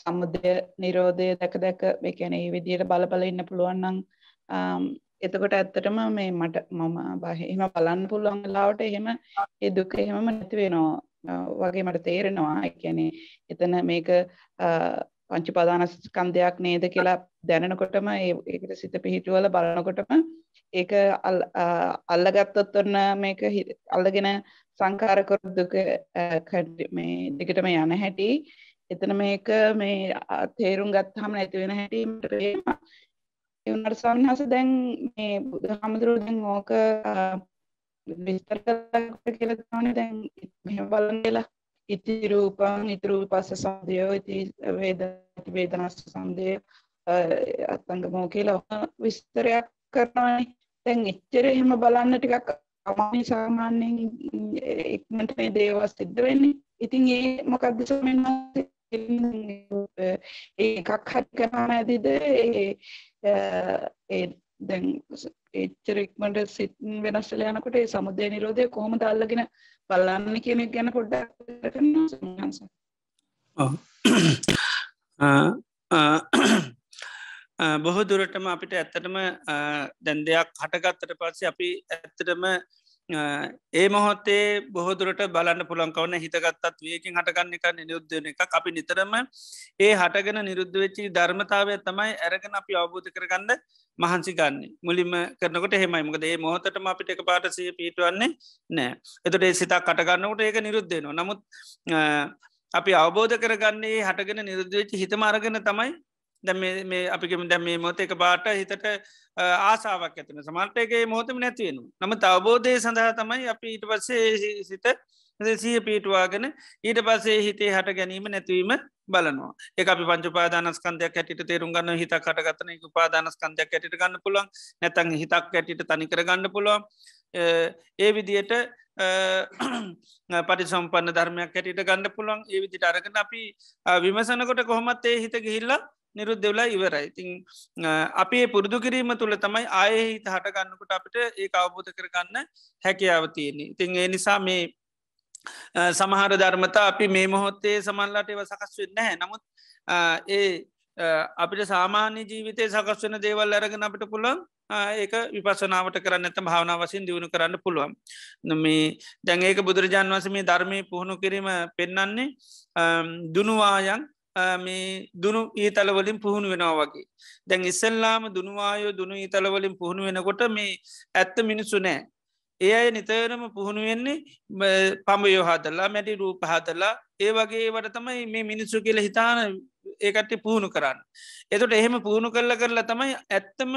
සමුදය නිරෝධය දැක දැක ඒ කියන්නේ මේ විදිහට බල බල ඉන්න පුළුවන් නම් එතකොට ඇත්තටම මේ මට මම බහෙම බලන්න පුළුවන් ලාවට එහෙම ඒ දුක එහෙමම නැති වෙනවා වගේ මට තේරෙනවා කියන්නේ එතන මේක පංච පදානස්කන්ධයක් නේද කියලා දැනනකොටම ඒකට සිත පිහිටුවල බලනකොටම ඒක අල්ලගත්තොත් ඔන්න මේක අල්ලගෙන සංකාර කර දුක මේ දෙකටම යන හැටි එතන මේක මේ තේරුම් ගත්තාම නැති වෙන හැටි මට පේනවා ඒනට සමහස දැන් මේ බුදු හමුදුරුව දැන් ඕක විස්තර කියලන දැන් මෙම බලන් කියලා ඉති රූපන් ඉතුරු පස්ස සන්දයෝ ඉති වේද වේදනස් සන්දය අත්තංගමෝ කියලා ඔහ විස්තරයක් කරනයි දැන් එච්චර එහෙම බලන්න ටිකක් අමානි සාමාන්‍යයෙන් ඉක්මට මේ දේවස් සිද්ධ වෙන්නේ ඉතින් ඒ මොකක්ද සමෙන්වාසේ එකක් හරි කරාම ඇදිද ඒ දැන් එච්චර ඉක්මට සිටින් වෙනස් වෙලා යනකොට ඒ සමුදය නිරෝධය කොහොමද අල්ලගෙන බලන්න කියන එක ගැන පොඩ්ඩක් කරනවා සංහස. ඔව්. බොහෝ දුරටම අපිට ඇත්තටම දැන් දෙයක් හටගත්තට පස්සේ අපි ඇත්තටම ඒ මොහොතේ බොහදුරට බලන්න පුළන්කවන හිතගත්තත් වයකින් හටගන්න එක නිරුද්ධන එක අපි නිතරම ඒ හටගෙන නිරුද්ධ වෙච්චි ධර්මතාවය තමයි ඇරගෙන අපි අවබෝධ කරගන්න මහන්සිගන්නේ මුලිම කරනකට හෙමයිමකද ඒ මොහොතටම අපිට එක පාටසය පිටවන්නේ නෑ එතට ඒ සිතා කටගන්නකට ඒක නිරුද්ධයනවා නමුත් අපි අවබෝධ කරගන්නේ හටගෙන නිරුද්ධවෙච්චි හිතමාරගෙන තමයි දැ මේ අපිකම දැම් මේ මොත එක බාට හිතට ආසාාවක් ඇතින සමර්ථයකගේ මෝතම නැතියෙනු නම අවබෝධය සඳහා තමයි අපි ඊට පස්සේ සිත සිය පීටවාගෙන ඊට පස්සේ හිතේ හට ගැනීම නැතිවීම බලනවා එක අපි පංචුපාදානස්කන්ධයක් ඇටිට තේරුම් ගන්න හිතක් කටගතන එක පාදානස්කන්ධයක් ඇටිට ගන්න පුළුවන් නැතන් හිතක් ඇටිට තනිකර ගන්න පුළුවන් ඒ විදියට පරි සම්පන්න ධර්මයක් ඇටිට ගණඩ පුළුවන් ඒ විදිට අරගෙන අපි විමසනකොට කොහොමත් ඒ හිත ගිහිල්ලා නිරුද්ධ වෙලා ඉවරයි ඉතිං අපේ පුරුදු කිරීම තුළ තමයි ආයෙහිත හටගන්නකට අපට ඒ අවබෝධ කරගන්න හැකියාව තියෙන්නේ ඉතිං ඒ නිසා මේ සමහර ධර්මතා අපි මේ මොහොත්තේ සමල්ලාට ඒව සකස් වෙන්න හැ නමුත් ඒ අපිට සාමාන්‍ය ජීවිතය සකස් වන දේවල් අරගෙන අපට පුළන් ඒක විපසනාවට කරන්න ඇත භාවනා වසින් දියුණු කරන්න පුළුවන් මේ දැන් ඒක බුදුරජාන් වස මේ ධර්මය පුහුණු කිරීම පෙන්නන්නේ දුනුවායන් මේ දුනු ඊතලවලින් පුහුණු වෙනවා වගේ. දැන් ඉස්සල්ලාම දුනවායෝ දුනු ඊතලවලින් පුහුණු වෙනකොට මේ ඇත්ත මිනිස්සු නෑ. ඒ අය නිතරම පුහුණු වෙන්නේ පම යොහතල්ලා මැටි රූ පහතල්ලා ඒ වගේ වට තමයි මේ මිනිස්සු කියල හිතාන ඒකට පුහුණු කරන්න. එතුට එහෙම පුහුණු කරල කරලා තමයි ඇත්තම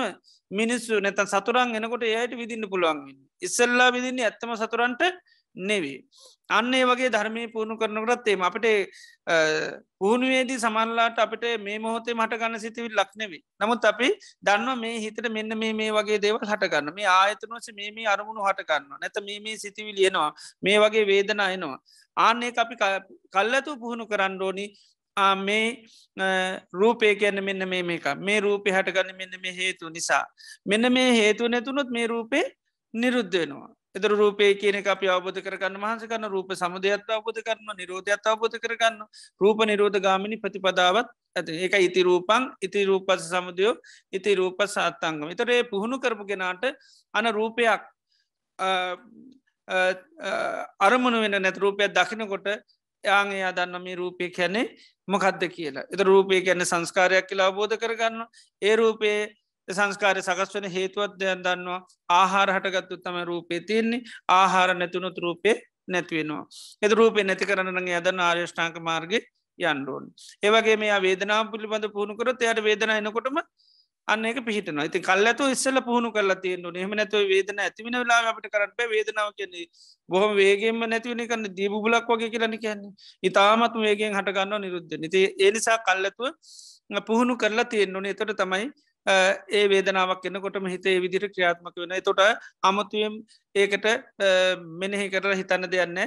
මිනිස්සු නැතන් සතුරන් එනකොට ඒයට විදින්න පුළුවන් ඉස්සල්ලා විදින්නේ ඇත්තම සතුරන්ට නෙවේ. අන්න ඒ වගේ ධර්මය පුුණු කරනකරත් ඒම අපට පුහුණුවේදී සමල්ලාට අපට මේ මොහොතේ මට ගන්න සිතිවිල් ලක්නෙවේ. නමුත් අපි දන්න මේ හිතට මෙන්න මේ මේ වගේ දේවල් හටගන්න මේ ආයතනොස මේ මේ අරමුණු හටගන්න නැත මේ මේ සිතිවිලියනවා මේ වගේ වේදන අයනවා. ආන්නේ අපි කල්ලතු පුහුණු කරන්න ඕනි මේ රූපය ගැන මෙන්න මේ මේක මේ රූපය හටගන්න මෙන්න මේ හේතු නිසා මෙන්න මේ හේතු නැතුනොත් මේ රූපය නිරුද්ධ වෙනවා එතර රූපය කියනක අපි අවබධ කරගන්න මහන්ස කරන්න රූප සමුදයත් අවබධ කරන්න නිරෝධයත් අවබධ කරගන්න රූප නිරෝධ ගාමිණි ප්‍රතිපදාවත් ඇති ඒක ඉති රූපන් ඉති රූපස සමුදයෝ ඉති රූප සාත්තංගම තරේ පුහුණු කරපු ගෙනාට අන රූපයක් අරමුණ වෙන නැත රූපයක් දකිනකොට යාං එයා දන්නම රූපය කැනේ මොකක්ද කියලා එත රූපය කැන සංස්කාරයක් කියලා අවබෝධ කරගන්න ඒ රූපයේ සංස්කාරය සකස් වන හේතුවත් දෙයක් දන්නවා ආහාර හටගත්තු තම රූපේ තියෙන්නේ ආහාර නැතුනුත් රූපය නැතිවෙනවා. එද රූපය නැති කරන්නගේ අද ආර්යෂ්ඨාක මාර්ග යන්ඩෝන්. ඒවගේ මේ වේදනා පිළිබඳ පුහුණුකරොත් එයට වේදන එනකොටම අන්නක පිහිටන ඉති කල්ලතු ඉස්සල පුහුණු කල තියන්නු එහම නැතුව වේදන ඇතිවෙන වෙලා අපට කරට වේදනාව කියන්නේ බොහම වේගෙන්ම නැතිවනි කන්න දීබුලක් වගේ කියලන කියන්නේ ඉතාමත් වේගෙන් හටගන්න නිරුද්ධ නති ඒනිසා කල්ලතුව පුහුණු කරලා තියෙන්නුනේ එතොට තමයි ඒ වේදනාවක් එන්නකොටම හිතේ විදිර ක්‍රියාත්මක වෙන තොට අමතුවම් ඒකට මෙනෙහි කර හිතන්න දෙයන්න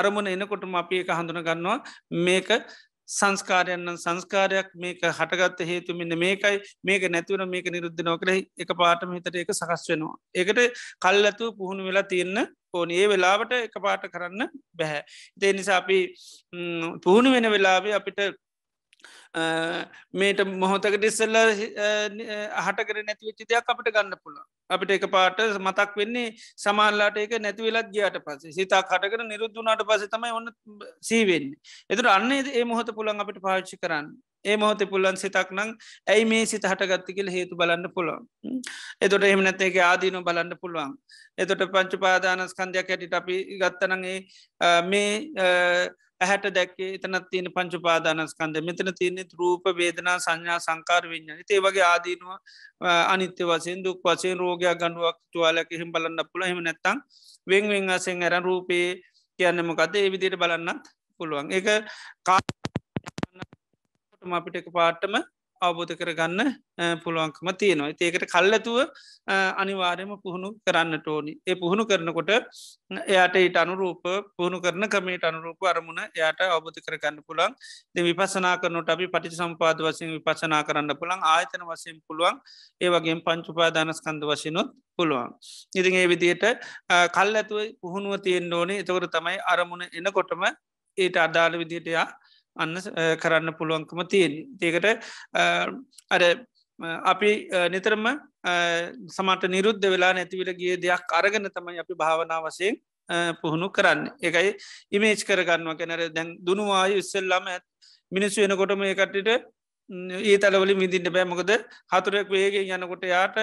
අරමුණ එනකොටම අපි එක හඳුන ගන්නවා මේක සංස්කාරයන්නන් සංස්කාරයක් මේක හටගත්ත හේතු මෙන්න මේකයි මේක නැතිවන මේක නිරුද්ධ නොකර එක පාටම හිතට ඒක සකස් වෙනවා. ඒකට කල්ලතු පුහුණු වෙලා තියන්න ඕන ඒ වෙලාවට එක පාට කරන්න බැහැ. ඉතේ නිසා අපි පුහුණු වෙන වෙලාවේ අපිට මේට මොහොතකට ඉස්සල්ල හටකර නැතිවෙච්චි දෙයක් අපට ගන්න පුළා අපිට එක පාට මතක් වෙන්නේ සමාල්ලාට එක නැතිවෙලත් ගියට පසේ සිතා කටකර නිරුද්ධනාට පස තමයි ඔන්න සීවෙන්නේ එතුර අන්න ඒ මොහොත පුළන් අපට පාච්චි කරන්න ඒ මොහොත පුල්ලන් සිතක් නං ඇයි මේ සිත හටගත්තිකල හේතු බලන්න පුළුවන්. එතොට එහමනැත්තේක ආදීනු බලන්න පුළුවන්. එතොට පංචුපාදානස්කන්ධයක් ඇටිට අපි ගත්තනගේ මේ ඇහැට දැක්කේ එතනත් තියෙන පංචුපාදානස්කන්ද මෙතන තියන්නේ රූප වේදනා සංඥා සංකාර විඤ්ඥන ඒ වගේ ආදීනවා අනිත්‍ය වසයෙන් දුක් වසයෙන් රෝගයක් ගඩුවක් තුවාලක එහෙම බලන්න පුළ හෙම නැත්තං වෙංවෙන් අසෙන් ඇර රූපයේ කියන්නමකද ඒ විදියට බලන්නත් පුළුවන් එක කාටම අපිට පාට්ටම අවබෝධ කරගන්න පුළුවන්කම තියෙනවා ඒකට කල්ලතුව අනිවාර්යම පුහුණු කරන්න ටෝනි ඒ පුහුණු කරනකොට එයට ඊට අනුරූප පුහුණු කරන කමට අනුරූප අරමුණ එයට අවබෝධ කරගන්න පුළන් දෙ විපසනා කරනට අපි පටි සම්පාද වසින් විපසනා කරන්න පුළන් ආයතන වසයෙන් පුළුවන් ඒ වගේ පංචුපාදානස්කන්ද වශයනොත් පුළුවන් ඉතින් ඒ විදියට කල් ඇතුව පුහුණුව තියෙන් ඕනේ එතකට තමයි අරමුණ එනකොටම ඒට අදාළ විදිහටයා අන්න කරන්න පුළුවන්කම තියෙන් ඒකට අර අපි නිතරම සමට නිරුද්ධ වෙලා නැතිවිට ගිය දෙයක් අරගෙන තමයි අපි භාවනා වසයෙන් පුහුණු කරන්න එකයි ඉමේච් කරගන්නවා කැනර දැන් දුනුවාය ඉස්සල්ලාම ඇත් මිනිස්සු එනකොටම එකටට ඒ තලවලින් මිදින්න බෑමකද හතුරෙක් වේගේ යනකොට යාට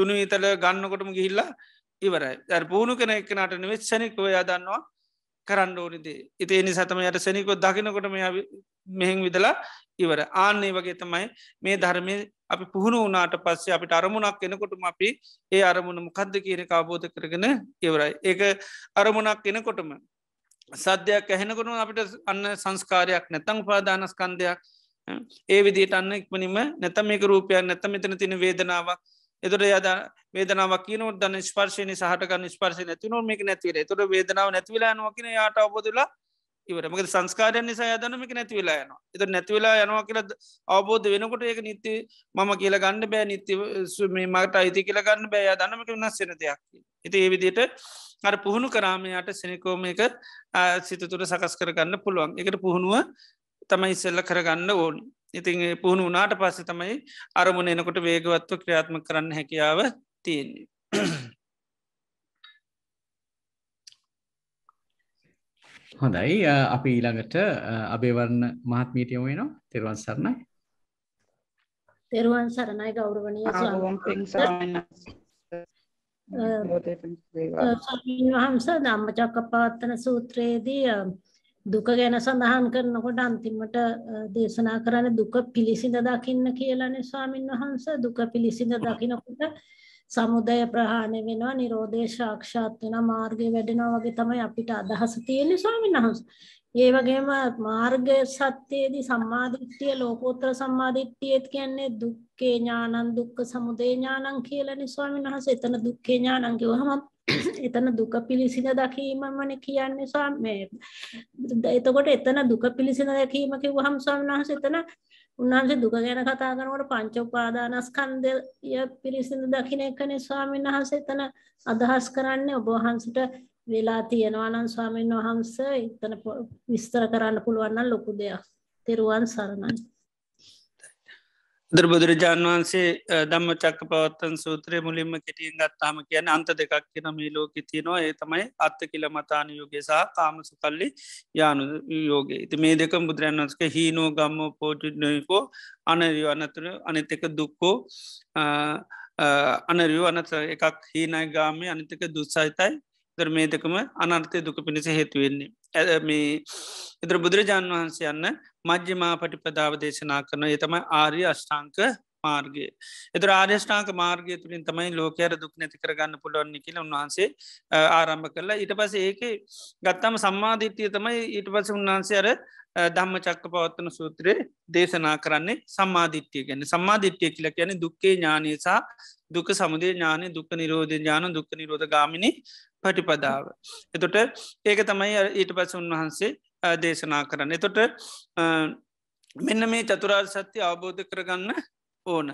දුනු ඉතල ගන්නකොටම ගිහිල්ලා ඉවරයි ඇ පුහුණු කෙන එකනට නිවෙච්ෂණිකව යදන්නවා කරන්න ඕනිදේ ඉති එනි සතම යට සැනිකොත් දකිනකොට මෙ මෙහෙන් විදලා ඉවර ආන්නේ වගේ තමයි මේ ධර්මය අපි පුහුණු වනාට පස්සේ අපිට අරමුණක් එනකොටම අපි ඒ අරමුණම කද්ද කියන අවබෝධ කරගෙන ඉවරයි ඒක අරමුණක් එනකොටම සද්‍යයක් ඇහෙනකොටම අපිට අන්න සංස්කාරයක් නැතං පාදානස්කන්ධයක් ඒ විදිට අන්න ඉක්මනිම නැතම මේ රූපයක් නැත මෙතන තින වේදනාවක් එතොට යද වේදනාවක් න දන්න ස්පර්ශය සහටක ස්පර්ශය නැතින මේක නැතිවර තොට වේදනාව නැතිවලා නොකින යාට අවබෝදලා ඉවට මක සංස්කාරය නිසා යදනමක නැතිවෙලා යනවා එත නැතිවෙලා යනවා කියල අවබෝධ වෙනකොට ඒක නිති මම කියල ගණඩ බෑ නිති මට අයිති කියල ගන්න බෑ දන්නමට වනස් සෙන දෙයක් එති ඒවිදියට අර පුහුණු කරාමයට සෙනකෝම එක සිත තුර සකස් කරගන්න පුළුවන් එකට පුහුණුව තමයි ඉස්සල්ල කරගන්න ඕනි ඉතින් පුහුණු වනාට පස්සෙ තමයි අරමුණ එනකොට වේගවත්ව ක්‍රියාත්ම කරන්න හැකියාව තියෙන්නේ. හොඳයි අපි ඊළඟට අභේවරණ මහත්මීටයම වෙනවා තෙරවන් සරණයි තෙරුවන් සරණයි ගෞරවනය ස්වාමීන් වහන්ස ධම්ම චක්ක පවත්තන සූත්‍රයේදී දුක ගැන සඳහන් කරනකොට අන්තිමට දේශනා කරන්නේ දුක පිළිසිඳ දකින්න කියලානේ ස්වාමින් වහන්සේ දුක පිළිසිඳ දකිනකොට සමුදය ප්‍රහාණය වෙනවා නිරෝධය සාක්ෂාත් වෙනවා මාර්ගය වැඩෙනවා වගේ තමයි අපිට අදහස තියෙන්නේ ස්වාමීන් වහන්සේ. ඒ වගේම මාර්ගය සත්‍යයේදී සම්මාදිට්ඨිය ලෝකෝත්තර සම්මාදිට්ඨියත් කියන්නේ දුක්ඛේ ඥානං දුක්ඛ සමුදය ඥානං කියලානේ ස්වාමීන් වහන්සේ. එතන දුක්ඛේ ඥානං කිව්වහම එතන දුක පිළිසිඳ දකීමමන කියන්නේ ස්වාමී එතකොට එතන දුක පිළිසිඳ දැකීම කිව්වහම ස්වාමීන් වහන්සේ එතන උන්වහන්සේ දුක ගැන කතා කරනකොට පංච උපාදානස්කන්ධය පිළිසිඳ දකින්න එකනේ ස්වාමීන් වහන්සේ එතන අදහස් කරන්නේ ඔබ වහන්සේට වෙලා තියෙනවා නම් ස්වාමීන් වහන්සේ එතන විස්තර කරන්න පුළුවන් නම් ලොකු දෙයක්. තෙරුවන් සරණයි. දර බුදුරජාණන් වහන්සේ දම්ම චක්ක පවත්තන් සූත්‍රය මුලින්ම කෙටියෙන් ගත්තාම කියන අන්ත දෙකක් කියන මේ ලෝක තියනවා ඒ තමයි අත්ත කියල මතාන යෝගසා කාමසු කල්ලි යානු යෝගේ ඉති මේ දෙක බුදුරන් වන්සක හීනෝ ගම්ම පෝටිනයකෝ අනරිය අනතුර අනතක දුක්කෝ අනරිය අනත එකක් හීනයි ගාමේ අනිතක දුත්සහිතයි ධර්මය දෙකම අනර්ථය දුක පිණිස හේතුවෙන්නේ. ඇ මේ එතර බුදුරජාණන් වහන්සේ යන්න මජ්‍යමා පටිපදාව දේශනා කරන එතමයි ආරි අෂ්ඨාංක මාර්ගය එතු ආර්යෂ්ඨාක මාර්ගය තුළින් තමයි ලෝකයට දුක් නැති කරගන්න පුළුවන්න කියල උන්වහන්සේ ආරම්භ කරලා ඊට පස ඒක ගත්තම සම්මාධිත්‍යය තමයි ඊට පස උන්වහන්සේ අර ධම්ම චක්ක පවත්තන සූත්‍රයේ දේශනා කරන්නේ සම්මාධිත්‍යය ගැන සම්මාධිත්‍යය කියල කියන දුක්කේ ඥානයසා දුක සමුදේ ඥානය දුක නිරෝධ ඥාන දුක් නිරෝධ ගාමිණි පටිපදාව. එතොට ඒක තමයි ඊට පස උන්වහන්සේ දේශනා කරන්න. එතොට මෙන්න මේ චතුරාර් සත්‍යය අවබෝධ කරගන්න ඕන.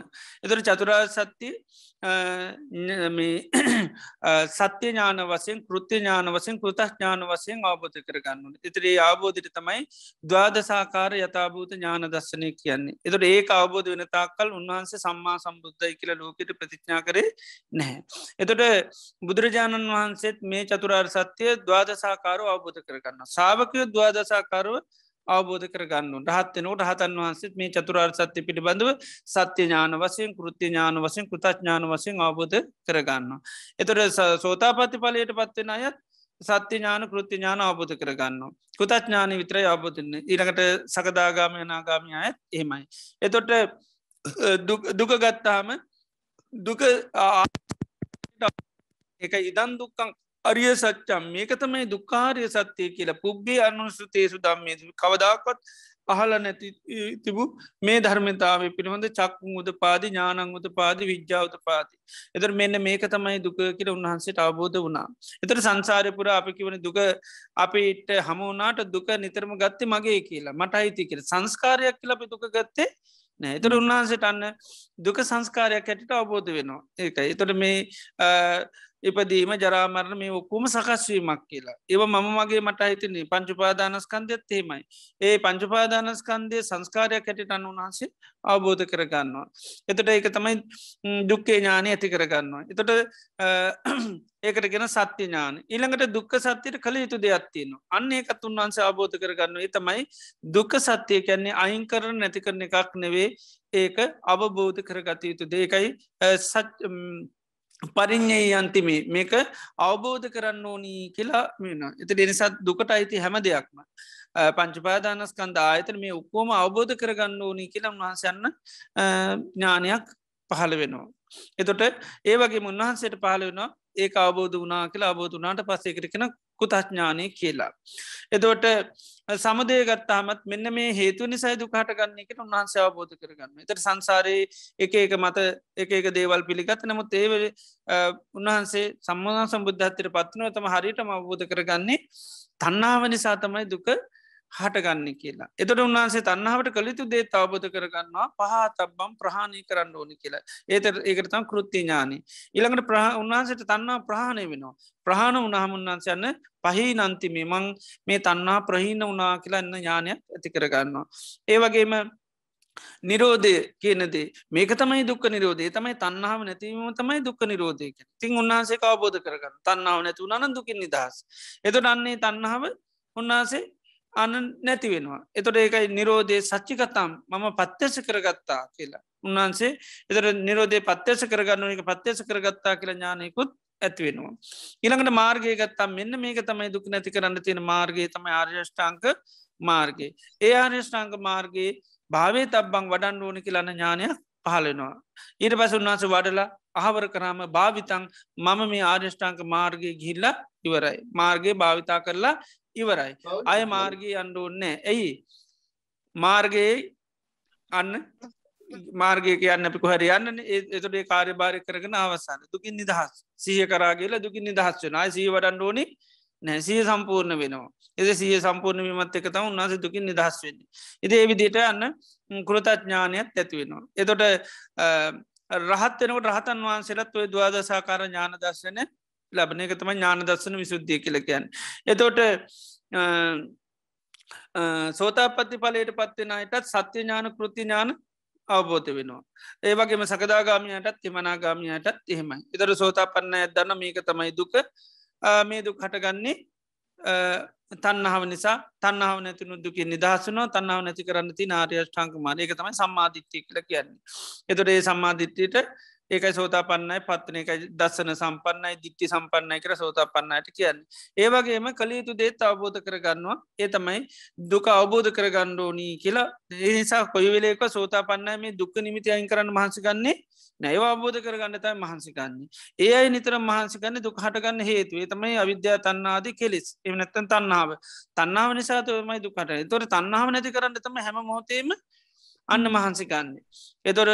එතර චතුරා සත්‍යය සත්‍ය ඥාන වසයෙන් කෘත්‍ය ඥාන වසයෙන් කෘතස් ඥාන වසයෙන් අවබෝධ කරගන්නන. ඉතරේ ආබෝධයට තමයි දවාදසාකාර යථභූත ඥාන දස්සනය කියන්නේ. එතට ඒ අවබෝධ වෙන තාක්කල් උන්වහන්සේ සම්මා සම්බුද්ධයි කියල ලෝකට ප්‍රතිඥා කරේ නැහැ. එතොට බුදුරජාණන් වහන්සේත් මේ චතුරාර් සත්‍යය දවාදසාකාරව අවබෝධ කරගන්න. සාාවකයෝ දවාදසාකාරව අවබෝධ කරගන්න රහත්වෙනෝට හතන් වහන්සේ මේ චතුරාර් සත්‍ය පිළිබඳව සත්‍ය ඥාන වසයෙන් කෘති ඥාන වසයෙන් කෘතඥාන වසයෙන් අවබෝධ කරගන්න. එතොට සෝතාපති පලයට පත්වෙන අයත් සත්‍ය ඥාන කෘති ඥාන අවබෝධ කරගන්න. කෘතඥාන විතරයි අවබෝධන්න ඉරකට සකදාගාමය නාගාමය අයත් එහෙමයි. එතොට දුක ගත්තාම දුක එක ඉදන් දුක්කං අරිය සච්චම් මේක තමයි දුකාරය සත්‍යය කියලා පුබ්බේ අනුසුතේසු දම්මේ කවදාකත් අහල නැති තිබු මේ ධර්මතාව පිළිබඳ චක්මුද පාදි ඥානංගුත පාදි විද්‍යාවත පාති. එතර මෙන්න මේක තමයි දුක කියර උන්වහන්සේට අවබෝධ වුණා. එතර සංසාරයපුර අපිකිවන දුක අපිට හමුණට දුක නිතරම ගත්තේ මගේ කියලා මට අයිති කියල සංස්කාරයක් කියල අපි දුක ගත්තේ එතට උන්වහන්සට අන්න දුක සංස්කාරයක් ඇටට අවබෝධ වෙනවා ඒක එතොට මේ ඉපදීම ජරාමරණ මේ ඔක්කුම සකස්වීමක් කියලා. ඒව මම මගේ මට හිතන්නේ පංචුපාදානස්කන්දයත් හෙමයි. ඒ පංචුපාදානස්කන්දය සංස්කාරයක් හැටිට අනුනාසේ අවබෝධ කරගන්නවා. එතට ඒක තමයි දුක්කේ ඥානය ඇති කරගන්නවා. එතට ඒකට ගෙන සත්‍ය ඥාන ඊළඟට දුක්ක සත්‍යයට කළ යුතු දෙයක්ත්තියන අන්න එකත් උන්වන්සේ අවබෝධ කරගන්න තමයි දුක්ක සත්‍යය කැන්නේ අයින් කරන නැති කරන එකක් නෙවේ ඒක අවබෝධ කරගත යුතු දේකයි සච් පරිින්්ඥයි අන්තිමේ මේක අවබෝධ කරන්න ඕනී කියලා මෙන එත එනිසත් දුකට අයිති හැම දෙයක්ම පංචපාදානස්කන්ද ආයතන මේ ඔක්කෝම අවබෝධ කරගන්න ඕනී කියලා වහන්සයන්න ඥානයක් පහළ වෙනවා. එතොට ඒවගේ මුන්වහන්සේට පහල වෙනවා ඒ අවබෝධ වනා කියලා අබෝධ වනාට පස්සේකරකෙන කුතඥානය කියලා. එදෝට සමුදය ගත්තාමත් මෙන්න මේ හේතු නිසා දුකාට ගන්න එකට උන්හන්සේ අවබෝධ කරගන්න එතට සංසාරයේ එක එක මත එක එක දේවල් පිළිගත් නමුත් ඒවල උන්වහන්සේ සම්මධ සම්බුද්ධත්තයට පත්වනව තම හරිටම අවබෝධ කරගන්නේ තන්නාව නිසා තමයි දුක හටගන්න කියලා. එතට උන්වහන්සේ තන්නහාවට කළිතු දේ අවබෝධ කරගන්නවා පහ තබ්බම් ප්‍රහණය කරන්න ඕනි කියලා. ඒත ඒකරතම් කෘත්ති ඥානී. ඉළඟට ප්‍රහ උන්වහන්සට තන්නා ප්‍රහණය වෙනවා. ප්‍රහණ උනාහම උන්වහන්සයන්න පහහි නන්තිමේ මං මේ තන්නා ප්‍රහින වනා කියලා එන්න ඥානයක් ඇති කරගන්නවා. ඒ වගේම නිරෝධය කියනදේ මේක තමයි දුක් නිරෝධේ තමයි තන්නාව නැතිීම තමයි දුක් නිරෝධයක තින් උන්හන්සේ අවබෝධ කරගන්න තන්නාව නැති උනන දුකින් නිදහස්. එතු අන්නේ තන්නාව උන්නාසේ අන නැති වෙනවා. එතොට ඒකයි නිරෝධය සච්චිකතාම් මම පත්්‍යස කරගත්තා කියලා. උන්වහන්සේ එතර නිරෝධය පත්්‍යස කරගන්න එක පත්්‍යස කරගත්තා කියලා ඥානයකුත් ඇති වෙනවා. ඉළඟට මාර්ගය ගත්තම් මෙන්න මේක තමයි දුක් නැති කරන්න තියෙන මාර්ගය තම ආර්යෂ්ඨාංක මාර්ගයේ. ඒ ආර්යෂ්ඨාංක මාර්ගයේ භාවය තබ්බං වඩන් ඕනකි ලන්න ඥානයක් පහලෙනවා. ඊට පස උන්වහස වඩලා අහවර කරාම භාවිතන් මම මේ ආර්යෂ්ඨාංක මාර්ගය ගිහිල්ල ඉවරයි. මාර්ගය භාවිතා කරලා ඉවරයි. අය මාර්ගී අන්ඩුවන්නෑ. ඇයි මාර්ගයේ අන්න මාර්ගය කියන්න අපි කොහර යන්න එතුටේ කාර්ය භාරය කරගෙන අවසන්න දුකින් නිදහස් සහ කරා කියලා දුකින් නිදහස් වන සී වඩන්ඩෝනි නෑ සිය සම්පූර්ණ වෙනවා. එද සිය සම්පූර්ණ විමත් එක තම උන්නාස දුකින් නිදහස් වෙන්න. ඉද ඒවිදිට යන්න කෘතඥානයක් ඇතිවෙනවා. එතොට රහත් වෙනකට රහතන් වහන්සේලත් ඔය දවාදසාකාර ඥාන දර්ශන ලබන එක තම ඥාන දස්සන විසුද්ධිය කලකයන්. එතෝට සෝතාපත්ති පලයට පත්වෙන අයටත් සත්‍ය ඥාන කෘති ඥාන අවබෝධ වෙනවා. ඒවගේම සකදාගාමියයටත් තිමනාගාමියයටත් එහෙමයි. ඉතර සෝතා පන්න ඇදන්න මේක තමයි දුක මේ දුක් හටගන්නේ තන්නහාව නිසා තන්නාව නැති නුද්දුකින් නිදහසුන තන්නාව නැති කරන්න ති නාරය ෂ්ඨංක මාරය එක තමයි සම්මාධිත්්‍යය කියල කියන්නේ. එතුට ඒ සම්මාධිත්්‍යයට ඒකයි සෝතා පන්නයි පත්න එකයි දස්සන සම්පන්නයි දික්්ටි සම්පන්නයි කර සෝතා පන්නයට කියන්න. ඒවගේම කළ යුතු දේත් අවබෝධ කරගන්නවා ඒ තමයි දුක අවබෝධ කරගණ්ඩෝනී කියලා ඒනිසා කොයි වෙලේක සෝතා පන්නයි මේ දුක්ක නිමිති අයින් කරන්න මහන්සිකන්නේ නැව අබෝධ කරගන්නතයි මහන්සිකන්නේ. ඒ අයි නිතර මහන්සිකන්න දුක හටගන්න හේතුවේ තමයි අවිද්‍යා තන්නාදී කෙලෙස් එමනැත්තන් තන්නාව තන්නාව නිසාතමයි දුකට තොර තන්නාව නැති කරන්න තම හැම මෝතේම අන්න මහන්සි ගන්නේ. එතොර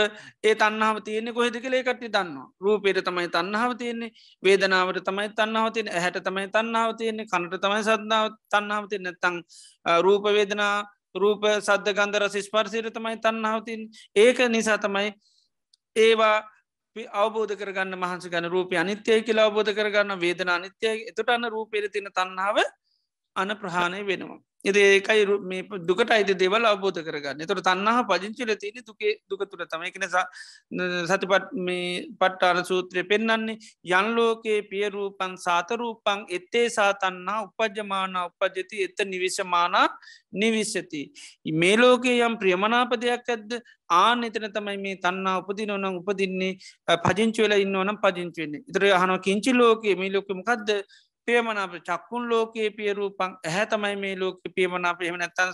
ඒ තන්නාව තියන්නේ කොහෙද කළේ කටි දන්නවා රූපයට තමයි තන්නාව තියන්නේ වේදනාවට තමයි තන්නාව තියෙන ඇහැට තමයි තන්නාව තියන්නේ කණට තමයි සදනාව තන්නාව තිය නැත්තං රූපවේදනා රූප සද්ධ ගන්දර සිස්පර්සිර තමයි තන්නාවතින් ඒක නිසා තමයි ඒවා අවබෝධ කරගන්න මහන්ස ගන රූපය අනිත්‍යය කියලා අවබෝධ කරගන්න වේදන අනිත්‍යය එතුට අන්න රූපේර තින තන්නාව අන ප්‍රහාණය වෙනවා. ඒකයි දුකට අයිද දෙවල් අවබෝධ කරගන්න තොට තන්නහා පජංචිල තියෙන දුකේ දුකතුර තමයි කෙනසා සතිපත් මේ පට්ටාන සූත්‍රය පෙන්නන්නේ යන්ලෝකයේ පියරූපන් සාතරූපං එත්තේ සාතන්නා උපජ්‍යමාන උපජති එත නිවිශමානා නිවිශ්‍යති. මේ ලෝකයේ යම් ප්‍රියමනාපදයක් ඇද්ද ආන එතන තමයි මේ තන්නා උපදින ඕන උපදින්නේ පජංචිවෙල ඉන්නවනම් පජංචිවෙන්නේ ඉතර හන කිංචි ලෝකයේ මේ ලෝකමකක්ද ප්‍රියමනාප චක්කුන් ලෝකයේ පියරූපං ඇහැ තමයි මේ ලෝක පියමනාප එහෙමනැත්තන්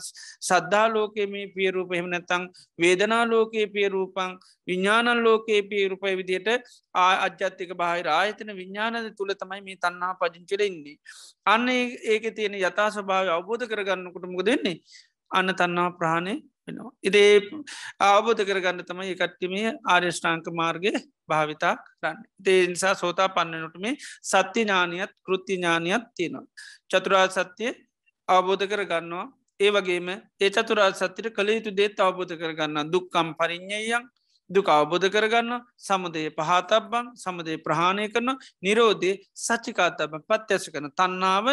සද්ධා ලෝකයේ මේ පියරූප එහෙමනැත්තං වේදනා ලෝකයේ පියරූපං විඤ්ඥාණන් ලෝකයේ පියරූපය විදියට අජ්‍යත්තික බාහිර ආයතන විඤ්ඥානද තුළ තමයි මේ තන්නා පජංචිල ඉන්නේ. අන්න ඒක තියෙන යතා ස්භාව අවබෝධ කරගන්නකුටමක දෙන්නේ අන්න තන්නා ප්‍රහණය වෙනවා. ඉදේ අවබෝධ කරගන්න තමයි එකට්ටිමේ ආර්යෂ්ඨාංක මාර්ගය භාවිතා කරන්න. ඉතේ නිසා සෝතා පන්නනට මේ සත්‍ය ඥානයත් කෘති ඥානයක් තියෙනවා. චතුරා සත්‍යය අවබෝධ කරගන්නවා ඒ වගේම ඒ චතුරා සත්‍යයට කළ යුතු දේත් අවබෝධ කරගන්න දුක්කම් පරිින්්ඥයන් දුක අවබෝධ කරගන්න සමදය පහතබ්බන් සමදය ප්‍රහාණය කරන නිරෝධය සච්චිකාතබ පත්්‍යශ කන තන්නාව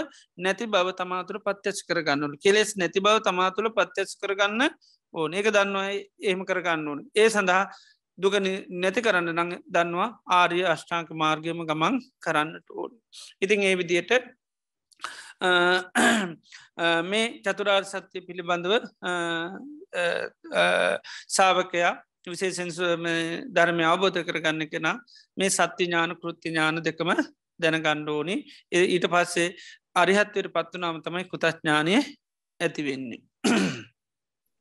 නැති බව තමාතුර පත්්‍යශ කරගන්නට කෙලෙස් නැති බව තමාතුළ පත්්‍යශ කරගන්න ඕන ඒක දන්නවා එහෙම කරගන්න ඕන ඒ සඳහා දුක නැති කරන්න නඟ දන්නවා ආර්ය අෂ්ඨාංක මාර්ගයම ගමන් කරන්නට ඕන. ඉතින් ඒ විදියට මේ චතුරාර් සත්‍යය පිළිබඳව සාාවකයා විශේෂෙන්ස ධර්මය අවබෝධ කරගන්න කෙනා මේ සත්‍ය ඥාන කෘති ඥාන දෙකම දැනගණ්ඩෝනි ඊට පස්සේ අරිහත්තයට පත්වනාම තමයි කුතඥානය ඇතිවෙන්නේ.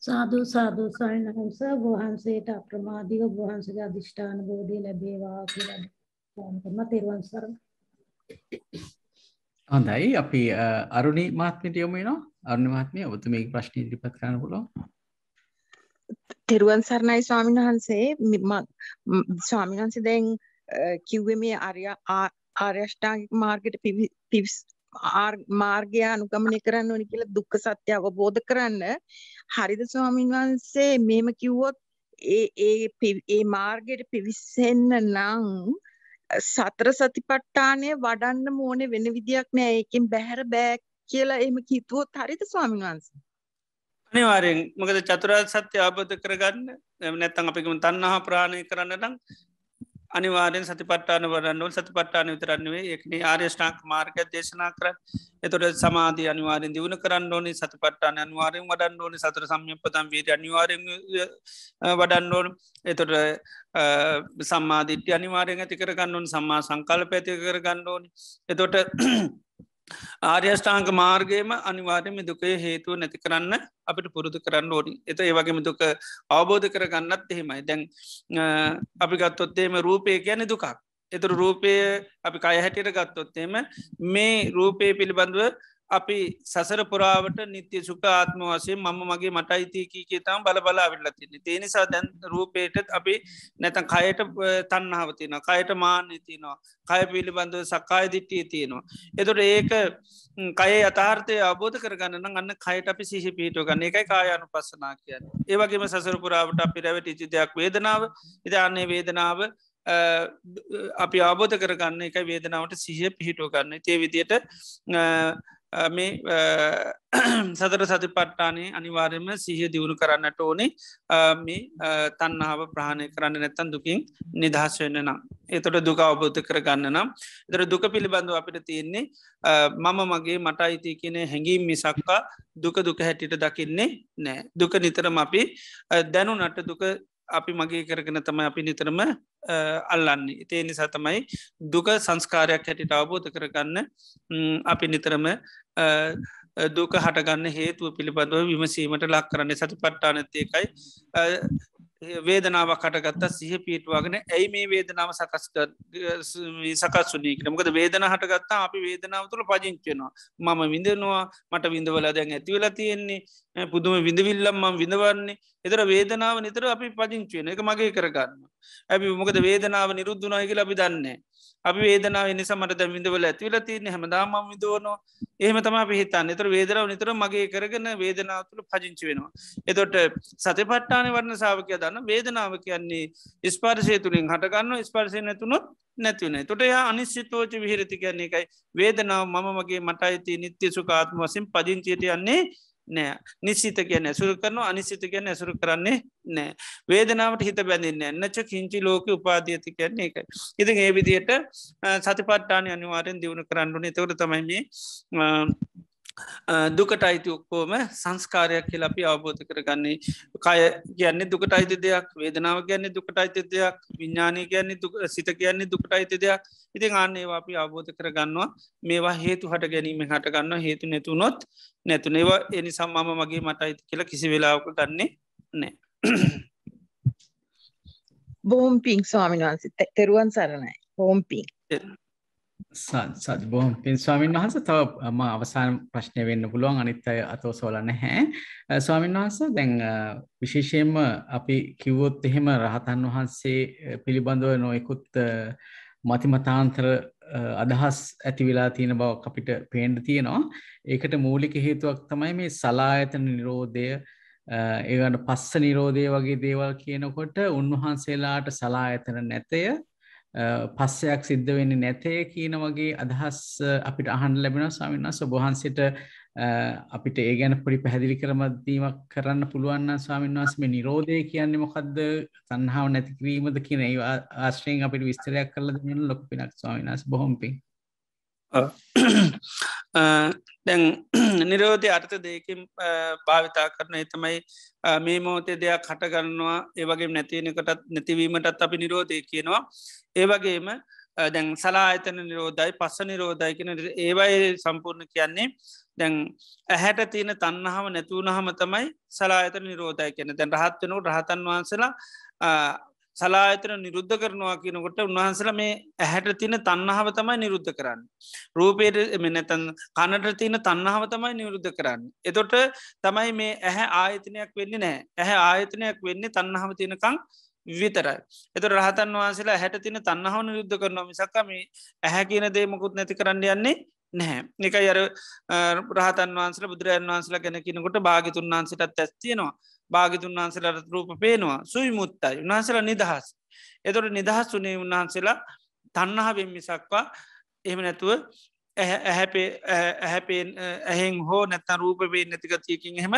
සාදු සාදු ස්වාමීන් වහන්සේ ඔබ වහන්සේට අප්‍රමාදීව ඔබ වහන්සේගේ අදිෂ්ඨාන බෝධිය ලැබේවා කියලා මම තෙරුවන් සරණයි. හොඳයි අපි අරුණි මහත්මියට යමු වෙනවා. අරුණි මහත්මිය ඔබතුමීගේ ප්‍රශ්න ඉදිරිපත් කරන්න පුළුවන්. තෙරුවන් සරණයි ස්වාමීන් වහන්සේ මම ස්වාමීන් වහන්සේ දැන් කිව්වේ මේ ආර්ය ආර්යෂ්ටාංගික මාර්ගයට පිවිස් මාර්ගය අනුගමනය කරන්න ඕනි කියලා දුක්ඛ සත්‍ය අවබෝධ කරන්න හරිද ස්වාමීන් වහන්සේ මෙහෙම කිව්වොත් ඒ ඒ ඒ මාර්ගයට පිවිසෙන්න නම් සතර සතිපට්ඨානය වඩන්න ඕනේ වෙන විදියක් නෑ ඒකෙන් බැහැර බෑ කියලා එහෙම කිව්වොත් හරිද ස්වාමීන් වහන්සේ අනිවාර්යෙන් මොකද චතුරාර්ය සත්‍ය අවබෝධ කරගන්න නැත්නම් අපිකම තණ්හා ප්‍රාණය කරන්න නම් අනිවාරෙන් සතිපට්ටාන වරන්නුව සතිපට්ටාන විතරන්නේ එකන ආර්යෂ්ඨාක මාර්ග දේශනා කර එතොට සමාධ අනිවාරෙන් දියුණ කරන්න ඕනි සතිපට්ටාන අනිවාරෙන් වඩන්න ඕනි සතර සම්යපතන් වීට අනිවාරෙන් වඩන්න ඕන එතොට සම්මාධිට්‍ය අනිවාරෙන් ඇති කරගන්නුන් සම්මා සංකල්ප ඇති කරගන්න ඕනි එතොට ආර්යෂ්ඨාංක මාර්ගයම අනිවාර්යම දුකේ හේතුව නැති කරන්න අපිට පුරුදු කරන්න ඕනි එත ඒවගේම දුක අවබෝධ කරගන්නත් එහෙමයි දැන් අපි ගත්තොත්තේම රූපය ගැන දුකක් එතුර රූපය අපි කය හැටියට ගත්තොත්තේම මේ රූපය පිළිබඳව අපි සසරපුරාවට නිත්‍ය සුක ආත්ම වසේ මම මගේ මට අයිතිකී කියතාම් බලබලා විල්ලතින්නේ ඒ නිසා දැන් රූපේටත් අපි නැතන් කයට තන්නාවතින කයට මාන්‍ය තියනවා කය පිළිබඳව සක්කාය දිට්ටිය තියෙනවා. එතුට ඒක කය අතාර්ථය අබෝධ කරගන්න අන්න කයට අපි සිහි පිහිටුව ගන්න එකයි කායනු පස්සනා කියන්න ඒවගේම සසරපුරාවට අපි රැවට ඉචිදයක් වේදනාව ඉදාන්නේ වේදනාව අපි ආබෝධ කරගන්න එක වේදනාවට සිහ පිහිටුව ගන්න තේ විදියට මේ සතර සති පට්ටානේ අනිවාර්යම සිහිය දියුණු කරන්නට ඕනේ මේ තන්නාව ප්‍රහණය කරන්න නැත්තන් දුකින් නිදහස් වෙන්න නම්. එතොට දුක අවබෝධ කරගන්න නම්. එතර දුක පිළිබඳව අපිට තියෙන්නේ මම මගේ මට අයිති කියන හැඟීම් මිසක්කා දුක දුක හැටිට දකින්නේ නෑ. දුක නිතරම අපි දැනුනට දුක අපි මගේ කරගෙන තමයි අපි නිතරම අල්ලන්නේ ඉතිේ නිසා තමයි දුක සංස්කාරයක් හැටිට අවබෝධ කරගන්න අපි නිතරම දුක හටගන්න හේතුව පිළිබඳව විමසීමට ලක් කරන්නේ සති පට්ටානතියකයි වේදනාවක් කටගත්තා සිහ පිටවාගෙන ඇයි මේ වේදනාව සකස් සකස් වනීකට මොකද වේදන හටගත්තා අපි වේදනාව තුළ පජිංචයනවා මම විඳනවා මට විඳවලා දැන් ඇතිවෙලා තියෙන්නේ පුදුම විඳවිල්ලම් මම් විඳවන්නේ එතර වේදනාව නිතර අපි පජිංචයන එක මගේ කරගන්න ඇබි මොකද වේදනාව නිරුද්ධනායක ලබි දන්නේ අපි වේදනාව නිසමට දැමිදවල ඇතිවල තියන්නේ හැමදාම විදෝනවා එහම තම පිහිතන්න එතර වේදරාව නිතර මගේ කරගෙන වේදනාව තුළ පජංචි වෙනවා. එතොට සති පට්ටාන වරණ සාාවකය දන්න වේදනාව කියන්නේ ස්පාර්ශය තුළින් හටගන්න ස්පර්ශය නැතුනොත් නැතිවනේ තොට යා අනිශ්‍යතෝච විහිරති කියන්නේ එකයි වේදනාව මම මගේ මටයිති නිත්‍ය සුකාත්ම වසින් පජංචියට යන්නේ නෑ නිසිත කිය නැසුරු කරන අනිසිත කිය නැසුරු කරන්නේ නෑ වේදනාවට හිත බැඳන්න එන්නච කිංචි ලෝක උපාධියති කියන්නේ එක ඉති ඒ විදියට සතිපට්ටාන අනිවාරෙන් දියුණු කරන්නුන තවර තමයි දුකට අයිති ඔක්කෝම සංස්කාරයක් කියලා අපි අවබෝධ කරගන්නේ කය කියන්නේ දුකට අයිති දෙයක් වේදනාව කියන්නේ දුකට අයිති දෙයක් විඤ්ඥානය කියන්නේ සිත කියන්නේ දුකට අයිති දෙයක් ඉතින් ආන්නේවා අපි අවබෝධ කරගන්නවා මේවා හේතු හට ගැනීම හටගන්න හේතු නැතුනොත් නැතුනේවා එනි සම්මාම මගේ මට අයිති කියලා කිසි වෙලාවක ගන්නේ නෑ බෝම්පිං ස්වාමිනාන්සි තෙරුවන් සරණයි බෝම්පිං සත් බොහොම පින් ස්වාමීන් වහන්ස තව ම අවසාන ප්‍රශ්නය වෙන්න පුළුවන් අනිත් අය අතෝ සෝල නැහැ ස්වාමීන් වහන්ස දැන් විශේෂයෙන්ම අපි කිව්වොත් එහෙම රහතන් වහන්සේ පිළිබඳව නොයකුත් මතිමතාන්තර අදහස් ඇති වෙලා තියෙන බව අපිට පේන්ඩ තියෙනවා ඒකට මූලික හේතුවක් තමයි මේ සලායතන නිරෝධය ඒවට පස්ස නිරෝධය වගේ දේවල් කියනකොට උන්වහන්සේලාට සලායතන නැතය පස්සයක් සිද්ධ වෙන්නේ නැතේ කියන වගේ අදහස් අපිට අහන් ලැබෙන ස්වාමින්වස බහන්සට අපිට ඒ ගැන පොඩි පැහැදිලි කරමදීමක් කරන්න පුළුවන්න ස්වාමින්වාස මේ නිරෝධය කියන්නේ මොකක්ද තන්හාාව නැතිකිරීමද කියන ඒ ආශ්‍රයෙන් අපිට විස්තරයක් කරලා දෙන්න ලොක් පිනක් ස්වාමිනාස් බොහොම්පින් දැන් නිරෝධය අර්ථ දෙයකින් භාවිතා කරන එතමයි මේ මෝතේ දෙයක් හටගන්නවා ඒවගේ නැතිනකටත් නැතිවීමටත් අපි නිරෝධය කියනවා ඒවගේම දැන් සලායතන නිරෝධයි පස්ස නිරෝධයි කියන ඒවයි සම්පූර්ණ කියන්නේ දැන් ඇහැට තියෙන තන්නහම නැතුවනහම තමයි සලායතන නිරෝධය කියන දැන් රහත්වනු රහතන් වහන්සලා සලායතන නිරුද්ධ කරනවා කියනකොට උන්වහන්සල මේ ඇහැට තින තන්නහාව තමයි නිරුද්ධ කරන්න. රූපයට මෙනැතන් කණට තියන තන්නහාව තමයි නිරුද්ධ කරන්න. එතොට තමයි මේ ඇහැ ආයතනයක් වෙන්නේ නෑ ඇහැ ආයතනයක් වෙන්නේ තන්නහාව තියනකං විතරයි. එතු රහතන් වහන්සේලා හැට තින තන්නහාව නිරුද්ධ කරනවා මිසක්කම ඇහැ කියන දේමකුත් නැති කරන්න යන්නේ නැහැ එක අර රහතන් වහන්සල බුදුරන් වහන්සල ගැනකිනකොට භාගිතුන් වහන්සටත් ඇත්තියෙනවා භාගිතුන් වහන්සේලට රූප පේනවා සුයි මුත්තයි උන්හන්සල නිදහස්. එතොට නිදහස් වනේ උන්වහන්සේලා තන්නහ වෙම්මිසක්වා එහෙම නැතුව ඇහැපේ ඇහැපේ ඇහෙන් හෝ නැත්තන් රූපවේ නැතිකතියකින් හෙම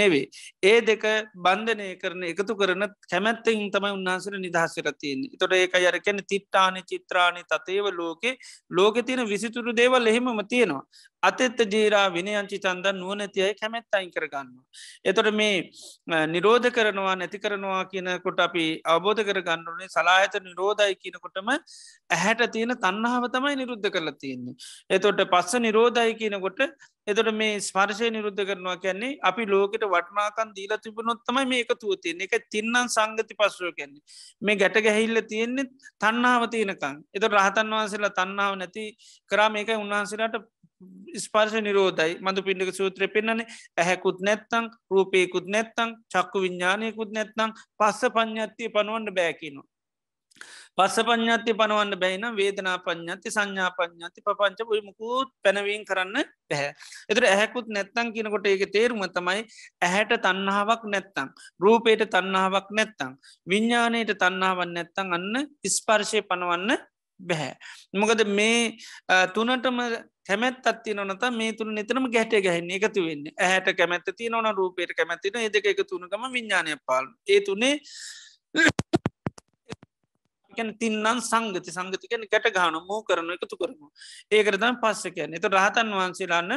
නෙවේ. ඒ දෙක බන්ධනය කරන එකතු කරන කැමැත්තෙන් තමයි උන්හන්සර නිදහසරතියෙන් තොට ඒක අයර කැන තිට්ටාන චිත්‍රාණ තතේව ලෝකෙ ලෝක තියෙන විසිතුරු දේවල් එහෙමම තියෙනවා. අතෙත්ත ජේරා විනයංචි තන්ද නුවනැතියයි කැමැත් අයින් කරගන්නවා. එතොට මේ නිරෝධ කරනවා නැති කරනවා කියනකොට අපි අවබෝධ කරගන්නුනේ සලාහත නිරෝධයි කියනකොටම ඇහැට තියෙන තන්නහාව තමයි නිරුද්ධ කරලා තියන්නේ. එතොට පස්ස නිරෝධයි කියනකොට එතොට මේ ස්පර්ශය නිරුද්ධ කරනවා කියන්නේ අපි ලෝකට වටනාකන් දීලා තිබුණොත්තමයි මේක තුවතියෙන් එක තින්නන් සංගති පස්සුව කියන්නේ මේ ගැට ගැහිල්ල තියෙන්නේ තන්නාව තියෙනකං එතොට රහතන් වහන්සේලා තන්නාව නැති කරා මේක උන්වහන්සේලාට ස්පර්ශ නිරෝධයි මඳු පිඩික සූත්‍රය පෙන්න්නන්නේ ඇහැකුත් නැත්තං රූපයකුත් නැත්තං චක්කු විඤ්ඥානයකුත් නැත්නම් පස්ස පඥත්තිය පනුවන්ට බෑකිනවා පස්ස පඥ්ඥති පනවන්න බැයින වේදනා පඥ්ඥති සංඥා පඥ්ඥති පපංච මුකුත් පැනවීන් කරන්න පැහැ. එතර ඇහැකුත් නැත්තං කියනකොට ඒක තේරුම තමයි ඇහැට තන්නාවක් නැත්තං. රූපයට තන්නාවක් නැත්තං. විඤ්ඥානයට තන්නාවන් නැත්තං අන්න ඉස්පර්ශය පනවන්න බැහැ. මොකද මේ තුනටම කැමැත් අත්ති නොනත මේ තුන නිතරම ගැට ගැහෙන් එකතු වෙන්න ඇහැට කැමැත්ති නොන රූපයට කැමැතින ඒ දෙක එක තුනකම විඤ්ඥානය පාල ඒ තුනේ කැන තින්නන් සංගති සංගතිකැන ගැට ගාන මූ කරන එකතු කරමු. ඒකරදම් පස්සකයන එතු රහතන් වහන්සේලාන්න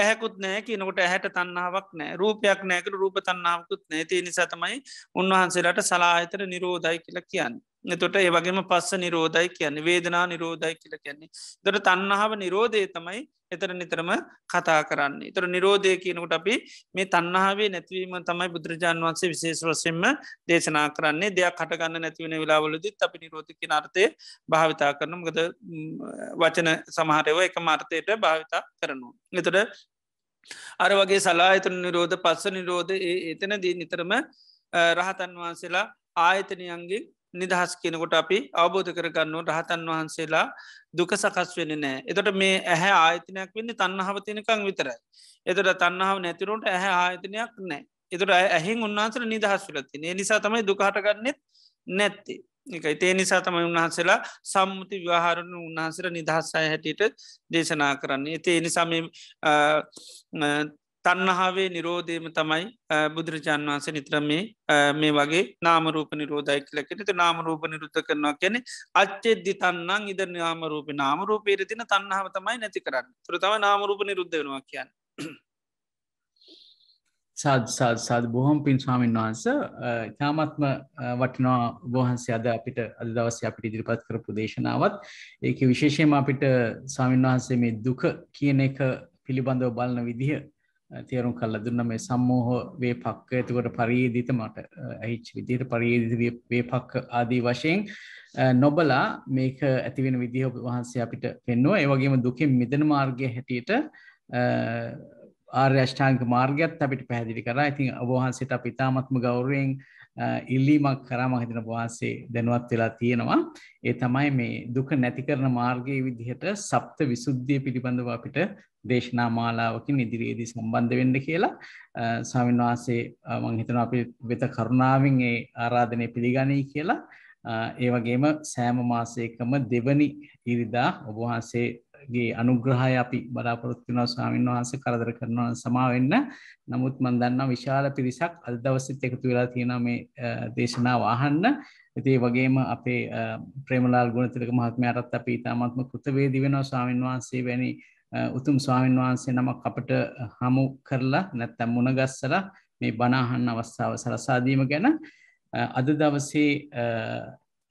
ඇහැකුත් නෑ කියනකොට ඇහැට තන්නාවක් නෑ රූපයක් නෑකට රූප තන්නාවකුත් නෑ ති නිසාතමයි උන්වහන්සේලාට සලාහිතර නිරෝධයි කියලා කියන්න. එතොට ඒවගේම පස්ස නිරෝධයි කියන්නේ වේදනා නිරෝධයි කියල කියන්නේ. දොට තන්නාව නිරෝධය තමයි එතර නිතරම කතා කරන්න. තොර නිරෝධය කියනකට අපි මේ තන්නාවේ නැතිවීම තමයි බුදුරජාන් වන්සේ විශේෂ වසෙන්ම දේශනා කරන්නේ දෙයක් කටගන්න නැතිවෙන වෙලාවලදත් අපි නිරෝධක නාර්ථය භාවිතා කරනම් ගද වචන සමහරයව එක මාර්ථයට භාවිතා කරනු. එතොට අර වගේ සලා එතන නිරෝධ පස්ස නිරෝධ එතනදී නිතරම රහතන් වහන්සේලා ආයතනයන්ගේ නිදහස් කෙනකොට අපි අවබෝධ කරගන්නවා රහතන් වහන්සේලා දුක සකස් වෙන නෑ. එතට මේ ඇහැ ආයතනයක් වෙන්න තන්නහවතිනකං විතරයි. එතට තන්නහාව නැතිරොට ඇහැ ආයතනයක් නෑ. එතුට ඇහෙන් උන්වහන්සර නිදහස් වෙලතින ඒ නිසා තමයි දුකහටගන්නෙත් නැත්ති. එකයි තේ නිසා තමයි උන්වහන්සේලා සම්මුති ව්‍යහාරණ උන්වහන්සර නිදහස් අය හැටියට දේශනා කරන්නේ. එති එනිසාම තන්නහාවේ නිරෝධයම තමයි බුදුරජාන් වහන්සේ නිත්‍ර මේ මේ වගේ නාමරූප නිරෝධයි කියලකෙනට නාමරූප නිරුද්ධ කරනවා කැනෙ අච්චෙද්දි තන්නම් ඉද නාමරූප නාමරූපයට තින තන්නහම තමයි නැති කරන්න තුර තම නාමරූප නිරුද්ධ වෙනවා කියන්න සාත්සාත් සාත් බොහොම පින් ස්වාමීන් වහන්ස තාමත්ම වටිනවා බොහන්සේ අද අපිට අද දවස අපිට ඉදිරිපත් කරපු දේශනාවත් ඒක විශේෂයම අපිට ස්වාමීන් වහන්සේ මේ දුක කියන එක පිළිබඳව බලන විදිහ තේරුම් කල්ල දුන්න මේ සම්මෝහ වේ පක්ක ඇතිකොට පරියේදිත මට ඇහිච් විදියට පරියේදි වේ පක්ක ආදී වශයෙන් නොබලා මේක ඇතිවෙන විදිහ වහන්සේ අපිට පෙන්නවා ඒවගේම දුකින් මිදන මාර්ගය හැටියට ආර්යෂ්ඨාංක මාර්ගයක්ත් අපිට පැහැදිලි කරා ඉතින් ඔබහන්සේට පිතාමත්ම ගෞරයෙන් ඉල්ලීමක් කරාම හිතන වහන්සේ දැනුවත් වෙලා තියෙනවා ඒ තමයි මේ දුක නැති කරන මාර්ගයේ විදිහට සප්ත විසුද්ධිය පිළිබඳව අපිට දේශනා මාලාවකින් ඉදිරියේදී සම්බන්ධ වෙන්න කියලා ස්වාමීන් වහන්සේ මං හිතනවා අපි වෙත කරුණාවෙන් ඒ ආරාධනය පිළිගනී කියලා ඒ වගේම සෑම මාසයකම දෙවනි ඉරිදා ඔබ වහන්සේගේ අනුග්‍රහය අපි බලාපොරොත්තු වෙනවා ස්වාමීන් වහන්සේ කරදර කරනවා සමාවෙන්න. නමුත් මම දන්නවා විශාල පිරිසක් අද දවසෙත් එකතු වෙලා තියෙනවා මේ දේශනාව අහන්න. ඉතින් වගේම අපේ ප්‍රේමලාල් ගුණතිලක මහත්මයාටත් අපි ඉතාමත්ම කෘතවේදී වෙනවා ස්වාමීන් වහන්සේ වැනි උතුම් ස්වාමීන් වහන්සේ නමක් අපට හමු කරලා නැත්තැම් මුණගස්සල මේ බනාහන්න අවස්ථාව සරසාදීම ගැන අද දවසේ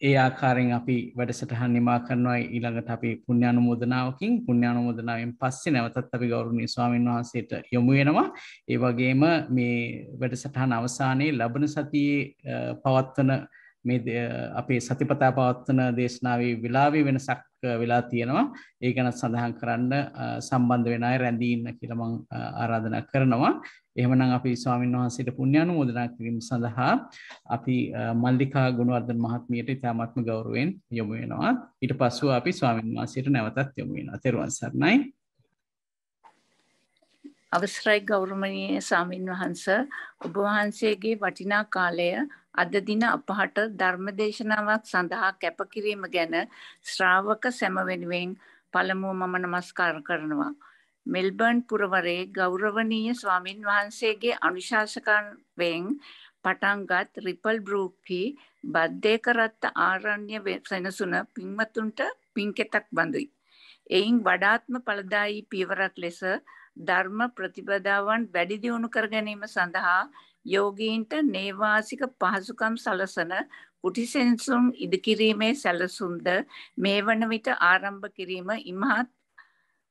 ඒ ආකාරෙන් අපි වැඩසටහන් නිමා කරනවා ඊළඟට අපි පුුණ්‍යානු මුදනාවකින් පුුණ්‍යානු මුදනාවෙන් පස්සේ නැවතත් අපි ගෞරුණනි ස්වාමීන් වහන්සේට යොමු වෙනවා ඒ වගේම මේ වැඩසටහන් අවසානයේ ලබන සතියේ පවත්වන මේ අපේ සතිපතා පවත්වන දේශනාවේ වෙලාවේ වෙනසක් වෙලා තියෙනවා ඒ ගැනත් සඳහන් කරන්න සම්බන්ධ වෙන අය රැඳීන්න කියලමං ආරාධනා කරනවා එහමනම් අපි ස්වාමීන් වහන්සේට පුුණ්‍යානු ෝදනා කිරීම සඳහා අපි මල්ලිකා ගුණුවර්ධන මහත්මියයට ඉතාමත්ම ගෞරුවෙන් යොමු වෙනවා ඉට පස්සුව අපි ස්වාමීන් වහන්සේට නැවතත් යොමු වෙන අතරුවන් සරණයි අවසරයි ගෞරමණයේ සාමීන් වහන්ස ඔබ වහන්සේගේ වටිනා කාලය අද දින අපහට ධර්ම දේශනාවක් සඳහා කැපකිරීම ගැන ශ්‍රාවක සැම වෙනුවෙන් පළමුව මම নমස්කාර කරනවා. මෙල්බර්න් පුරවරේ ගෞරවනීය ස්වාමින් වහන්සේගේ අනුශාසකයන් පටන්ගත් රිපල් බෲප්හි බද්දේකරත්ත ආරණ්‍ය සෙනසුන පින්වතුන්ට පින්කෙතක් බඳුයි. එයින් වඩාත්ම ඵලදායී පියවරක් ලෙස ධර්ම ප්‍රතිපදාවන් වැඩි දියුණු කර ගැනීම සඳහා යෝගීන්ට නේවාසික පහසුකම් සලසන කුටිසෙන්සුන් ඉදිකිරීමේ සැලසුම්ද මේ වන විට ආරම්භ කිරීම ඉමහත්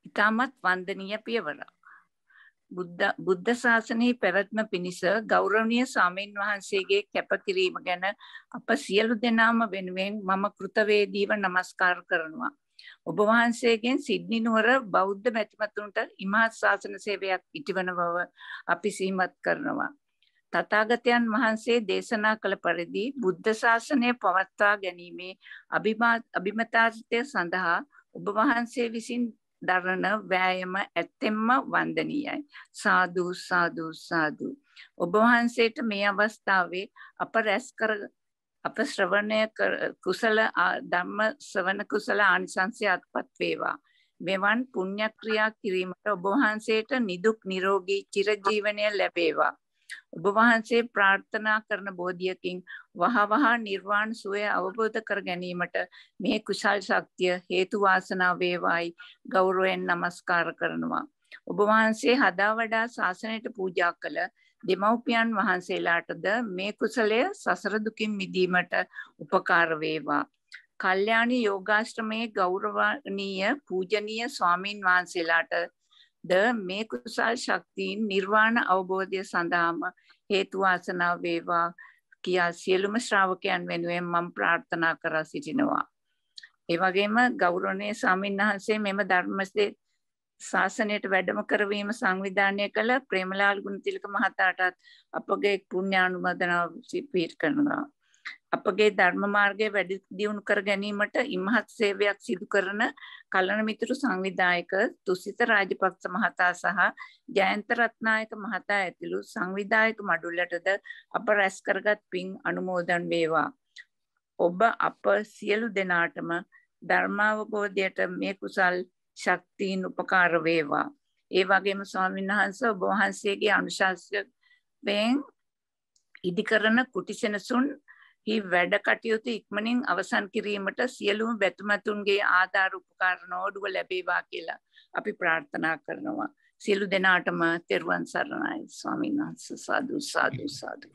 ඉතාමත් වන්දනීය පියවරක්. බුද්ධ බුද්ධ ශාසනයේ පැවැත්ම පිණිස ගෞරවනීය සාමීන් වහන්සේගේ කැපකිරීම ගැන අප සියලු දෙනාම වෙනුවෙන් මම කෘතවේදීව নমස්කාර කරනවා. ඔබ වහන්සේගෙන් සිඩ්නි නුවර බෞද්ධ මැතිමතුන්ට ඉමහත් ශාසන සේවයක් ඉටිවන බව අපි සිහිමත් කරනවා. තථාගතයන් වහන්සේ දේශනා කළ පරිදි බුද්ධ ශාසනය පවත්වා ගැනීමේ අභිමතාර්ථය සඳහා ඔබ වහන්සේ විසින් දරන වෑයම ඇත්තෙන්ම වන්දනීයයි. සාදු සාදු සාදු. ඔබ වහන්සේට මේ අවස්ථාවේ අප රැස් කර අප ශ්‍රවණය කුසල ධම්ම ශ්‍රවණ කුසල ආනිසංසය අත්පත් වේවා. මෙවන් පුණ්‍ය ක්‍රියා කිරීමට ඔබ වහන්සේට නිදුක් නිරෝගී චිරජීවනය ලැබේවා. ඔබ වහන්සේ ප්‍රාර්ථනා කරන බෝධියකින් වහවහා නිර්වාණ සුවය අවබෝධ කර ගැනීමට මේ කුසල් ශක්තිය හේතු වාසනා වේවායි ගෞරවයෙන් নমස්කාර කරනවා. ඔබ වහන්සේ හදා වඩා ශාසනයට පූජා කළ දෙමව්පියන් වහන්සේලාටද මේ කුසලය සසර දුකින් මිදීමට උපකාර වේවා. කල්යාණි යෝගාශ්‍රමයේ ගෞරවනීය පූජනීය ස්වාමින් වහන්සේලාට ද මේ කුසල් ශක්තියින් නිර්වාණ අවබෝධය සඳහාම හේතු වාසනා වේවා කියා සියලුම ශ්‍රාවකයන් වෙනුවෙන් මම ප්‍රාර්ථනා කර සිටිනවා. ඒ වගේම ගෞරවනීය ස්වාමීන් වහන්සේ මෙම ධර්මසේ ශාසනයට වැඩම කරවීම සංවිධානය කළ ප්‍රේමලාල් ගුණතිලක මහතාටත් අපගේ පුණ්‍යානුමෝදනා පිට කරනවා. අපගේ ධර්ම මාර්ගය වැඩි දියුණු කර ගැනීමට ඉමහත් සේවයක් සිදු කරන කලණ මිතුරු සංවිධායක තුසිත රාජපක්ෂ මහතා සහ ජයන්ත රත්නායක මහතා ඇතුළු සංවිධායක මඩුල්ලටද අප රැස් කරගත් පින් අනුමෝදන් වේවා. ඔබ අප සියලු දෙනාටම ධර්මාවබෝධයට මේ කුසල් ශක්තියින් උපකාර වේවා. ඒ වගේම ස්වාමීන් වහන්සේ ඔබ වහන්සේගේ අනුශාසකයෙන් ඉදිකරන කුටිසෙනසුන් හි වැඩ කටයුතු ඉක්මනින් අවසන් කිරීමට සියලුම බැතිමතුන්ගේ ආධාර උපකාර නෝඩුව ලැබේවා කියලා අපි ප්‍රාර්ථනා කරනවා. සියලු දෙනාටම තෙරුවන් සරණයි ස්වාමීන් වහන්සේ සාදු සාදු සාදු.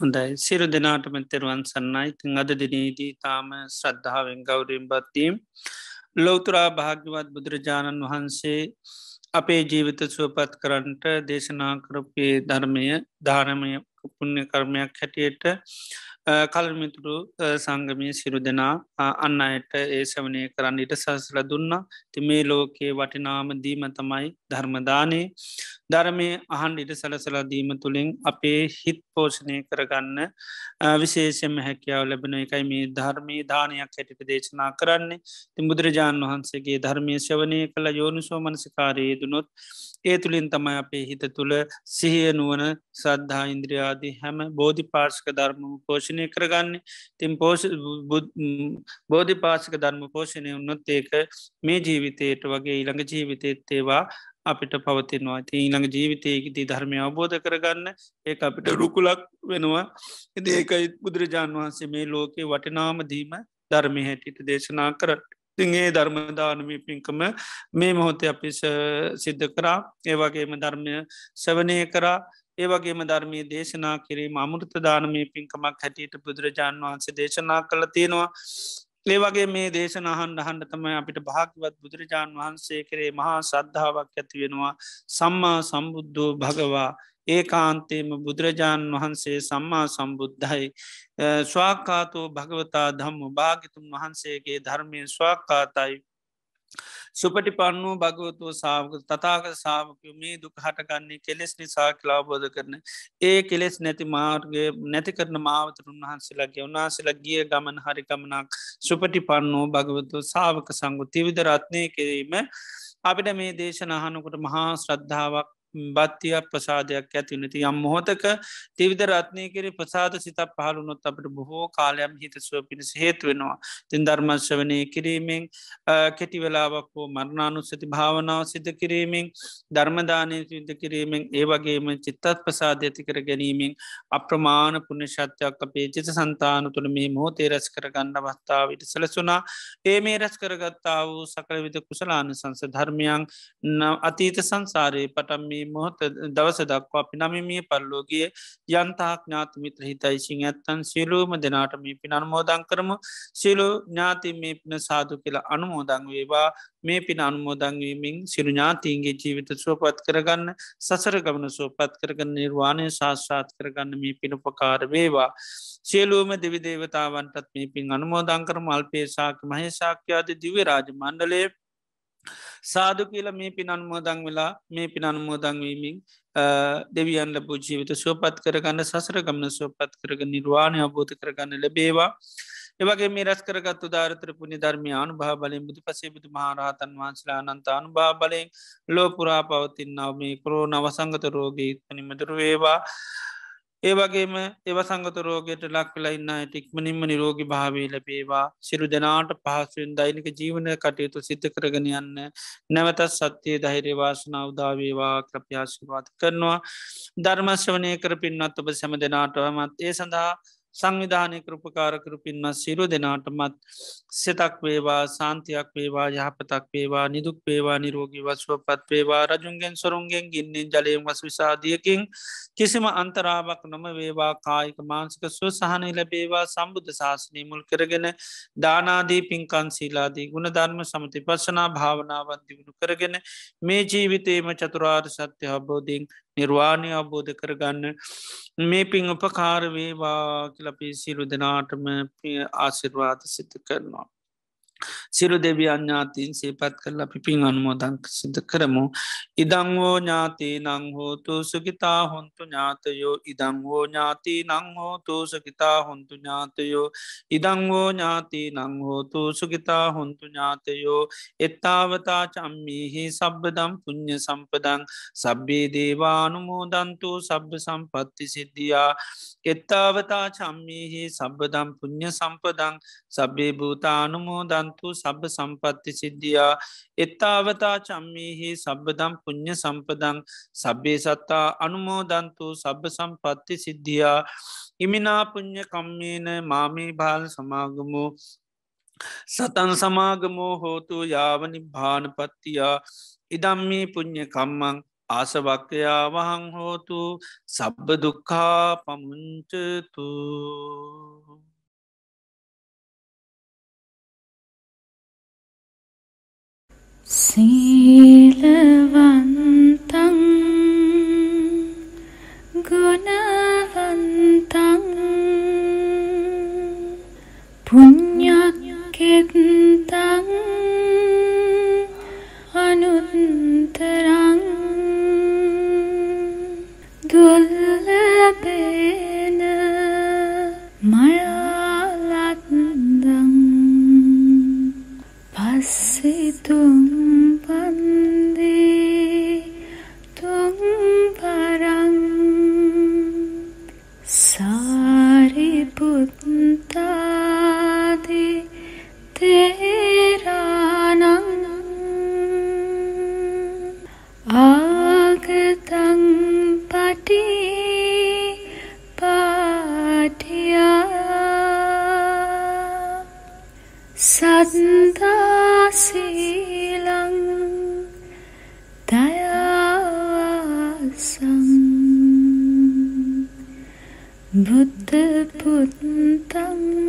හොඳයි සිරු දෙනාටම තෙරුවන් සන්නයි තිං අද දිනීදී තාම ශ්‍රද්ධාවෙන් ගෞරීම් බත්තිීම් ලෝතුරා භාග්‍යවත් බුදුරජාණන් වහන්සේ අපේ ජීවිත සුවපත් කරන්නට දේශනා කරපේ ධර්මය ධානමය පුුණ්‍ය කර්මයක් හැටියට කල්මිතුරු සංගමය සිරු දෙනා අන්න අයට ඒ සවනය කරන්නට සසල දුන්න ති මේ ලෝකයේ වටිනාම දීම තමයි ධර්මදානය ධර්මය අහන් ඉට සැලසලදීම තුළින් අපේ හිත් පෝෂණය කරගන්න විශේෂම හැකියාව ලැබෙන එකයි මේ ධර්මී දානයක් හැටික දේශනා කරන්නේ ති බුදුරජාණන් වහන්සේගේ ධර්මය ශ්‍යවනය කළ යෝනිසෝ මනසිකාරයේ දුනොත් ඒ තුළින් තමයි අපේ හිත තුළ සිහිය නුවන සද්ධා ඉන්ද්‍රියාදී හැම බෝධි පාර්ශක ධර්ම පෝෂණය කරගන්නේ තින් බෝධි පාසික ධර්ම පෝෂණය උන්නොත් ඒක මේ ජීවිතයට වගේ ඉළඟ ජීවිතයත්තේවා අපිට පවතිනවා ති ඊළඟ ජීවිතයකති ධර්මය අවබෝධ කරගන්න ඒ අපිට රුකුලක් වෙනවා එද ඒකයි බුදුරජාන් වහන්සේ මේ ලෝකයේ වටිනාමදීම ධර්මය හැටිට දේශනා කරට තිගේ ධර්මදානමී පින්කම මේ මොහොතේ අපි සිද්ධ කරා ඒවගේම ධර්මය සවනය කරා ඒවගේම ධර්මය දේශනා කිරීම අමුෘත දානමී පින්කමක් හැටියට බුදුරජාන් වහන්සේ දේශනා කළ තියෙනවා ඒ වගේ මේ දේශන අහන්ඩ හන්ඩ තමයි අපිට භාගවත් බුදුරජාණන් වහන්සේ කරේ මහා සද්ධාවක් ඇති වෙනවා සම්මා සම්බුද්ධෝ භගවා ඒ කාන්තේම බුදුරජාණන් වහන්සේ සම්මා සම්බුද්ධයි ස්වාකාතෝ භගවතා ධම්ම භාගිතුන් වහන්සේගේ ධර්මය ස්වාකාතයි සුපටි පන්නුව භගවතුව සාමක තතාක සාමකය මේ දුක හටගන්නේ කෙලෙස් නිසා කලාබෝධ කරන ඒ කෙලෙස් නැති මාර්ගය නැති කරන මාවතර උන්වහන්සේලගේ උනාසල ගිය ගමන් හරිකමනක් සුපටි පන්නුව භගවතු සාවක සංගු තිවිද රත්නය කිරීම අපිට මේ දේශනහනකොට මහා ශ්‍රද්ධාවක් බත්තියක් ප්‍රසාදයක් ඇතිනති යම් මොහොතක තිවිද රත්නය කෙරේ ප්‍රසාද සිත පහළුනොත් අපට බොහෝ කාලයම් හිතසුව පිණිස හේතුවෙනවා තින් ධර්මශ වනය කිරීමෙන් කෙටිවෙලාවක් වෝ මරණානුස්සති භාවනාව සිත කිරීමෙන් ධර්මදානය සිත කිරීමෙන් ඒ වගේම චිත්තත් ප්‍රසාධ ඇතිකර ගැනීමෙන් අප්‍රමාණ පුුණශත්‍යයක් අපේ චිත සන්තාන තුළ මේ මෝතේ රැස් කරගන්න අවස්ථාවට සලසුනා ඒ මේ රැස් කරගත්තා වූ සකලවිත කුසලාන සංස ධර්මයන් අතීත සංසාරයේ පටම්මේ මේ මොහොත දවස දක්වා අපි නමිමිය පරලෝගිය යන්තාක් ඥාතිමිත්‍ර හිතයිසිං ඇත්තන් සියලූම දෙනාට මේ පින අනුමෝදං කරම සියලු ඥාති මේ පින සාදු කියලා අනුමෝදං වේවා මේ පින අනුමෝදංවීමින් සිරු ඥාතිීන්ගේ ජීවිත සුවපත් කරගන්න සසර ගමන සුවපත් කරගන්න නිර්වාණය ශාස්ත්‍රාත් කරගන්න මේ පින උපකාර වේවා. සියලූම දෙවිදේවතාවන්ටත් මේ පින් අනුමෝදං කරම අල්පේසාක මහේසාක්‍යයාද දිවරාජ මණ්ඩලේ සාදු කියලා මේ පින් අනුමෝදං වෙලා මේ පින් අනුමෝදංවීමින් දෙවියන් ලබූ ජීවිත සුවපත් කරගන්න සසරගමන සුවපත් කරග නිර්වාණය අබෝධ කරගන්න ලැබේවා. ඒවගේ මේ රස් කරගත් ධාරතර පුුණි ධර්මයානු භා බලින් බුදු පසේබුතු මහරහතන් වහන්සලා අනන්තානු භා බලයෙන් ලෝපුරා පවතින්නාව මේ කරෝ නවසංගත රෝගීත් පනිමදුර වේවා. ඒ වගේම ඒව සංගත රෝගයට ලක් වෙලා ඉන්න ටික්මනින්ම නිරෝගි භාවී ලැබේවා සිරු දෙනාට පහසුවෙන් දෛනික ජීවනය කටයුතු සිත කරගෙන යන්න නැවතත් සත්‍යය දහිරේ වාසන අවදාවේවා ක්‍රපයාශිවාත කරනවා ධර්මශ්‍රවනය කර පින්වත් ඔබ සැම දෙනාටවමත් ඒ සඳහා සංවිධානය කෘපකාරකරු පින්වත් සිරු දෙනාටමත් සෙතක් වේවා සාන්තියක් වේවා යහපතක් වේවා නිදුක් වේවා නිරෝගී වස්වපත් වේවා රජුන්ගෙන් සොරුන්ගෙන් ගින්නෙන් ජලයෙන් වස් විසාධියකින් කිසිම අන්තරාවක් නොම වේවා කායික මාංසික සුව සහනය ලැබේවා සම්බුධ ශාසනය මුල් කරගෙන දානාදී පින්කන් සීලාදී ගුණ ධර්ම සමති පසනා භාවනාවන් දියුණු කරගෙන මේ ජීවිතේම චතුරාර් සත්‍ය අබෝධීන් නිර්වාණය අබෝධ කරගන්න මේ පින් උපකාර වේවා කියලා අපි සිරු දෙනාටම ආසිර්වාද සිත කරනවා. සිරු දෙවි අඥාතීන් සේපත් කරලා පිපින් අනුමෝදංක සිද කරමු. ඉදංවෝ ඥාති නංහෝතු සුගිතා හොන්තු ඥාතයෝ ඉදංවෝ ඥාති නංහෝතු සුගිතා හොන්තු ඥාතයෝ ඉදංවෝ ඥාති නංහෝතු සුගිතා හොන්තු ඥාතයෝ එත්තාවතා චම්මීහි සබ්බදම් පුුණ්්‍ය සම්පදං සබ්බේ දේවානුමෝදන්තු සබ්බ සම්පත්ති සිද්ධියා එත්තාවතා චම්මීහි සබ්බදම් පුුණ්්‍ය සම්පදං සබ්බේ භූතානුමෝදන් වන්තු සබ සම්පත්ති සිද්ධියා එත්තාවතා චම්මීහි සබ්බදම් පුුණ්්‍ය සම්පදං සබ්බේ සත්තා අනුමෝදන්තු සබ සම්පත්ති සිද්ධියා ඉමිනාපුුණ්්‍ය කම්මේන මාමී භාල සමාගමු සතන් සමාගමෝ හෝතු යාවනි භානපත්තියා ඉදම්මී පුුණ්්‍ය කම්මං ආසභක්කයා වහං හෝතු සබ්බ දුක්කා පමුංචතු සීලවන්තං ගුණවන්තං පුඤ්ඤක්කෙත්තං අනුත්තරං දුර්ලභේන මයාලත්දං පස්සිතුම් tentang